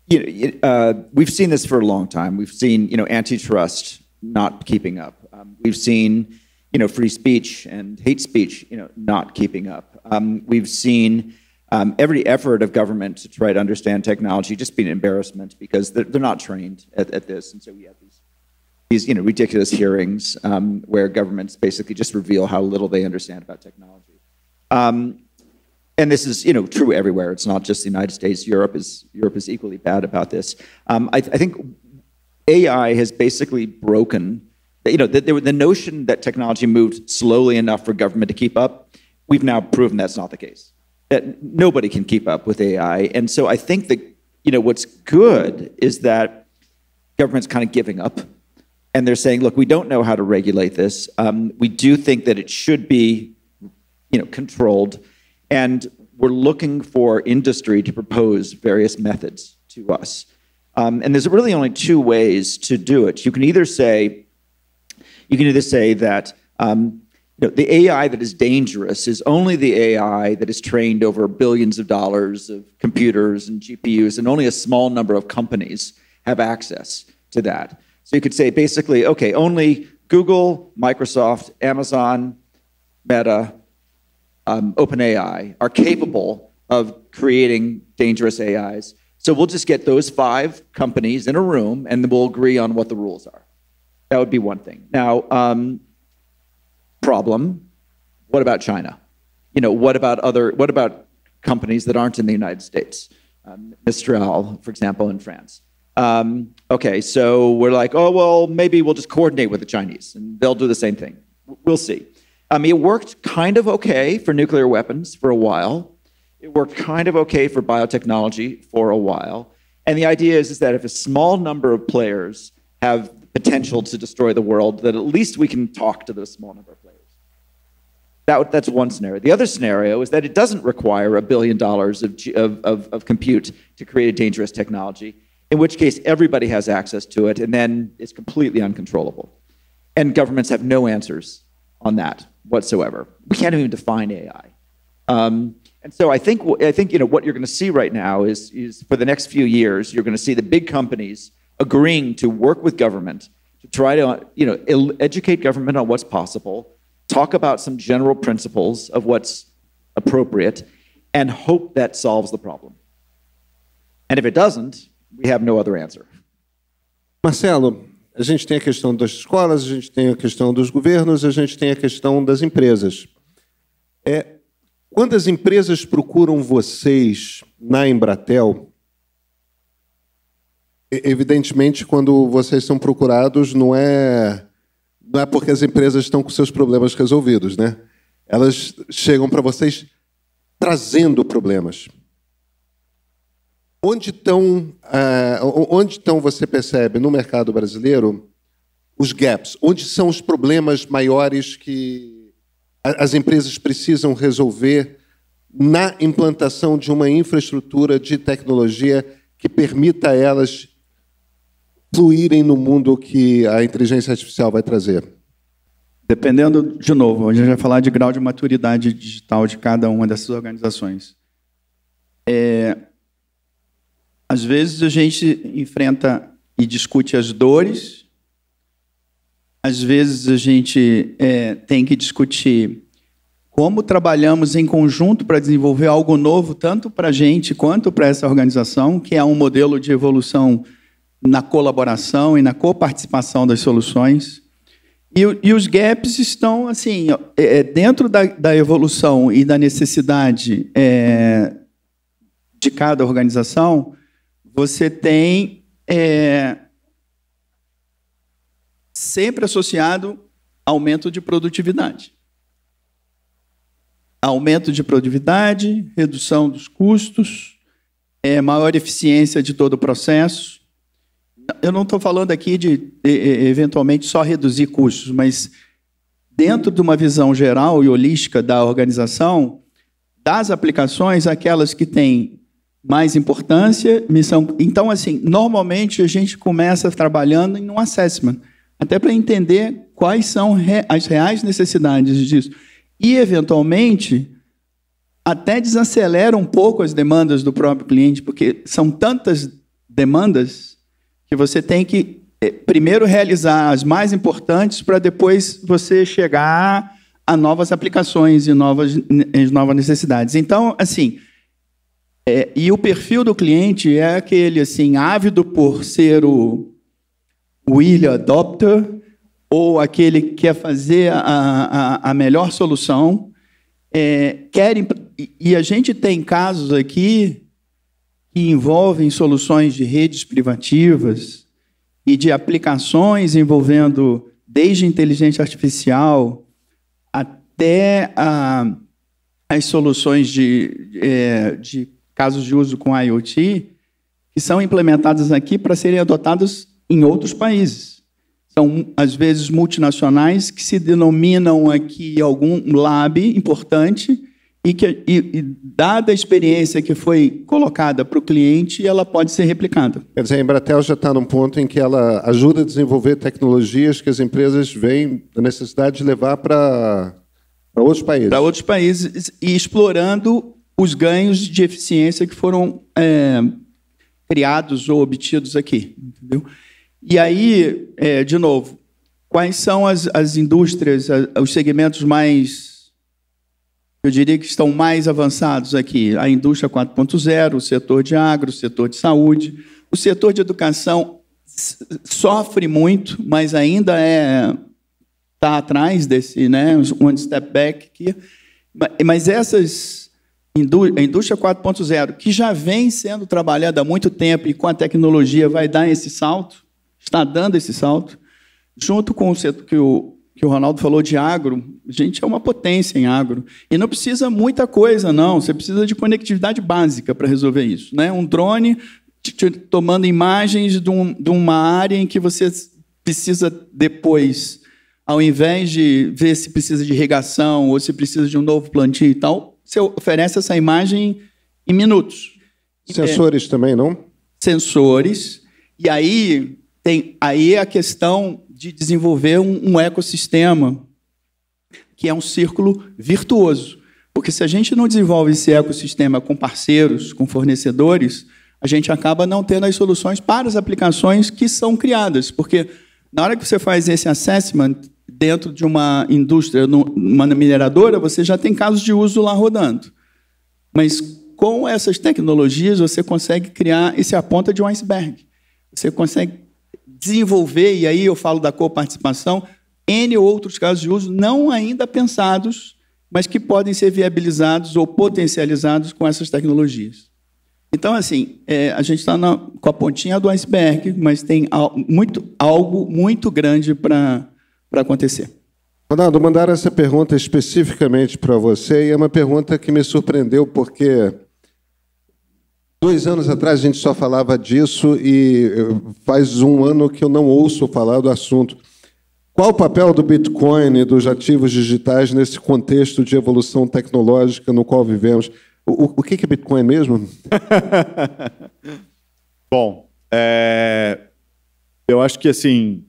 you know, uh, we've seen this for a long time. We've seen, you know, antitrust not keeping up. Um, we've seen, you know, free speech and hate speech, you know, not keeping up. Um, we've seen um, every effort of government to try to understand technology just be an embarrassment because they're, they're not trained at, at, this, and so we have these, these you know, ridiculous hearings um, where governments basically just reveal how little they understand about technology. Um, and this is you know true everywhere. It's not just the United States. Europe is Europe is equally bad about this. Um, I, th I, think AI has basically broken. You know, the, the, notion that technology moved slowly enough for government to keep up, we've now proven that's not the case. That nobody can keep up with AI, and so I think that you know what's good is that government's kind of giving up and they're saying, look, we don't know how to regulate this. Um, we do think that it should be, you know, controlled. And we're looking for industry to propose various methods to us. Um, and there's really only two ways to do it. You can either say, you can either say that um, you know, the AI that is dangerous is only the AI that is trained over billions of dollars of computers and GPUs, and only a small number of companies have access to that. So you could say basically, okay, only Google, Microsoft, Amazon, Meta, um, OpenAI are capable of creating dangerous AIs. So we'll just get those five companies in a room and we'll agree on what the rules are. That would be one thing. Now, um, problem, what about China? You know, what about other, what about companies that aren't in the United States? Um, Mistral, for example, in France. Um, okay, so we're like, oh, well, maybe we'll just coordinate with the Chinese and they'll do the same thing. We'll see mean, um, it worked kind of okay for nuclear weapons for a while. It worked kind of okay for biotechnology for a while. And the idea is, is that if a small number of players have potential to destroy the world, that at least we can talk to those small number of players. That, that's one scenario. The other scenario is that it doesn't require a billion dollars of, of, of, of compute to create a dangerous technology, in which case everybody has access to it, and then it's completely uncontrollable. And governments have no answers on that whatsoever. We can't even define AI. Um, and so I think I think you know what you're going to see right now is is for the next few years you're going to see the big companies agreeing to work with government to try to you know educate government on what's possible, talk about some general principles of what's appropriate, and hope that solves the problem. And if it doesn't, we have no other answer. Marcelo, A gente tem a questão das escolas, a gente tem a questão dos governos, a gente tem a questão das empresas. É, quando as empresas procuram vocês na Embratel, evidentemente, quando vocês são procurados, não é, não é porque as empresas estão com seus problemas resolvidos, né? Elas chegam para vocês trazendo problemas. Onde estão, uh, eh, onde estão, você percebe, no mercado brasileiro, os gaps? Onde são os problemas maiores que as empresas precisam resolver na implantação de uma infraestrutura de tecnologia que permita a elas fluírem no mundo que a inteligência artificial vai trazer? Dependendo, de novo, a gente vai falar de grau de maturidade digital de cada uma dessas organizações. É, às vezes a gente enfrenta e discute as dores, às vezes a gente é, tem que discutir como trabalhamos em conjunto para desenvolver algo novo, tanto para a gente quanto para essa organização, que é um modelo de evolução na colaboração e na coparticipação das soluções. E, e os gaps estão, assim, é, é, dentro da, da, evolução e da necessidade é, de cada organização, você tem é, sempre associado aumento de produtividade. Aumento de produtividade, redução dos custos, é, maior eficiência de todo o processo. Eu não estou falando aqui de, de eventualmente só reduzir custos, mas dentro de uma visão geral e holística da organização, das aplicações, aquelas que têm mais importância, missão. Então, assim, normalmente a gente começa trabalhando em um assessment, até para entender quais são as reais necessidades disso. E, eventualmente, até desacelera um pouco as demandas do próprio cliente, porque são tantas demandas que você tem que eh, primeiro realizar as mais importantes para depois você chegar a novas aplicações e novas, novas necessidades. Então, assim, é, e o perfil do cliente é aquele assim, ávido por ser o, o early adopter, ou aquele que quer fazer a, a, a melhor solução. É, querem, e a gente tem casos aqui que envolvem soluções de redes privativas e de aplicações envolvendo desde inteligência artificial até a, as soluções de, é, de casos de uso com IoT, que são implementadas aqui para serem adotadas em outros países. São, às vezes, multinacionais que se denominam aqui algum lab importante e, que, e, e dada a experiência que foi colocada para o cliente, ela pode ser replicada. Quer dizer, a Embratel já está num ponto em que ela ajuda a desenvolver tecnologias que as empresas veem a necessidade de levar para outros países. Para outros países e explorando os ganhos de eficiência que foram é, criados ou obtidos aqui. Entendeu? E aí, é, de novo, quais são as, as indústrias, os segmentos mais, eu diria que estão mais avançados aqui? A indústria 4.0, o setor de agro, o setor de saúde, o setor de educação sofre muito, mas ainda é está atrás desse, né, one step back aqui. Mas essas a indústria 4.0, que já vem sendo trabalhada há muito tempo e com a tecnologia vai dar esse salto, está dando esse salto, junto com o setor que o, que o Ronaldo falou de agro, a gente é uma potência em agro. E não precisa muita coisa, não. Você precisa de conectividade básica para resolver isso. Né? Um drone te, te, tomando imagens de, um, de uma área em que você precisa depois, ao invés de ver se precisa de irrigação ou se precisa de um novo plantio e tal, você oferece essa imagem em minutos. Sensores é, também, não? Sensores. E aí tem aí é a questão de desenvolver um, um ecossistema que é um círculo virtuoso. Porque se a gente não desenvolve esse ecossistema com parceiros, com fornecedores, a gente acaba não tendo as soluções para as aplicações que são criadas. Porque na hora que você faz esse assessment, dentro de uma indústria, numa mineradora, você já tem casos de uso lá rodando. Mas com essas tecnologias, você consegue criar, isso é a ponta de um iceberg. Você consegue desenvolver, e aí eu falo da coparticipação, N outros casos de uso não ainda pensados, mas que podem ser viabilizados ou potencializados com essas tecnologias. Então, assim, é, a gente está com a pontinha do iceberg, mas tem al muito, algo muito grande para para acontecer. Ronaldo, mandaram essa pergunta especificamente para você e é uma pergunta que me surpreendeu porque dois anos atrás a gente só falava disso e faz um ano que eu não ouço falar do assunto. Qual o papel do Bitcoin e dos ativos digitais nesse contexto de evolução tecnológica no qual vivemos? O, o que é Bitcoin mesmo? Bom, é... eu acho que assim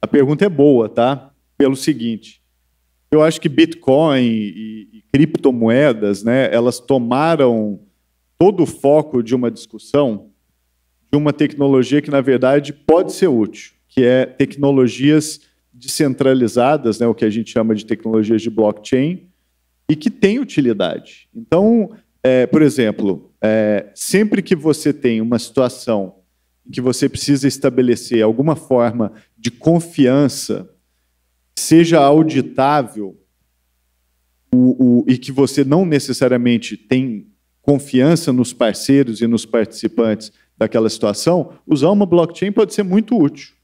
a pergunta é boa, tá? Pelo seguinte, eu acho que Bitcoin e, e criptomoedas, né, elas tomaram todo o foco de uma discussão de uma tecnologia que, na verdade, pode ser útil, que é tecnologias descentralizadas, né, o que a gente chama de tecnologias de blockchain, e que tem utilidade. Então, é, por exemplo, é, sempre que você tem uma situação que você precisa estabelecer alguma forma de confiança, seja auditável o, o, e que você não necessariamente tem confiança nos parceiros e nos participantes daquela situação, usar uma blockchain pode ser muito útil.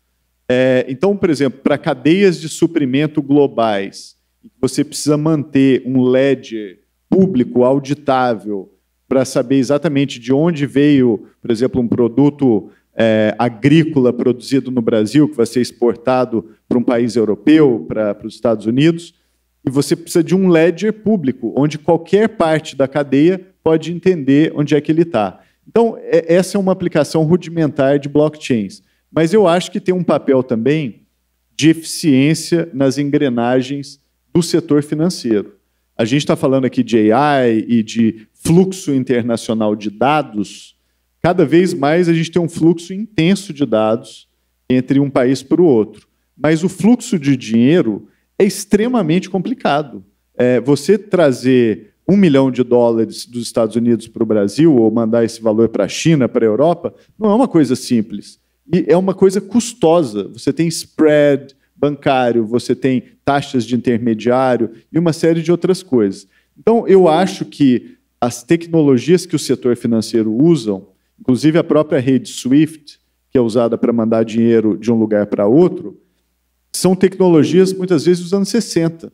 É, então, por exemplo, para cadeias de suprimento globais, você precisa manter um ledger público auditável para saber exatamente de onde veio, por exemplo, um produto é, agrícola produzido no Brasil, que vai ser exportado para um país europeu, para, para os Estados Unidos, e você precisa de um ledger público, onde qualquer parte da cadeia pode entender onde é que ele está. Então, é, essa é uma aplicação rudimentar de blockchains. Mas eu acho que tem um papel também de eficiência nas engrenagens do setor financeiro. A gente está falando aqui de AI e de fluxo internacional de dados Cada vez mais a gente tem um fluxo intenso de dados entre um país para o outro. Mas o fluxo de dinheiro é extremamente complicado. É, você trazer um milhão de dólares dos Estados Unidos para o Brasil ou mandar esse valor para a China, para a Europa, não é uma coisa simples. E é uma coisa custosa. Você tem spread bancário, você tem taxas de intermediário e uma série de outras coisas. Então, eu acho que as tecnologias que o setor financeiro usam Inclusive, a própria rede SWIFT, que é usada para mandar dinheiro de um lugar para outro, são tecnologias muitas vezes dos anos 60.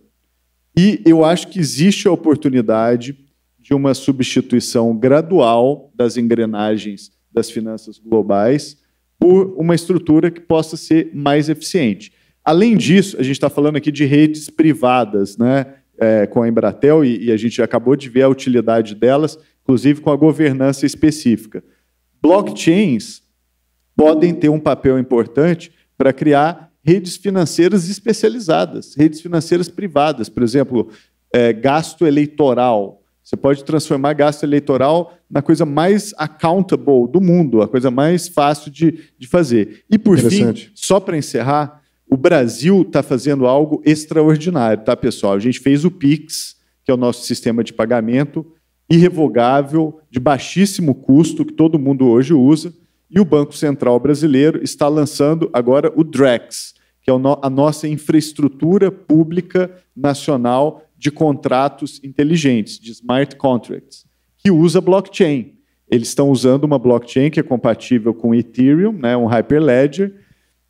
E eu acho que existe a oportunidade de uma substituição gradual das engrenagens das finanças globais por uma estrutura que possa ser mais eficiente. Além disso, a gente está falando aqui de redes privadas, né? É, com a Embratel, e, e a gente acabou de ver a utilidade delas, inclusive com a governança específica blockchains podem ter um papel importante para criar redes financeiras especializadas, redes financeiras privadas, por exemplo, é, gasto eleitoral. Você pode transformar gasto eleitoral na coisa mais accountable do mundo, a coisa mais fácil de, de fazer. E por fim, só para encerrar, o Brasil está fazendo algo extraordinário, tá, pessoal? A gente fez o PIX, que é o nosso sistema de pagamento, irrevogável, de baixíssimo custo, que todo mundo hoje usa, e o Banco Central Brasileiro está lançando agora o DREX, que é a nossa infraestrutura pública nacional de contratos inteligentes, de smart contracts, que usa blockchain. Eles estão usando uma blockchain que é compatível com Ethereum, né, um Hyperledger,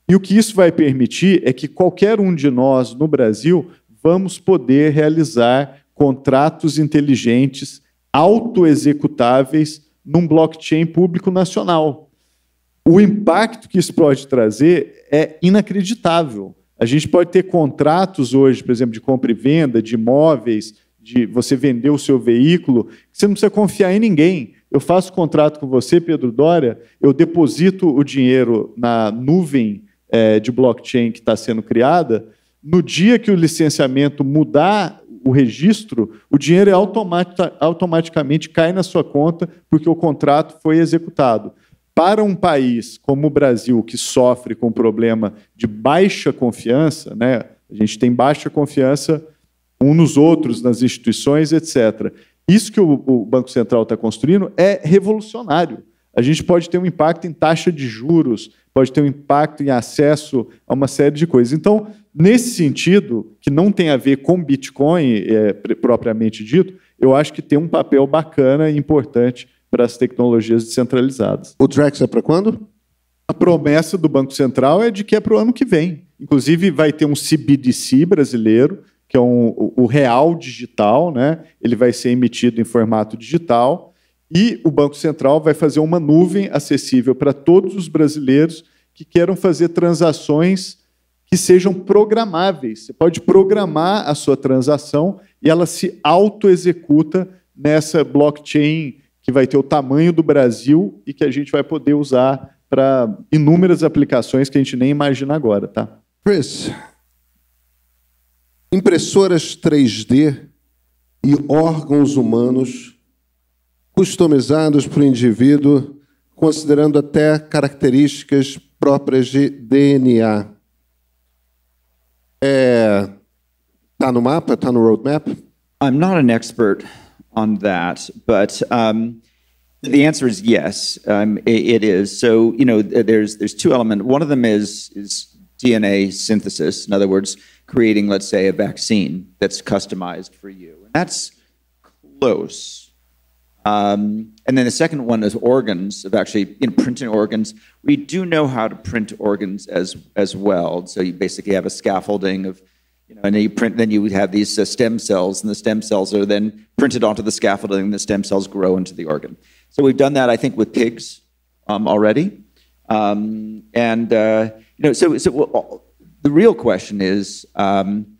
e o que isso vai permitir é que qualquer um de nós no Brasil vamos poder realizar contratos inteligentes autoexecutáveis num blockchain público nacional. O impacto que isso pode trazer é inacreditável. A gente pode ter contratos hoje, por exemplo, de compra e venda, de imóveis, de você vender o seu veículo, que você não precisa confiar em ninguém. Eu faço contrato com você, Pedro Dória, eu deposito o dinheiro na nuvem é, de blockchain que está sendo criada. No dia que o licenciamento mudar o registro, o dinheiro é automata, automaticamente cai na sua conta porque o contrato foi executado. Para um país como o Brasil, que sofre com problema de baixa confiança, né, a gente tem baixa confiança um nos outros, nas instituições, etc. Isso que o, o Banco Central está construindo é revolucionário. A gente pode ter um impacto em taxa de juros, pode ter um impacto em acesso a uma série de coisas. Então, Nesse sentido, que não tem a ver com Bitcoin é, propriamente dito, eu acho que tem um papel bacana e importante para as tecnologias descentralizadas. O Drex é para quando? A promessa do Banco Central é de que é para o ano que vem. Inclusive, vai ter um CBDC brasileiro, que é um, o real digital, né? ele vai ser emitido em formato digital, e o Banco Central vai fazer uma nuvem acessível para todos os brasileiros que queiram fazer transações que sejam programáveis. Você pode programar a sua transação e ela se auto-executa nessa blockchain que vai ter o tamanho do Brasil e que a gente vai poder usar para inúmeras aplicações que a gente nem imagina agora, tá? Chris, impressoras 3D e órgãos humanos customizados para o indivíduo, considerando até características próprias de DNA. É, tá no mapa? Tá no roadmap? I'm not an expert on that, but um, the answer is yes. Um, it, it is. So you know, there's there's two elements. One of them is is DNA synthesis. In other words, creating, let's say, a vaccine that's customized for you, and that's close um, and then the second one is organs of actually you know, printing organs. We do know how to print organs as as well. So you basically have a scaffolding of, you know, and then you print. Then you have these uh, stem cells, and the stem cells are then printed onto the scaffolding. and The stem cells grow into the organ. So we've done that, I think, with pigs um, already. Um, and uh, you know, so so well, the real question is, um,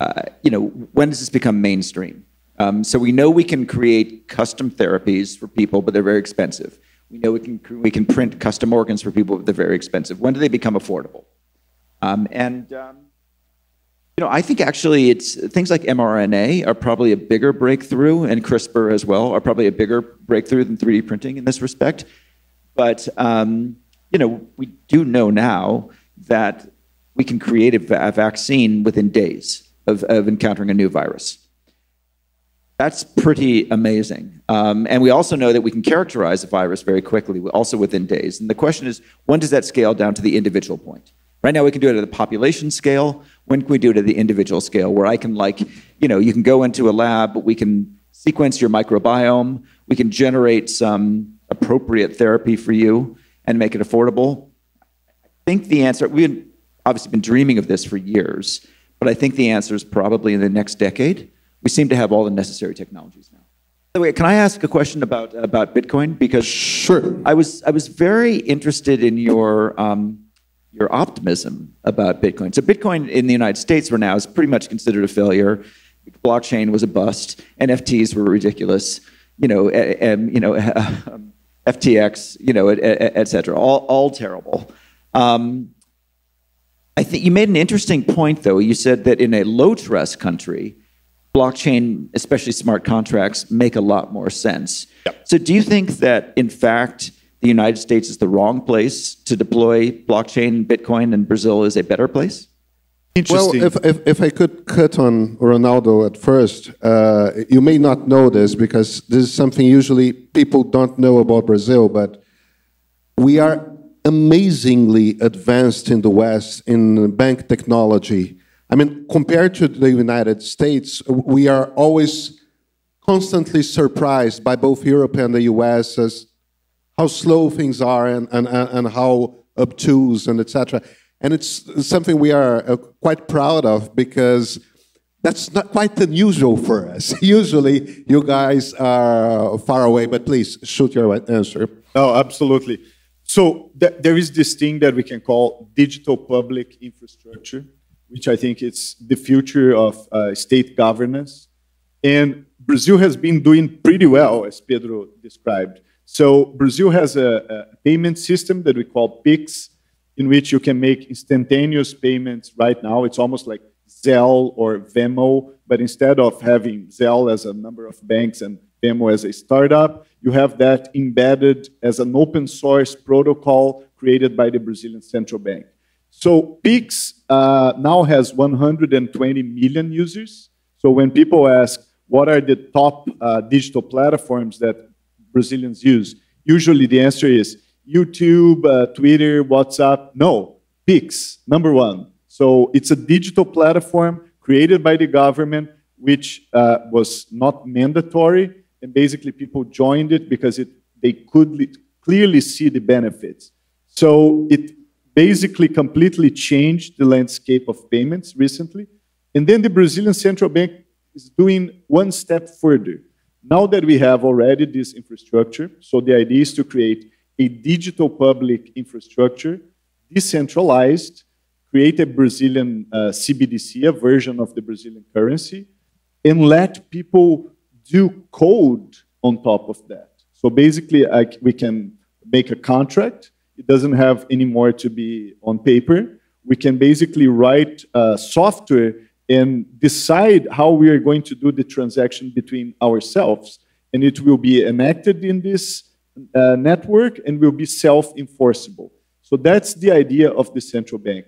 uh, you know, when does this become mainstream? Um, so we know we can create custom therapies for people, but they're very expensive. We know we can, we can print custom organs for people, but they're very expensive. When do they become affordable? Um, and um, you know, I think actually it's things like mRNA are probably a bigger breakthrough, and CRISPR as well are probably a bigger breakthrough than 3D printing in this respect. But um, you know, we do know now that we can create a, vaccine within days of, of encountering a new virus. That's pretty amazing. Um, and we also know that we can characterize a virus very quickly, also within days. And the question is, when does that scale down to the individual point? Right now, we can do it at the population scale. When can we do it at the individual scale, where I can, like, you know, you can go into a lab, we can sequence your microbiome, we can generate some appropriate therapy for you and make it affordable. I think the answer, we've obviously been dreaming of this for years, but I think the answer is probably in the next decade we seem to have all the necessary technologies now. By the way, can I ask a question about about Bitcoin? Because sure, I was I was very interested in your um, your optimism about Bitcoin. So Bitcoin in the United States right now is pretty much considered a failure. Blockchain was a bust. NFTs were ridiculous. You know, and you know, FTX. You know, etc. Et all all terrible. Um, I think you made an interesting point, though. You said that in a low trust country, blockchain, especially smart contracts, make a lot more sense. Yep. So, do you think that, in fact, the United States is the wrong place to deploy blockchain, Bitcoin, and Brazil is a better place? Well, if, if, if, I could cut on Ronaldo at first, uh, you may not know this because this is something usually people don't know about Brazil, but we are amazingly advanced in the West in bank technology I mean, compared to the United States, we are always constantly surprised by both Europe and the US as how slow things are and, and, and how obtuse and etc. And it's something we are uh, quite proud of because that's not quite unusual for us. Usually, you guys are far away, but please shoot your answer. Oh, absolutely. So th there is this thing that we can call digital public infrastructure, which I think is the future of uh, state governance. And Brazil has been doing pretty well, as Pedro described. So Brazil has a, a payment system that we call PIX, in which you can make instantaneous payments right now. It's almost like Zelle or Venmo, but instead of having Zelle as a number of banks and Venmo as a startup, you have that embedded as an open source protocol created by the Brazilian Central Bank. So Pix uh, now has 120 million users. So when people ask, what are the top uh, digital platforms that Brazilians use? Usually the answer is YouTube, uh, Twitter, WhatsApp. No, Pix, number one. So it's a digital platform created by the government, which uh, was not mandatory. And basically people joined it because it, they could clearly see the benefits. So it basically completely changed the landscape of payments recently. And then the Brazilian Central Bank is doing one step further. Now that we have already this infrastructure, so the idea is to create a digital public infrastructure, decentralized, create a Brazilian uh, CBDC, a version of the Brazilian currency, and let people do code on top of that. So basically, I, we can make a contract it doesn't have anymore to be on paper. We can basically write uh, software and decide how we are going to do the transaction between ourselves. And it will be enacted in this uh, network and will be self enforceable. So that's the idea of the central bank.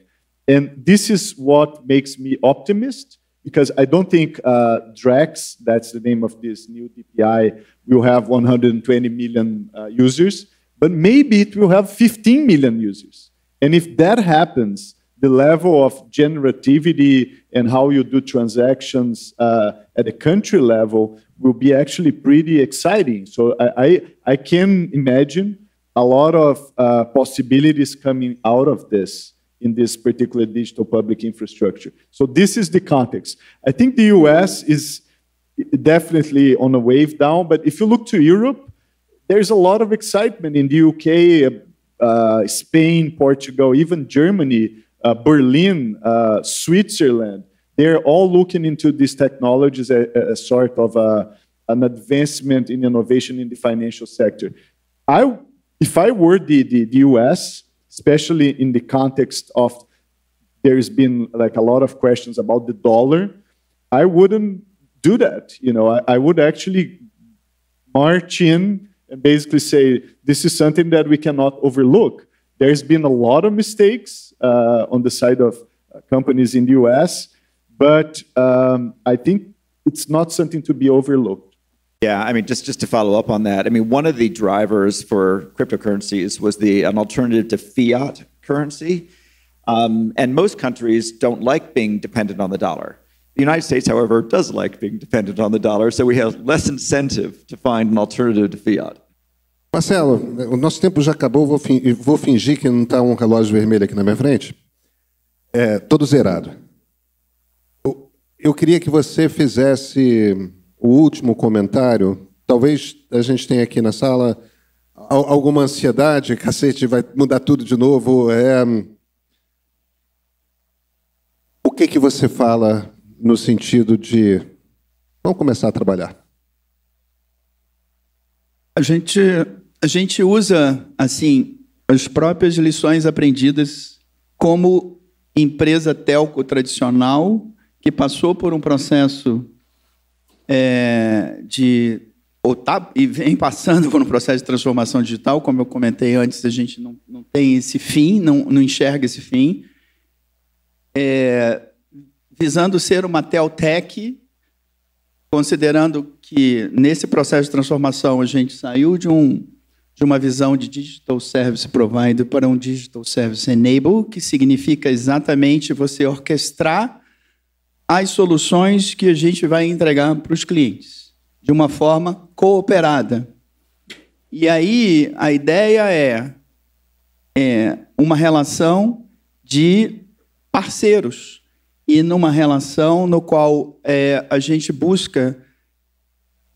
And this is what makes me optimist because I don't think uh, Drex, that's the name of this new DPI, will have 120 million uh, users but maybe it will have 15 million users. And if that happens, the level of generativity and how you do transactions uh, at a country level will be actually pretty exciting. So I, I, I can imagine a lot of uh, possibilities coming out of this in this particular digital public infrastructure. So this is the context. I think the US is definitely on a wave down, but if you look to Europe, there's a lot of excitement in the UK, uh, uh, Spain, Portugal, even Germany, uh, Berlin, uh, Switzerland. They're all looking into these technologies as a sort of a, uh, an advancement in innovation in the financial sector. I, if I were the, the, the US, especially in the context of there's been like a lot of questions about the dollar, I wouldn't do that. You know, I, I would actually march in and basically say this is something that we cannot overlook. There's been a lot of mistakes uh, on the side of uh, companies in the US, but um, I think it's not something to be overlooked. Yeah, I mean, just, just to follow up on that, I mean, one of the drivers for cryptocurrencies was the an alternative to fiat currency. Um, and most countries don't like being dependent on the dollar. The United States, however, does like being dependent on the dollar, so we have less incentive to find an alternative to fiat. Marcelo, o nosso tempo já acabou, vou, vou fingir que não está um relógio vermelho aqui na minha frente. É, todo zerado. Eu queria que você fizesse o último comentário. Talvez a gente tenha aqui na sala alguma ansiedade, cacete, vai mudar tudo de novo. É... O que, que você fala no sentido de vamos começar a trabalhar? A gente a gente usa, assim, as próprias lições aprendidas como empresa telco tradicional que passou por um processo é, de ou tá, e vem passando por um processo de transformação digital, como eu comentei antes, a gente não, não tem esse fim, não, não enxerga esse fim, é, visando ser uma teltech, considerando que nesse processo de transformação a gente saiu de um de uma visão de Digital Service Provider para um Digital Service Enable, que significa exatamente você orquestrar as soluções que a gente vai entregar para os clientes, de uma forma cooperada. E aí a ideia é, é uma relação de parceiros e numa relação no qual é, a gente busca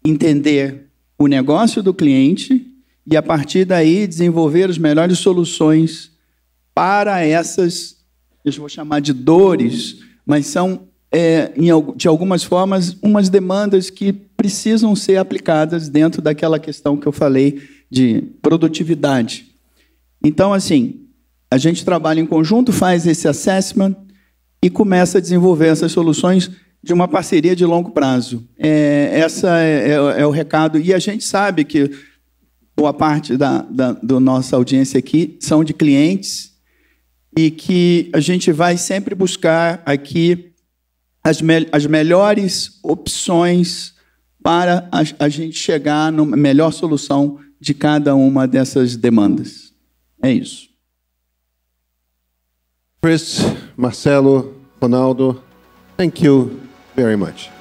entender o negócio do cliente e a partir daí desenvolver as melhores soluções para essas, eu vou chamar de dores, mas são, é, em, de algumas formas, umas demandas que precisam ser aplicadas dentro daquela questão que eu falei de produtividade. Então, assim, a gente trabalha em conjunto, faz esse assessment e começa a desenvolver essas soluções de uma parceria de longo prazo. É, essa é, é, é o recado. E a gente sabe que boa parte da, da, nossa audiência aqui são de clientes e que a gente vai sempre buscar aqui as, me as melhores opções para a, a gente chegar na melhor solução de cada uma dessas demandas. É isso. Chris, Marcelo, Ronaldo, thank you very much.